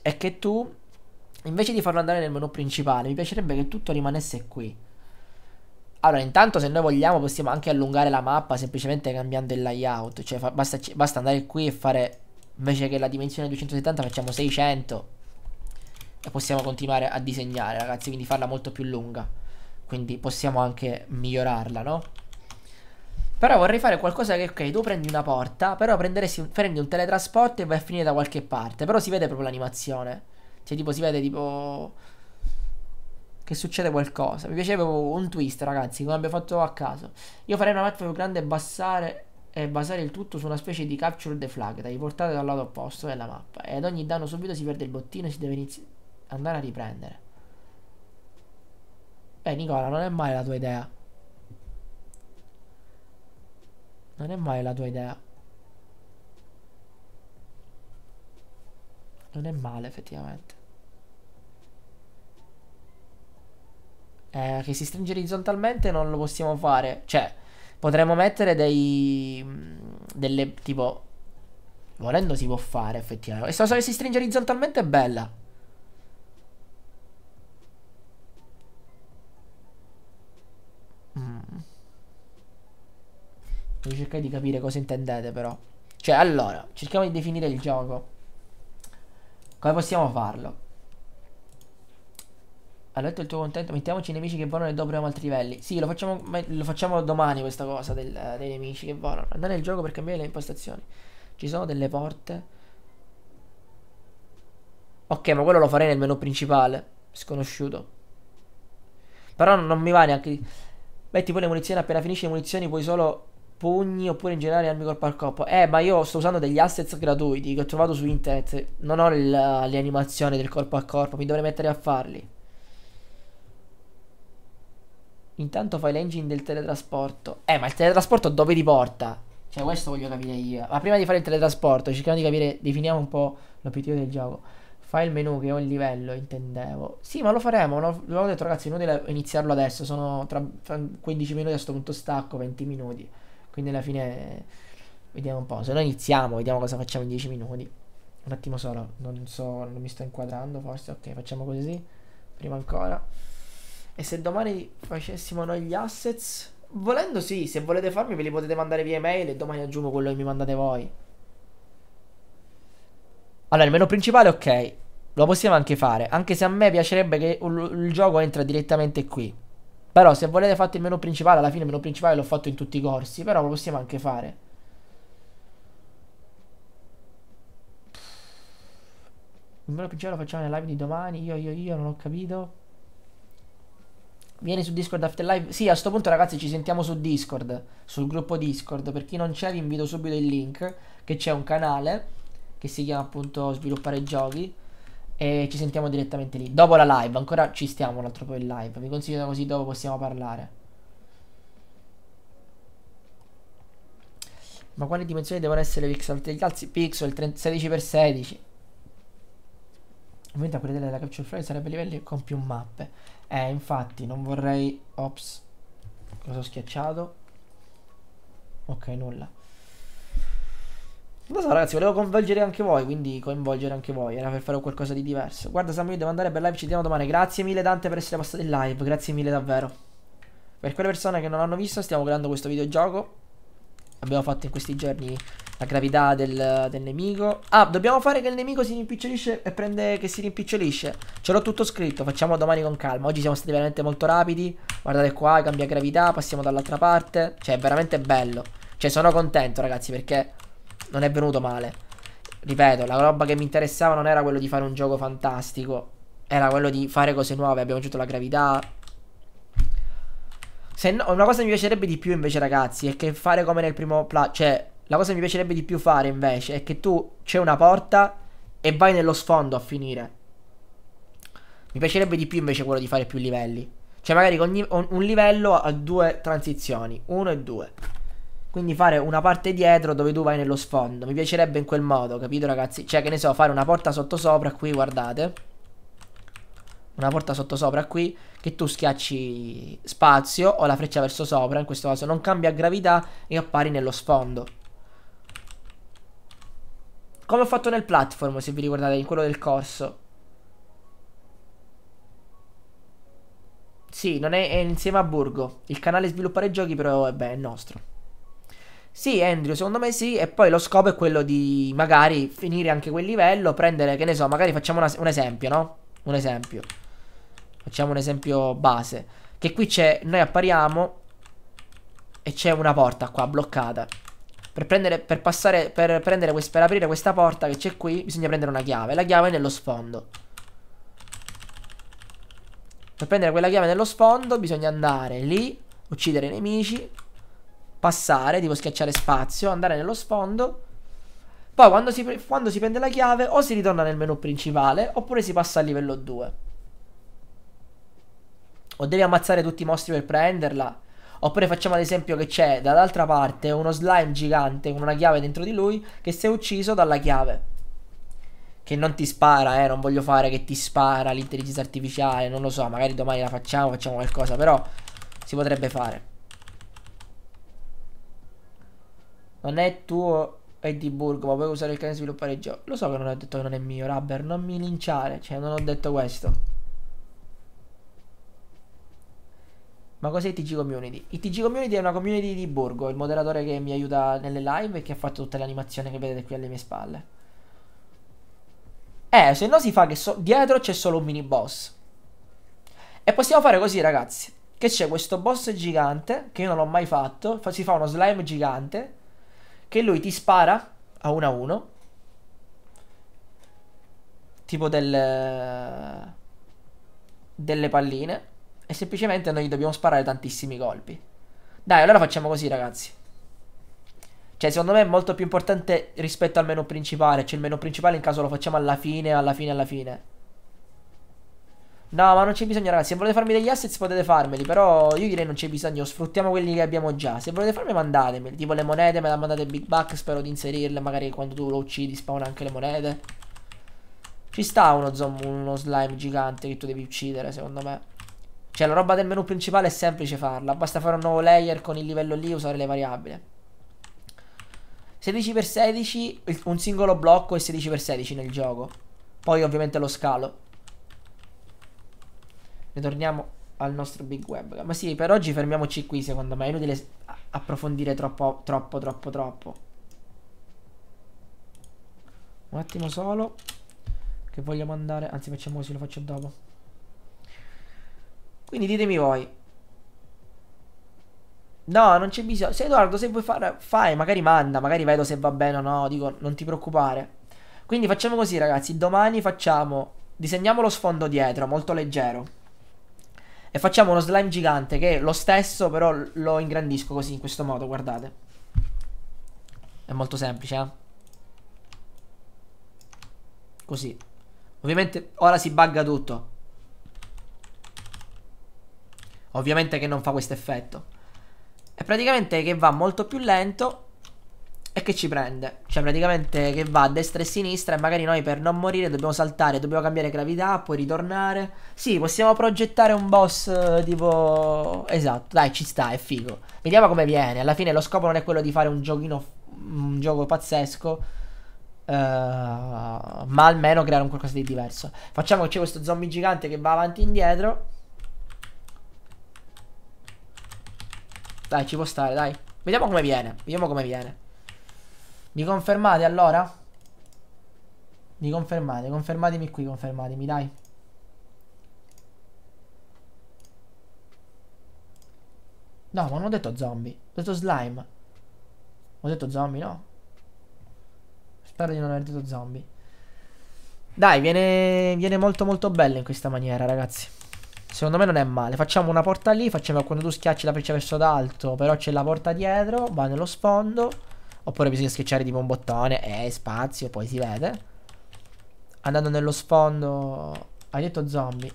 è che tu Invece di farlo andare nel menu principale, mi piacerebbe che tutto rimanesse qui. Allora, intanto se noi vogliamo possiamo anche allungare la mappa semplicemente cambiando il layout. Cioè fa, basta, basta andare qui e fare, invece che la dimensione 270 facciamo 600. E possiamo continuare a disegnare, ragazzi, quindi farla molto più lunga. Quindi possiamo anche migliorarla, no? Però vorrei fare qualcosa che, ok, tu prendi una porta, però prendi un teletrasporto e vai a finire da qualche parte. Però si vede proprio l'animazione. Cioè, tipo, si vede tipo. Che succede qualcosa. Mi piaceva un twist, ragazzi, come abbiamo fatto a caso. Io farei una mappa più grande e bassare e basare il tutto su una specie di capture the flag da riportare dal lato opposto della mappa E ad ogni danno subito si perde il bottino e si deve andare a riprendere beh Nicola non è mai la tua idea non è mai la tua idea non è male effettivamente eh, che si stringe orizzontalmente non lo possiamo fare. Cioè, potremmo mettere dei... Mm, delle... tipo... Volendo si può fare effettivamente. Questa cosa che si stringe orizzontalmente è bella. Mm. Devo cercare di capire cosa intendete però. Cioè, allora, cerchiamo di definire il gioco. Come possiamo farlo? Ha letto il tuo contento? Mettiamoci i nemici che volano e dopriamo altri livelli. Sì, lo facciamo, lo facciamo domani questa cosa del, uh, dei nemici che volano. Andare nel gioco per cambiare le impostazioni. Ci sono delle porte. Ok, ma quello lo farei nel menu principale. Sconosciuto. Però non mi va neanche... Metti poi le munizioni, appena finisci le munizioni puoi solo pugni oppure in generale armi corpo al corpo. Eh, ma io sto usando degli assets gratuiti che ho trovato su internet. Non ho le animazioni del corpo a corpo, mi dovrei mettere a farli. Intanto fai l'engine del teletrasporto. Eh, ma il teletrasporto dove ti porta? Cioè, questo voglio capire io. Ma prima di fare il teletrasporto, cerchiamo di capire, definiamo un po' l'obiettivo del gioco. Fai il menu che ho il livello, intendevo. Sì, ma lo faremo. No? L'ho detto, ragazzi, è inutile iniziarlo adesso. Sono tra, 15 minuti a sto punto stacco, 20 minuti. Quindi alla fine vediamo un po'. Se no iniziamo, vediamo cosa facciamo in 10 minuti. Un attimo solo, non so, non mi sto inquadrando forse. Ok, facciamo così. Prima ancora. E se domani facessimo noi gli assets? Volendo sì, se volete farmi ve li potete mandare via email e domani aggiungo quello che mi mandate voi. Allora, il menu principale, ok, lo possiamo anche fare, anche se a me piacerebbe che il, il gioco entra direttamente qui. Però se volete fate il menu principale, alla fine il menu principale l'ho fatto in tutti i corsi, però lo possiamo anche fare. Il menu principale lo facciamo nella live di domani, io, io, io, non ho capito. Vieni su Discord Afterlife. Sì, a questo punto, ragazzi, ci sentiamo su Discord. Sul gruppo Discord. Per chi non c'è, vi invito subito il link. Che c'è un canale che si chiama appunto Sviluppare Giochi. E ci sentiamo direttamente lì. Dopo la live, ancora ci stiamo un altro po' in live. Vi consiglio così dopo possiamo parlare. Ma quali dimensioni devono essere pixel? Alti Pixel 16x16. Ovviamente a quelle della capture file sarebbe livelli con più mappe. Eh, infatti non vorrei... Ops. Cosa ho schiacciato? Ok, nulla. Non so ragazzi, volevo coinvolgere anche voi, quindi coinvolgere anche voi, era per fare qualcosa di diverso. Guarda Samu, io devo andare per live, ci vediamo domani. Grazie mille Dante per essere passato in live, grazie mille davvero. Per quelle persone che non l'hanno visto, stiamo creando questo videogioco. Abbiamo fatto in questi giorni la gravità del, del, nemico. Ah, dobbiamo fare che il nemico si rimpicciolisce e prende che si rimpicciolisce. Ce l'ho tutto scritto, facciamo domani con calma. Oggi siamo stati veramente molto rapidi. Guardate qua, cambia gravità, passiamo dall'altra parte. Cioè, è veramente bello. Cioè, sono contento, ragazzi, perché non è venuto male. Ripeto, la roba che mi interessava non era quello di fare un gioco fantastico. Era quello di fare cose nuove. Abbiamo aggiunto la gravità, se no, una cosa che mi piacerebbe di più invece ragazzi è che fare come nel primo cioè la cosa che mi piacerebbe di più fare invece è che tu c'è una porta e vai nello sfondo a finire. Mi piacerebbe di più invece quello di fare più livelli. Cioè magari ogni, un, livello ha due transizioni, uno e due. Quindi fare una parte dietro dove tu vai nello sfondo. Mi piacerebbe in quel modo, capito ragazzi? Cioè che ne so, fare una porta sottosopra qui, guardate. Una porta sottosopra qui, che tu schiacci spazio o la freccia verso sopra, in questo caso non cambia gravità e appari nello sfondo. Come ho fatto nel platform, se vi ricordate, in quello del corso. Sì, non è, è insieme a Burgo. Il canale sviluppare giochi però è, è nostro. Sì, Andrew, secondo me sì. E poi lo scopo è quello di magari finire anche quel livello, prendere, che ne so, magari facciamo una, un esempio, no? Un esempio. Facciamo un esempio base. Che qui c'è, noi appariamo e c'è una porta qua bloccata. Per, prendere, per, passare, per, prendere per aprire questa porta che c'è qui bisogna prendere una chiave. La chiave è nello sfondo. Per prendere quella chiave nello sfondo bisogna andare lì, uccidere i nemici, passare, tipo schiacciare spazio, andare nello sfondo. Poi quando si, quando si prende la chiave o si ritorna nel menu principale oppure si passa al livello 2. O devi ammazzare tutti i mostri per prenderla Oppure facciamo ad esempio che c'è dall'altra parte uno slime gigante con una chiave dentro di lui che si è ucciso dalla chiave. Che non ti spara, eh, non voglio fare che ti spara l'intelligenza artificiale, non lo so, magari domani la facciamo, facciamo qualcosa, però si potrebbe fare. Non è tuo è Burgo, ma puoi usare il cane e sviluppare il gioco. Lo so che non ho detto che non è mio, Rubber, non mi linciare, cioè non ho detto questo. Ma cos'è TG Community? Il TG Community è una community di Borgo, il moderatore che mi aiuta nelle live e che ha fatto tutte le animazioni che vedete qui alle mie spalle. Eh, se no si fa che so dietro c'è solo un mini boss. E possiamo fare così, ragazzi. Che c'è questo boss gigante, che io non l'ho mai fatto, si fa uno slime gigante, che lui ti spara a uno a uno. Tipo del... delle palline. E semplicemente noi dobbiamo sparare tantissimi colpi. Dai, allora facciamo così, ragazzi. Cioè, secondo me è molto più importante rispetto al menu principale. Cioè, il menu principale in caso lo facciamo alla fine, alla fine, alla fine. No, ma non c'è bisogno, ragazzi. Se volete farmi degli assets potete farmeli, però io direi non c'è bisogno. Sfruttiamo quelli che abbiamo già. Se volete farmi mandatemeli, tipo le monete, me la mandate Big Buck, spero di inserirle. Magari quando tu lo uccidi spawna anche le monete. Ci sta uno, uno slime gigante che tu devi uccidere, secondo me. Cioè la roba del menu principale è semplice farla, basta fare un nuovo layer con il livello lì e usare le variabili. 16x16, un singolo blocco e 16x16 nel gioco. Poi ovviamente lo scalo. Ritorniamo al nostro big web. Ma sì, per oggi fermiamoci qui secondo me, è inutile approfondire troppo, troppo, troppo, troppo. Un attimo solo, che vogliamo andare, anzi facciamo così, lo faccio dopo. Quindi ditemi voi. No, non c'è bisogno. Se Edoardo, se vuoi fare, fai, magari manda, magari vedo se va bene o no, dico, non ti preoccupare. Quindi facciamo così, ragazzi, domani facciamo disegniamo lo sfondo dietro, molto leggero. E facciamo uno slime gigante che è lo stesso, però lo ingrandisco così in questo modo, guardate. È molto semplice, eh? Così. Ovviamente ora si bugga tutto. Ovviamente che non fa questo effetto. È praticamente che va molto più lento e che ci prende. Cioè praticamente che va a destra e sinistra e magari noi per non morire dobbiamo saltare, dobbiamo cambiare gravità, poi ritornare. Sì, possiamo progettare un boss eh, tipo... Esatto, dai ci sta, è figo. Vediamo come viene. Alla fine lo scopo non è quello di fare un giochino, un gioco pazzesco. Uh, ma almeno creare un qualcosa di diverso. Facciamo che c'è questo zombie gigante che va avanti e indietro. Dai, ci può stare, dai. Vediamo come viene. Vediamo come viene. Mi confermate allora? Mi confermate, confermatemi qui, confermatemi, dai. No, ma non ho detto zombie. Ho detto slime. Ho detto zombie, no? Spero di non aver detto zombie. Dai, viene, viene molto molto bello in questa maniera, ragazzi. Secondo me non è male. Facciamo una porta lì. Facciamo quando tu schiacci la freccia verso l'alto. Però c'è la porta dietro. Va nello sfondo. Oppure bisogna schiacciare tipo un bottone. Eh, spazio. Poi si vede. Andando nello sfondo. Hai detto zombie.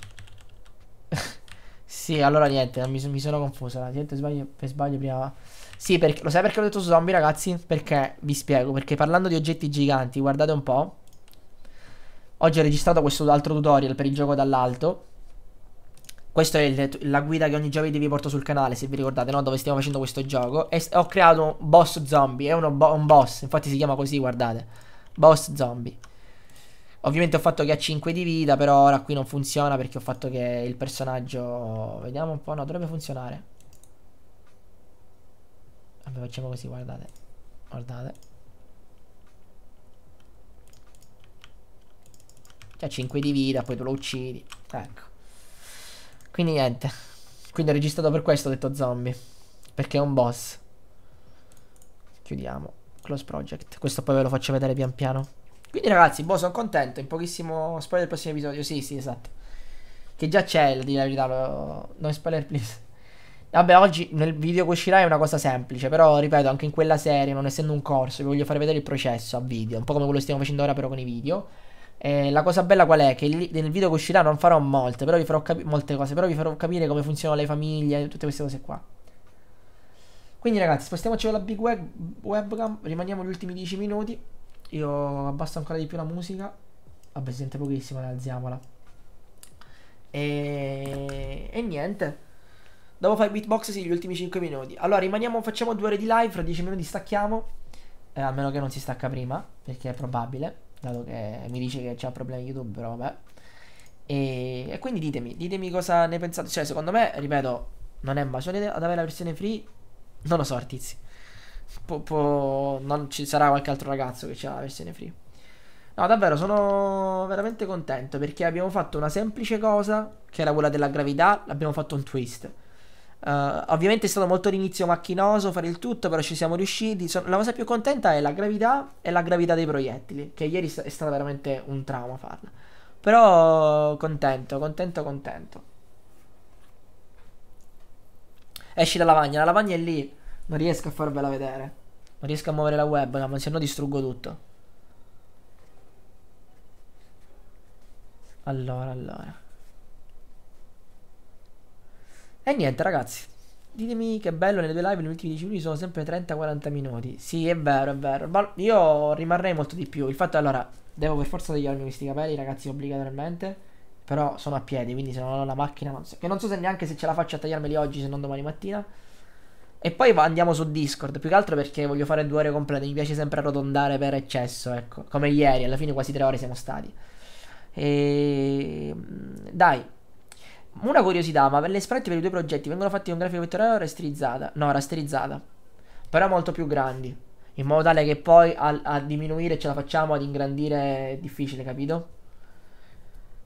sì, allora niente. Mi, mi sono confusa. Niente, sbaglio, per sbaglio prima. Sì, perché, lo sai perché ho detto zombie, ragazzi? Perché vi spiego. Perché parlando di oggetti giganti, guardate un po'. Oggi ho registrato questo altro tutorial per il gioco dall'alto questa è il, la guida che ogni giovedì vi porto sul canale, se vi ricordate, no? Dove stiamo facendo questo gioco. E ho creato un boss zombie, è bo un boss, infatti si chiama così, guardate. Boss zombie. Ovviamente ho fatto che ha 5 di vita, però ora qui non funziona perché ho fatto che il personaggio... Vediamo un po', no, dovrebbe funzionare. Vabbè, facciamo così, guardate. Guardate. C'ha cioè, 5 di vita, poi tu lo uccidi. Ecco. Quindi niente. Quindi ho registrato per questo, ho detto zombie. Perché è un boss. Chiudiamo. Close project. Questo poi ve lo faccio vedere pian piano. Quindi ragazzi, boh, sono contento. In pochissimo... Spoiler del prossimo episodio. Sì, sì, esatto. Che già c'è, di la verità. Lo... No spoiler, please. Vabbè, oggi nel video che uscirà è una cosa semplice, però ripeto, anche in quella serie, non essendo un corso, vi voglio far vedere il processo a video, un po' come quello che stiamo facendo ora però con i video. Eh, la cosa bella qual è? Che li, nel video che uscirà non farò molte, però vi farò capi- molte cose, però vi farò capire come funzionano le famiglie, tutte queste cose qua. Quindi ragazzi, spostiamoci con la big web- webcam, rimaniamo gli ultimi 10 minuti. Io abbasso ancora di più la musica. Vabbè, si sente pochissimo, alziamola. E, e niente. Dopo fai beatbox, sì, gli ultimi 5 minuti. Allora, rimaniamo, facciamo due ore di live, fra 10 minuti stacchiamo. Eh, a meno che non si stacca prima, perché è probabile dato che mi dice che c'ha problemi YouTube, però vabbè. E, e, quindi ditemi, ditemi cosa ne pensate. Cioè, secondo me, ripeto, non è invasione ad avere la versione free. Non lo so, Artizi. Po, po, non ci sarà qualche altro ragazzo che ha la versione free. No, davvero, sono veramente contento perché abbiamo fatto una semplice cosa, che era quella della gravità, l'abbiamo fatto un twist. Uh, ovviamente è stato molto l'inizio macchinoso fare il tutto, però ci siamo riusciti. So- la cosa più contenta è la gravità e la gravità dei proiettili, che ieri è stato veramente un trauma farla. Però contento, contento, contento. Esci dalla lavagna, la lavagna è lì, non riesco a farvela vedere. Non riesco a muovere la webcam, se no distruggo tutto. Allora, allora. E niente ragazzi, ditemi che bello nelle due live negli ultimi 10 minuti sono sempre 30-40 minuti. Sì, è vero, è vero. Ma io rimarrei molto di più. Il fatto è allora, devo per forza tagliarmi questi capelli, ragazzi, obbligatoriamente. Però sono a piedi, quindi se non ho la macchina non so. Che non so se neanche se ce la faccio a tagliarmeli oggi, se non domani mattina. E poi andiamo su Discord, più che altro perché voglio fare due ore complete, mi piace sempre arrotondare per eccesso, ecco. Come ieri, alla fine quasi tre ore siamo stati. E... Mm, dai, una curiosità, ma per le sprite per i due progetti vengono fatti con grafica vettoriale o rasterizzata? No, rasterizzata. Però molto più grandi. In modo tale che poi a, a diminuire ce la facciamo, ad ingrandire è difficile, capito?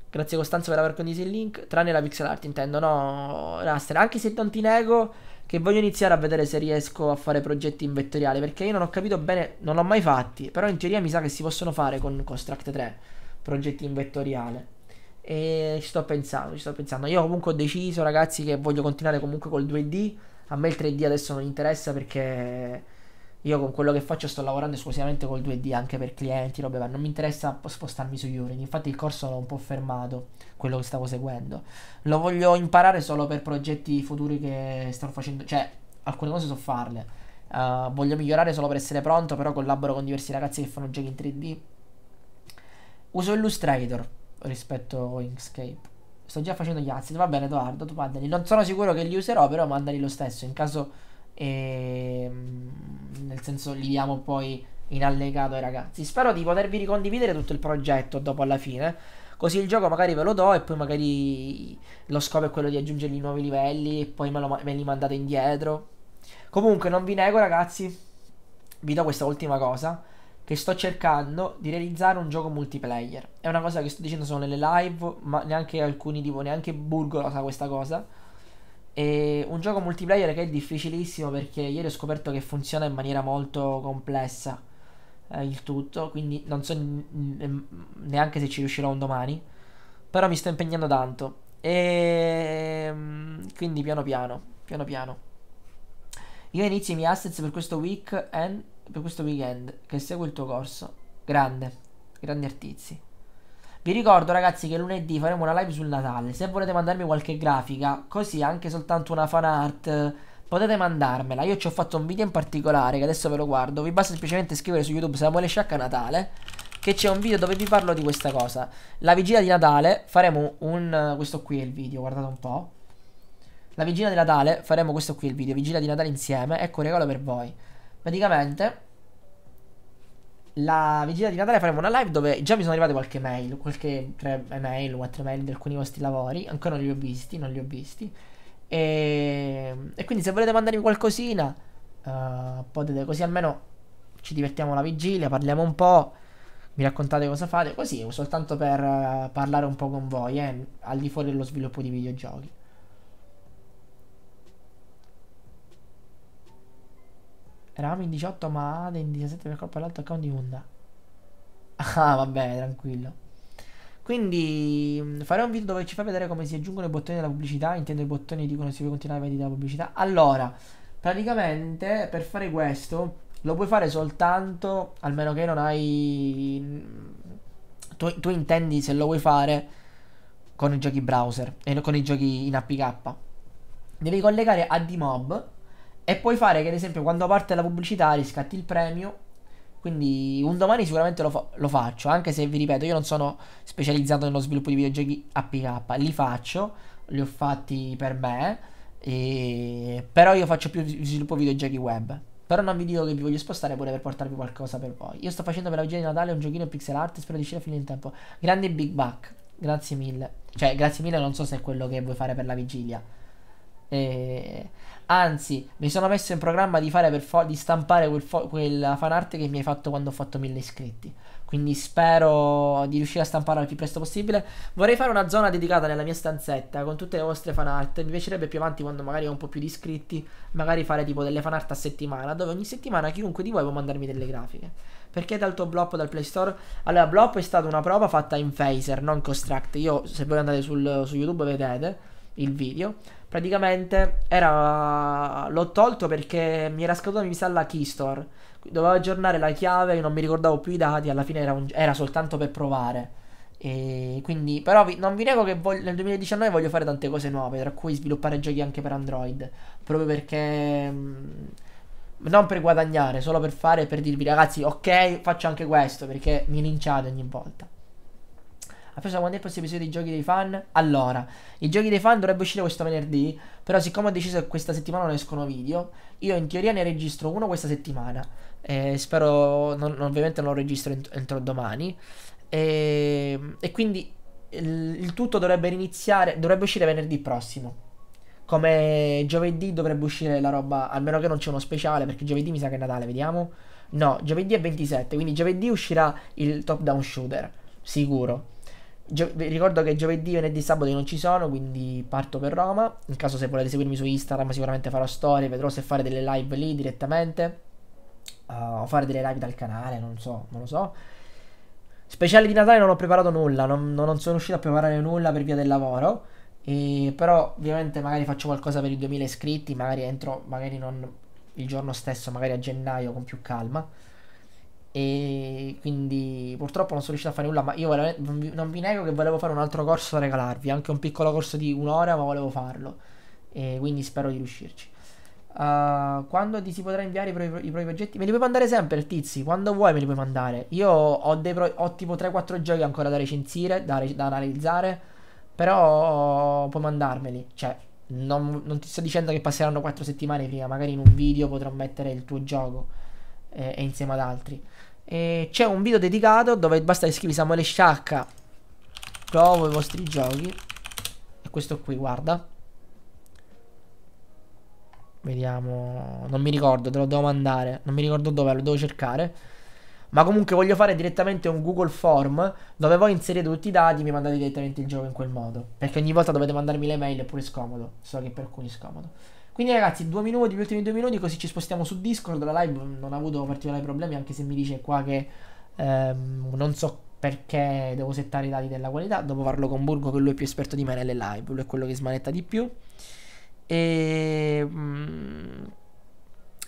Grazie Costanzo per aver condiviso il link. Tranne la pixel art, intendo, no, raster. Anche se non ti nego che voglio iniziare a vedere se riesco a fare progetti in vettoriale. Perché io non ho capito bene, non l'ho mai fatti. Però in teoria mi sa che si possono fare con Construct 3 progetti in vettoriale. E ci sto pensando, ci sto pensando. Io comunque ho deciso, ragazzi, che voglio continuare comunque col 2D. A me il 3D adesso non interessa perché io con quello che faccio sto lavorando esclusivamente col 2D anche per clienti, robe, ma non mi interessa spostarmi su Unity. Infatti il corso l'ho un po' fermato, quello che stavo seguendo. Lo voglio imparare solo per progetti futuri che sto facendo, cioè alcune cose so farle. Uh, voglio migliorare solo per essere pronto, però collaboro con diversi ragazzi che fanno giochi in 3D. Uso Illustrator, rispetto a Inkscape. Sto già facendo gli azzi. Va bene, Edoardo, tu mandali. Non sono sicuro che li userò, però mandali lo stesso. In caso, ehm, nel senso, li diamo poi in allegato ai ragazzi. Spero di potervi ricondividere tutto il progetto dopo alla fine. Così il gioco magari ve lo do e poi magari lo scopo è quello di aggiungergli nuovi livelli e poi me, lo, me li mandate indietro. Comunque, non vi nego, ragazzi. Vi do questa ultima cosa che sto cercando di realizzare un gioco multiplayer. È una cosa che sto dicendo solo nelle live, ma neanche alcuni tipo, neanche Burgo la sa questa cosa. E un gioco multiplayer che è difficilissimo perché ieri ho scoperto che funziona in maniera molto complessa eh, il tutto, quindi non so neanche se ci riuscirò un domani, però mi sto impegnando tanto. E ehm, quindi piano piano, piano piano. Io inizio i miei assets per questo week per questo weekend che segue il tuo corso. Grande, grandi artizi. Vi ricordo ragazzi che lunedì faremo una live sul Natale. Se volete mandarmi qualche grafica, così anche soltanto una fan art, potete mandarmela. Io ci ho fatto un video in particolare che adesso ve lo guardo. Vi basta semplicemente scrivere su YouTube Samuele Sciacca Natale. Che c'è un video dove vi parlo di questa cosa. La vigilia di Natale faremo un. Questo qui è il video, guardate un po'. La vigilia di Natale faremo questo qui il video, vigilia di Natale insieme, ecco un regalo per voi praticamente la vigilia di Natale faremo una live dove già mi sono arrivate qualche mail, qualche tre mail, quattro mail di alcuni vostri lavori, ancora non li ho visti, non li ho visti. E, ehm, e quindi se volete mandarmi qualcosina, uh, potete così almeno ci divertiamo la vigilia, parliamo un po', mi raccontate cosa fate, così soltanto per uh, parlare un po' con voi, eh, al di fuori dello sviluppo di videogiochi. Eravamo in 18 ma Ade in 17 per colpa dell'altro account di Honda. Ah vabbè, tranquillo. Quindi mm, farò un video dove ci fa vedere come si aggiungono i bottoni della pubblicità. Intendo i bottoni dicono si può continuare a vedere la pubblicità. Allora, praticamente per fare questo lo puoi fare soltanto, almeno che non hai... Mm, tu, tu intendi se lo vuoi fare con i giochi browser e eh, con i giochi in APK. Devi collegare a Dmob e puoi fare che ad esempio quando parte la pubblicità riscatti il premio. Quindi un domani sicuramente lo, fa- lo faccio, anche se vi ripeto io non sono specializzato nello sviluppo di videogiochi APK, li faccio, li ho fatti per me, e... però io faccio più sviluppo videogiochi web. Però non vi dico che vi voglio spostare pure per portarvi qualcosa per voi. Io sto facendo per la vigilia di Natale un giochino pixel art, spero di uscire a fine in tempo. Grande Big Buck, grazie mille. Cioè, grazie mille, non so se è quello che vuoi fare per la vigilia. E... Anzi, mi sono messo in programma di, fare per fo- di stampare quel fo- quella fanart che mi hai fatto quando ho fatto 1000 iscritti. Quindi spero di riuscire a stamparla il più presto possibile. Vorrei fare una zona dedicata nella mia stanzetta con tutte le vostre fanart. Mi piacerebbe più avanti, quando magari ho un po' più di iscritti, magari fare tipo delle fanart a settimana, dove ogni settimana chiunque di voi può mandarmi delle grafiche. Perché dal tuo blop dal Play Store? Allora, blob è stata una prova fatta in phaser, non construct. Io, se voi andate sul, su YouTube, vedete il video. Praticamente era... l'ho tolto perché mi era scaduta mi sa la keystore. Dovevo aggiornare la chiave, io non mi ricordavo più i dati, alla fine era, un... era soltanto per provare. E quindi, però vi... non vi nego che voglio... nel 2019 voglio fare tante cose nuove, tra cui sviluppare giochi anche per Android. Proprio perché... Mm, non per guadagnare, solo per fare, per dirvi ragazzi, ok, faccio anche questo, perché mi linciate ogni volta preso quando è possibile episodio dei giochi dei fan? Allora, i giochi dei fan dovrebbero uscire questo venerdì, però siccome ho deciso che questa settimana non escono video, io in teoria ne registro uno questa settimana. Eh, spero, non, ovviamente non lo registro ent- entro domani. Eh, e quindi il, il tutto dovrebbe iniziare, dovrebbe uscire venerdì prossimo come giovedì dovrebbe uscire la roba, almeno che non c'è uno speciale, perché giovedì mi sa che è Natale, vediamo. No, giovedì è 27, quindi giovedì uscirà il top down shooter, sicuro. Gio- ricordo che giovedì, venerdì, sabato non ci sono, quindi parto per Roma. In caso se volete seguirmi su Instagram, sicuramente farò storie, vedrò se fare delle live lì direttamente. Uh, o fare delle live dal canale, non so, non lo so. Speciale di Natale non ho preparato nulla, non, non sono riuscito a preparare nulla per via del lavoro. E, però ovviamente magari faccio qualcosa per i 2000 iscritti, magari entro, magari non il giorno stesso, magari a gennaio con più calma. E quindi purtroppo non sono riuscito a fare nulla, ma io non vi, non vi nego che volevo fare un altro corso da regalarvi, anche un piccolo corso di un'ora, ma volevo farlo. E quindi spero di riuscirci. Uh, quando ti si potrà inviare i, pro, i propri progetti? Me li puoi mandare sempre, Tizi. Quando vuoi me li puoi mandare. Io ho, pro, ho tipo 3-4 giochi ancora da recensire, da, re, da, analizzare. Però puoi mandarmeli. Cioè, non, non, ti sto dicendo che passeranno 4 settimane prima. Magari in un video potrò mettere il tuo gioco. Eh, e insieme ad altri. E c'è un video dedicato dove basta che scrivi Samuele Sciacca. Provo i vostri giochi. E questo qui, guarda. Vediamo. Non mi ricordo, te lo devo mandare. Non mi ricordo dove, lo devo cercare. Ma comunque voglio fare direttamente un Google Form dove voi inserite tutti i dati e mi mandate direttamente il gioco in quel modo. Perché ogni volta dovete mandarmi le mail è pure scomodo. So che per alcuni è scomodo. Quindi ragazzi, due minuti, gli ultimi due minuti, così ci spostiamo su Discord. La live non ha avuto particolari problemi, anche se mi dice qua che ehm, non so perché devo settare i dati della qualità. Dopo parlo con Burgo, che lui è più esperto di me nelle live. Lui è quello che smanetta di più. E, mm,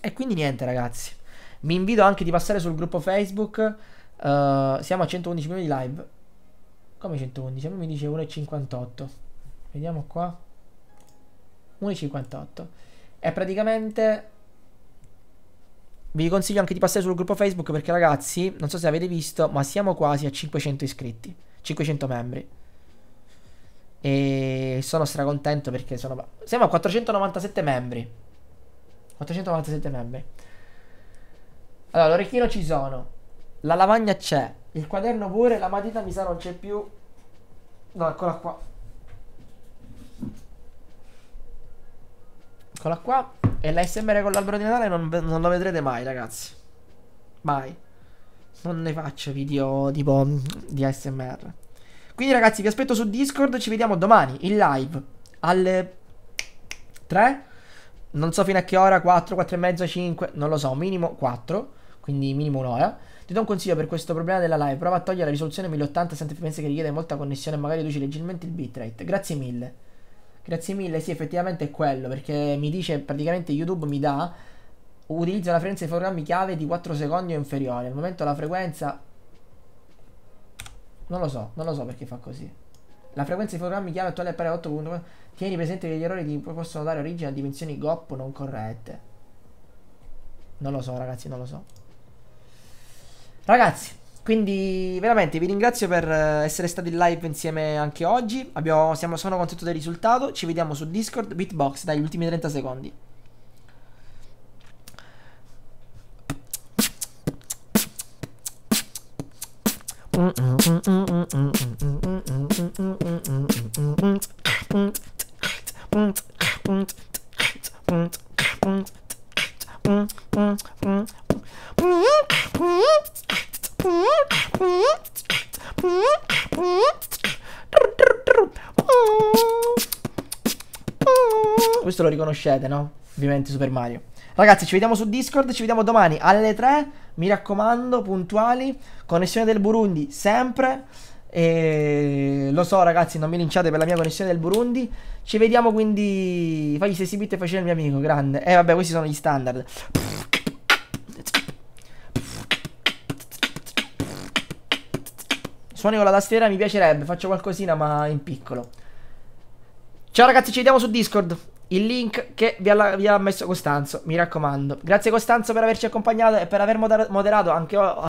e quindi niente, ragazzi. mi invito anche di passare sul gruppo Facebook. Uh, siamo a 111 minuti di live. Come 111? A me mi dice 1,58. Vediamo qua. 1,58. È praticamente... Vi consiglio anche di passare sul gruppo Facebook perché ragazzi, non so se avete visto, ma siamo quasi a 500 iscritti, 500 membri. E sono stracontento perché sono... Siamo a 497 membri. 497 membri. Allora, l'orecchino ci sono. La lavagna c'è. Il quaderno pure, la matita mi sa non c'è più. No, eccola qua. Eccola qua. E l'ASMR con l'albero di Natale non, non la vedrete mai, ragazzi. Mai. Non ne faccio video tipo mm, di ASMR. Quindi, ragazzi, vi aspetto su Discord. Ci vediamo domani in live alle 3. Non so fino a che ora, 4, 4 e mezza, 5, non lo so, minimo 4, quindi minimo un'ora. Ti do un consiglio per questo problema della live, prova a togliere la risoluzione 1080 senza fps che richiede molta connessione e magari riduci leggermente il bitrate. Grazie mille. Grazie mille, sì, effettivamente è quello, perché mi dice, praticamente YouTube mi dà, utilizza una frequenza di programmi chiave di 4 secondi o inferiore. Al momento la frequenza... Non lo so, non lo so perché fa così. La frequenza di programmi chiave attuale è pari a 8.1. Tieni presente che gli errori ti possono dare origine a dimensioni GOP non corrette. Non lo so, ragazzi, non lo so. Ragazzi, quindi veramente vi ringrazio per eh, essere stati in live insieme anche oggi. Abbiamo, siamo, sono contento del risultato. Ci vediamo su Discord, Beatbox, dagli ultimi 30 secondi. Questo lo riconoscete, no? Ovviamente Super Mario. Ragazzi, ci vediamo su Discord, ci vediamo domani alle 3. Mi raccomando, puntuali. Connessione del Burundi, sempre. E lo so, ragazzi, non mi linciate per la mia connessione del Burundi. Ci vediamo quindi. Fagli 6 bit e facile il mio amico, grande. Eh, vabbè, questi sono gli standard. Suoni con la tastiera mi piacerebbe, faccio qualcosina ma in piccolo. Ciao ragazzi, ci vediamo su Discord. Il link che vi ha, vi ha messo Costanzo, mi raccomando. Grazie Costanzo per averci accompagnato e per aver moderato anche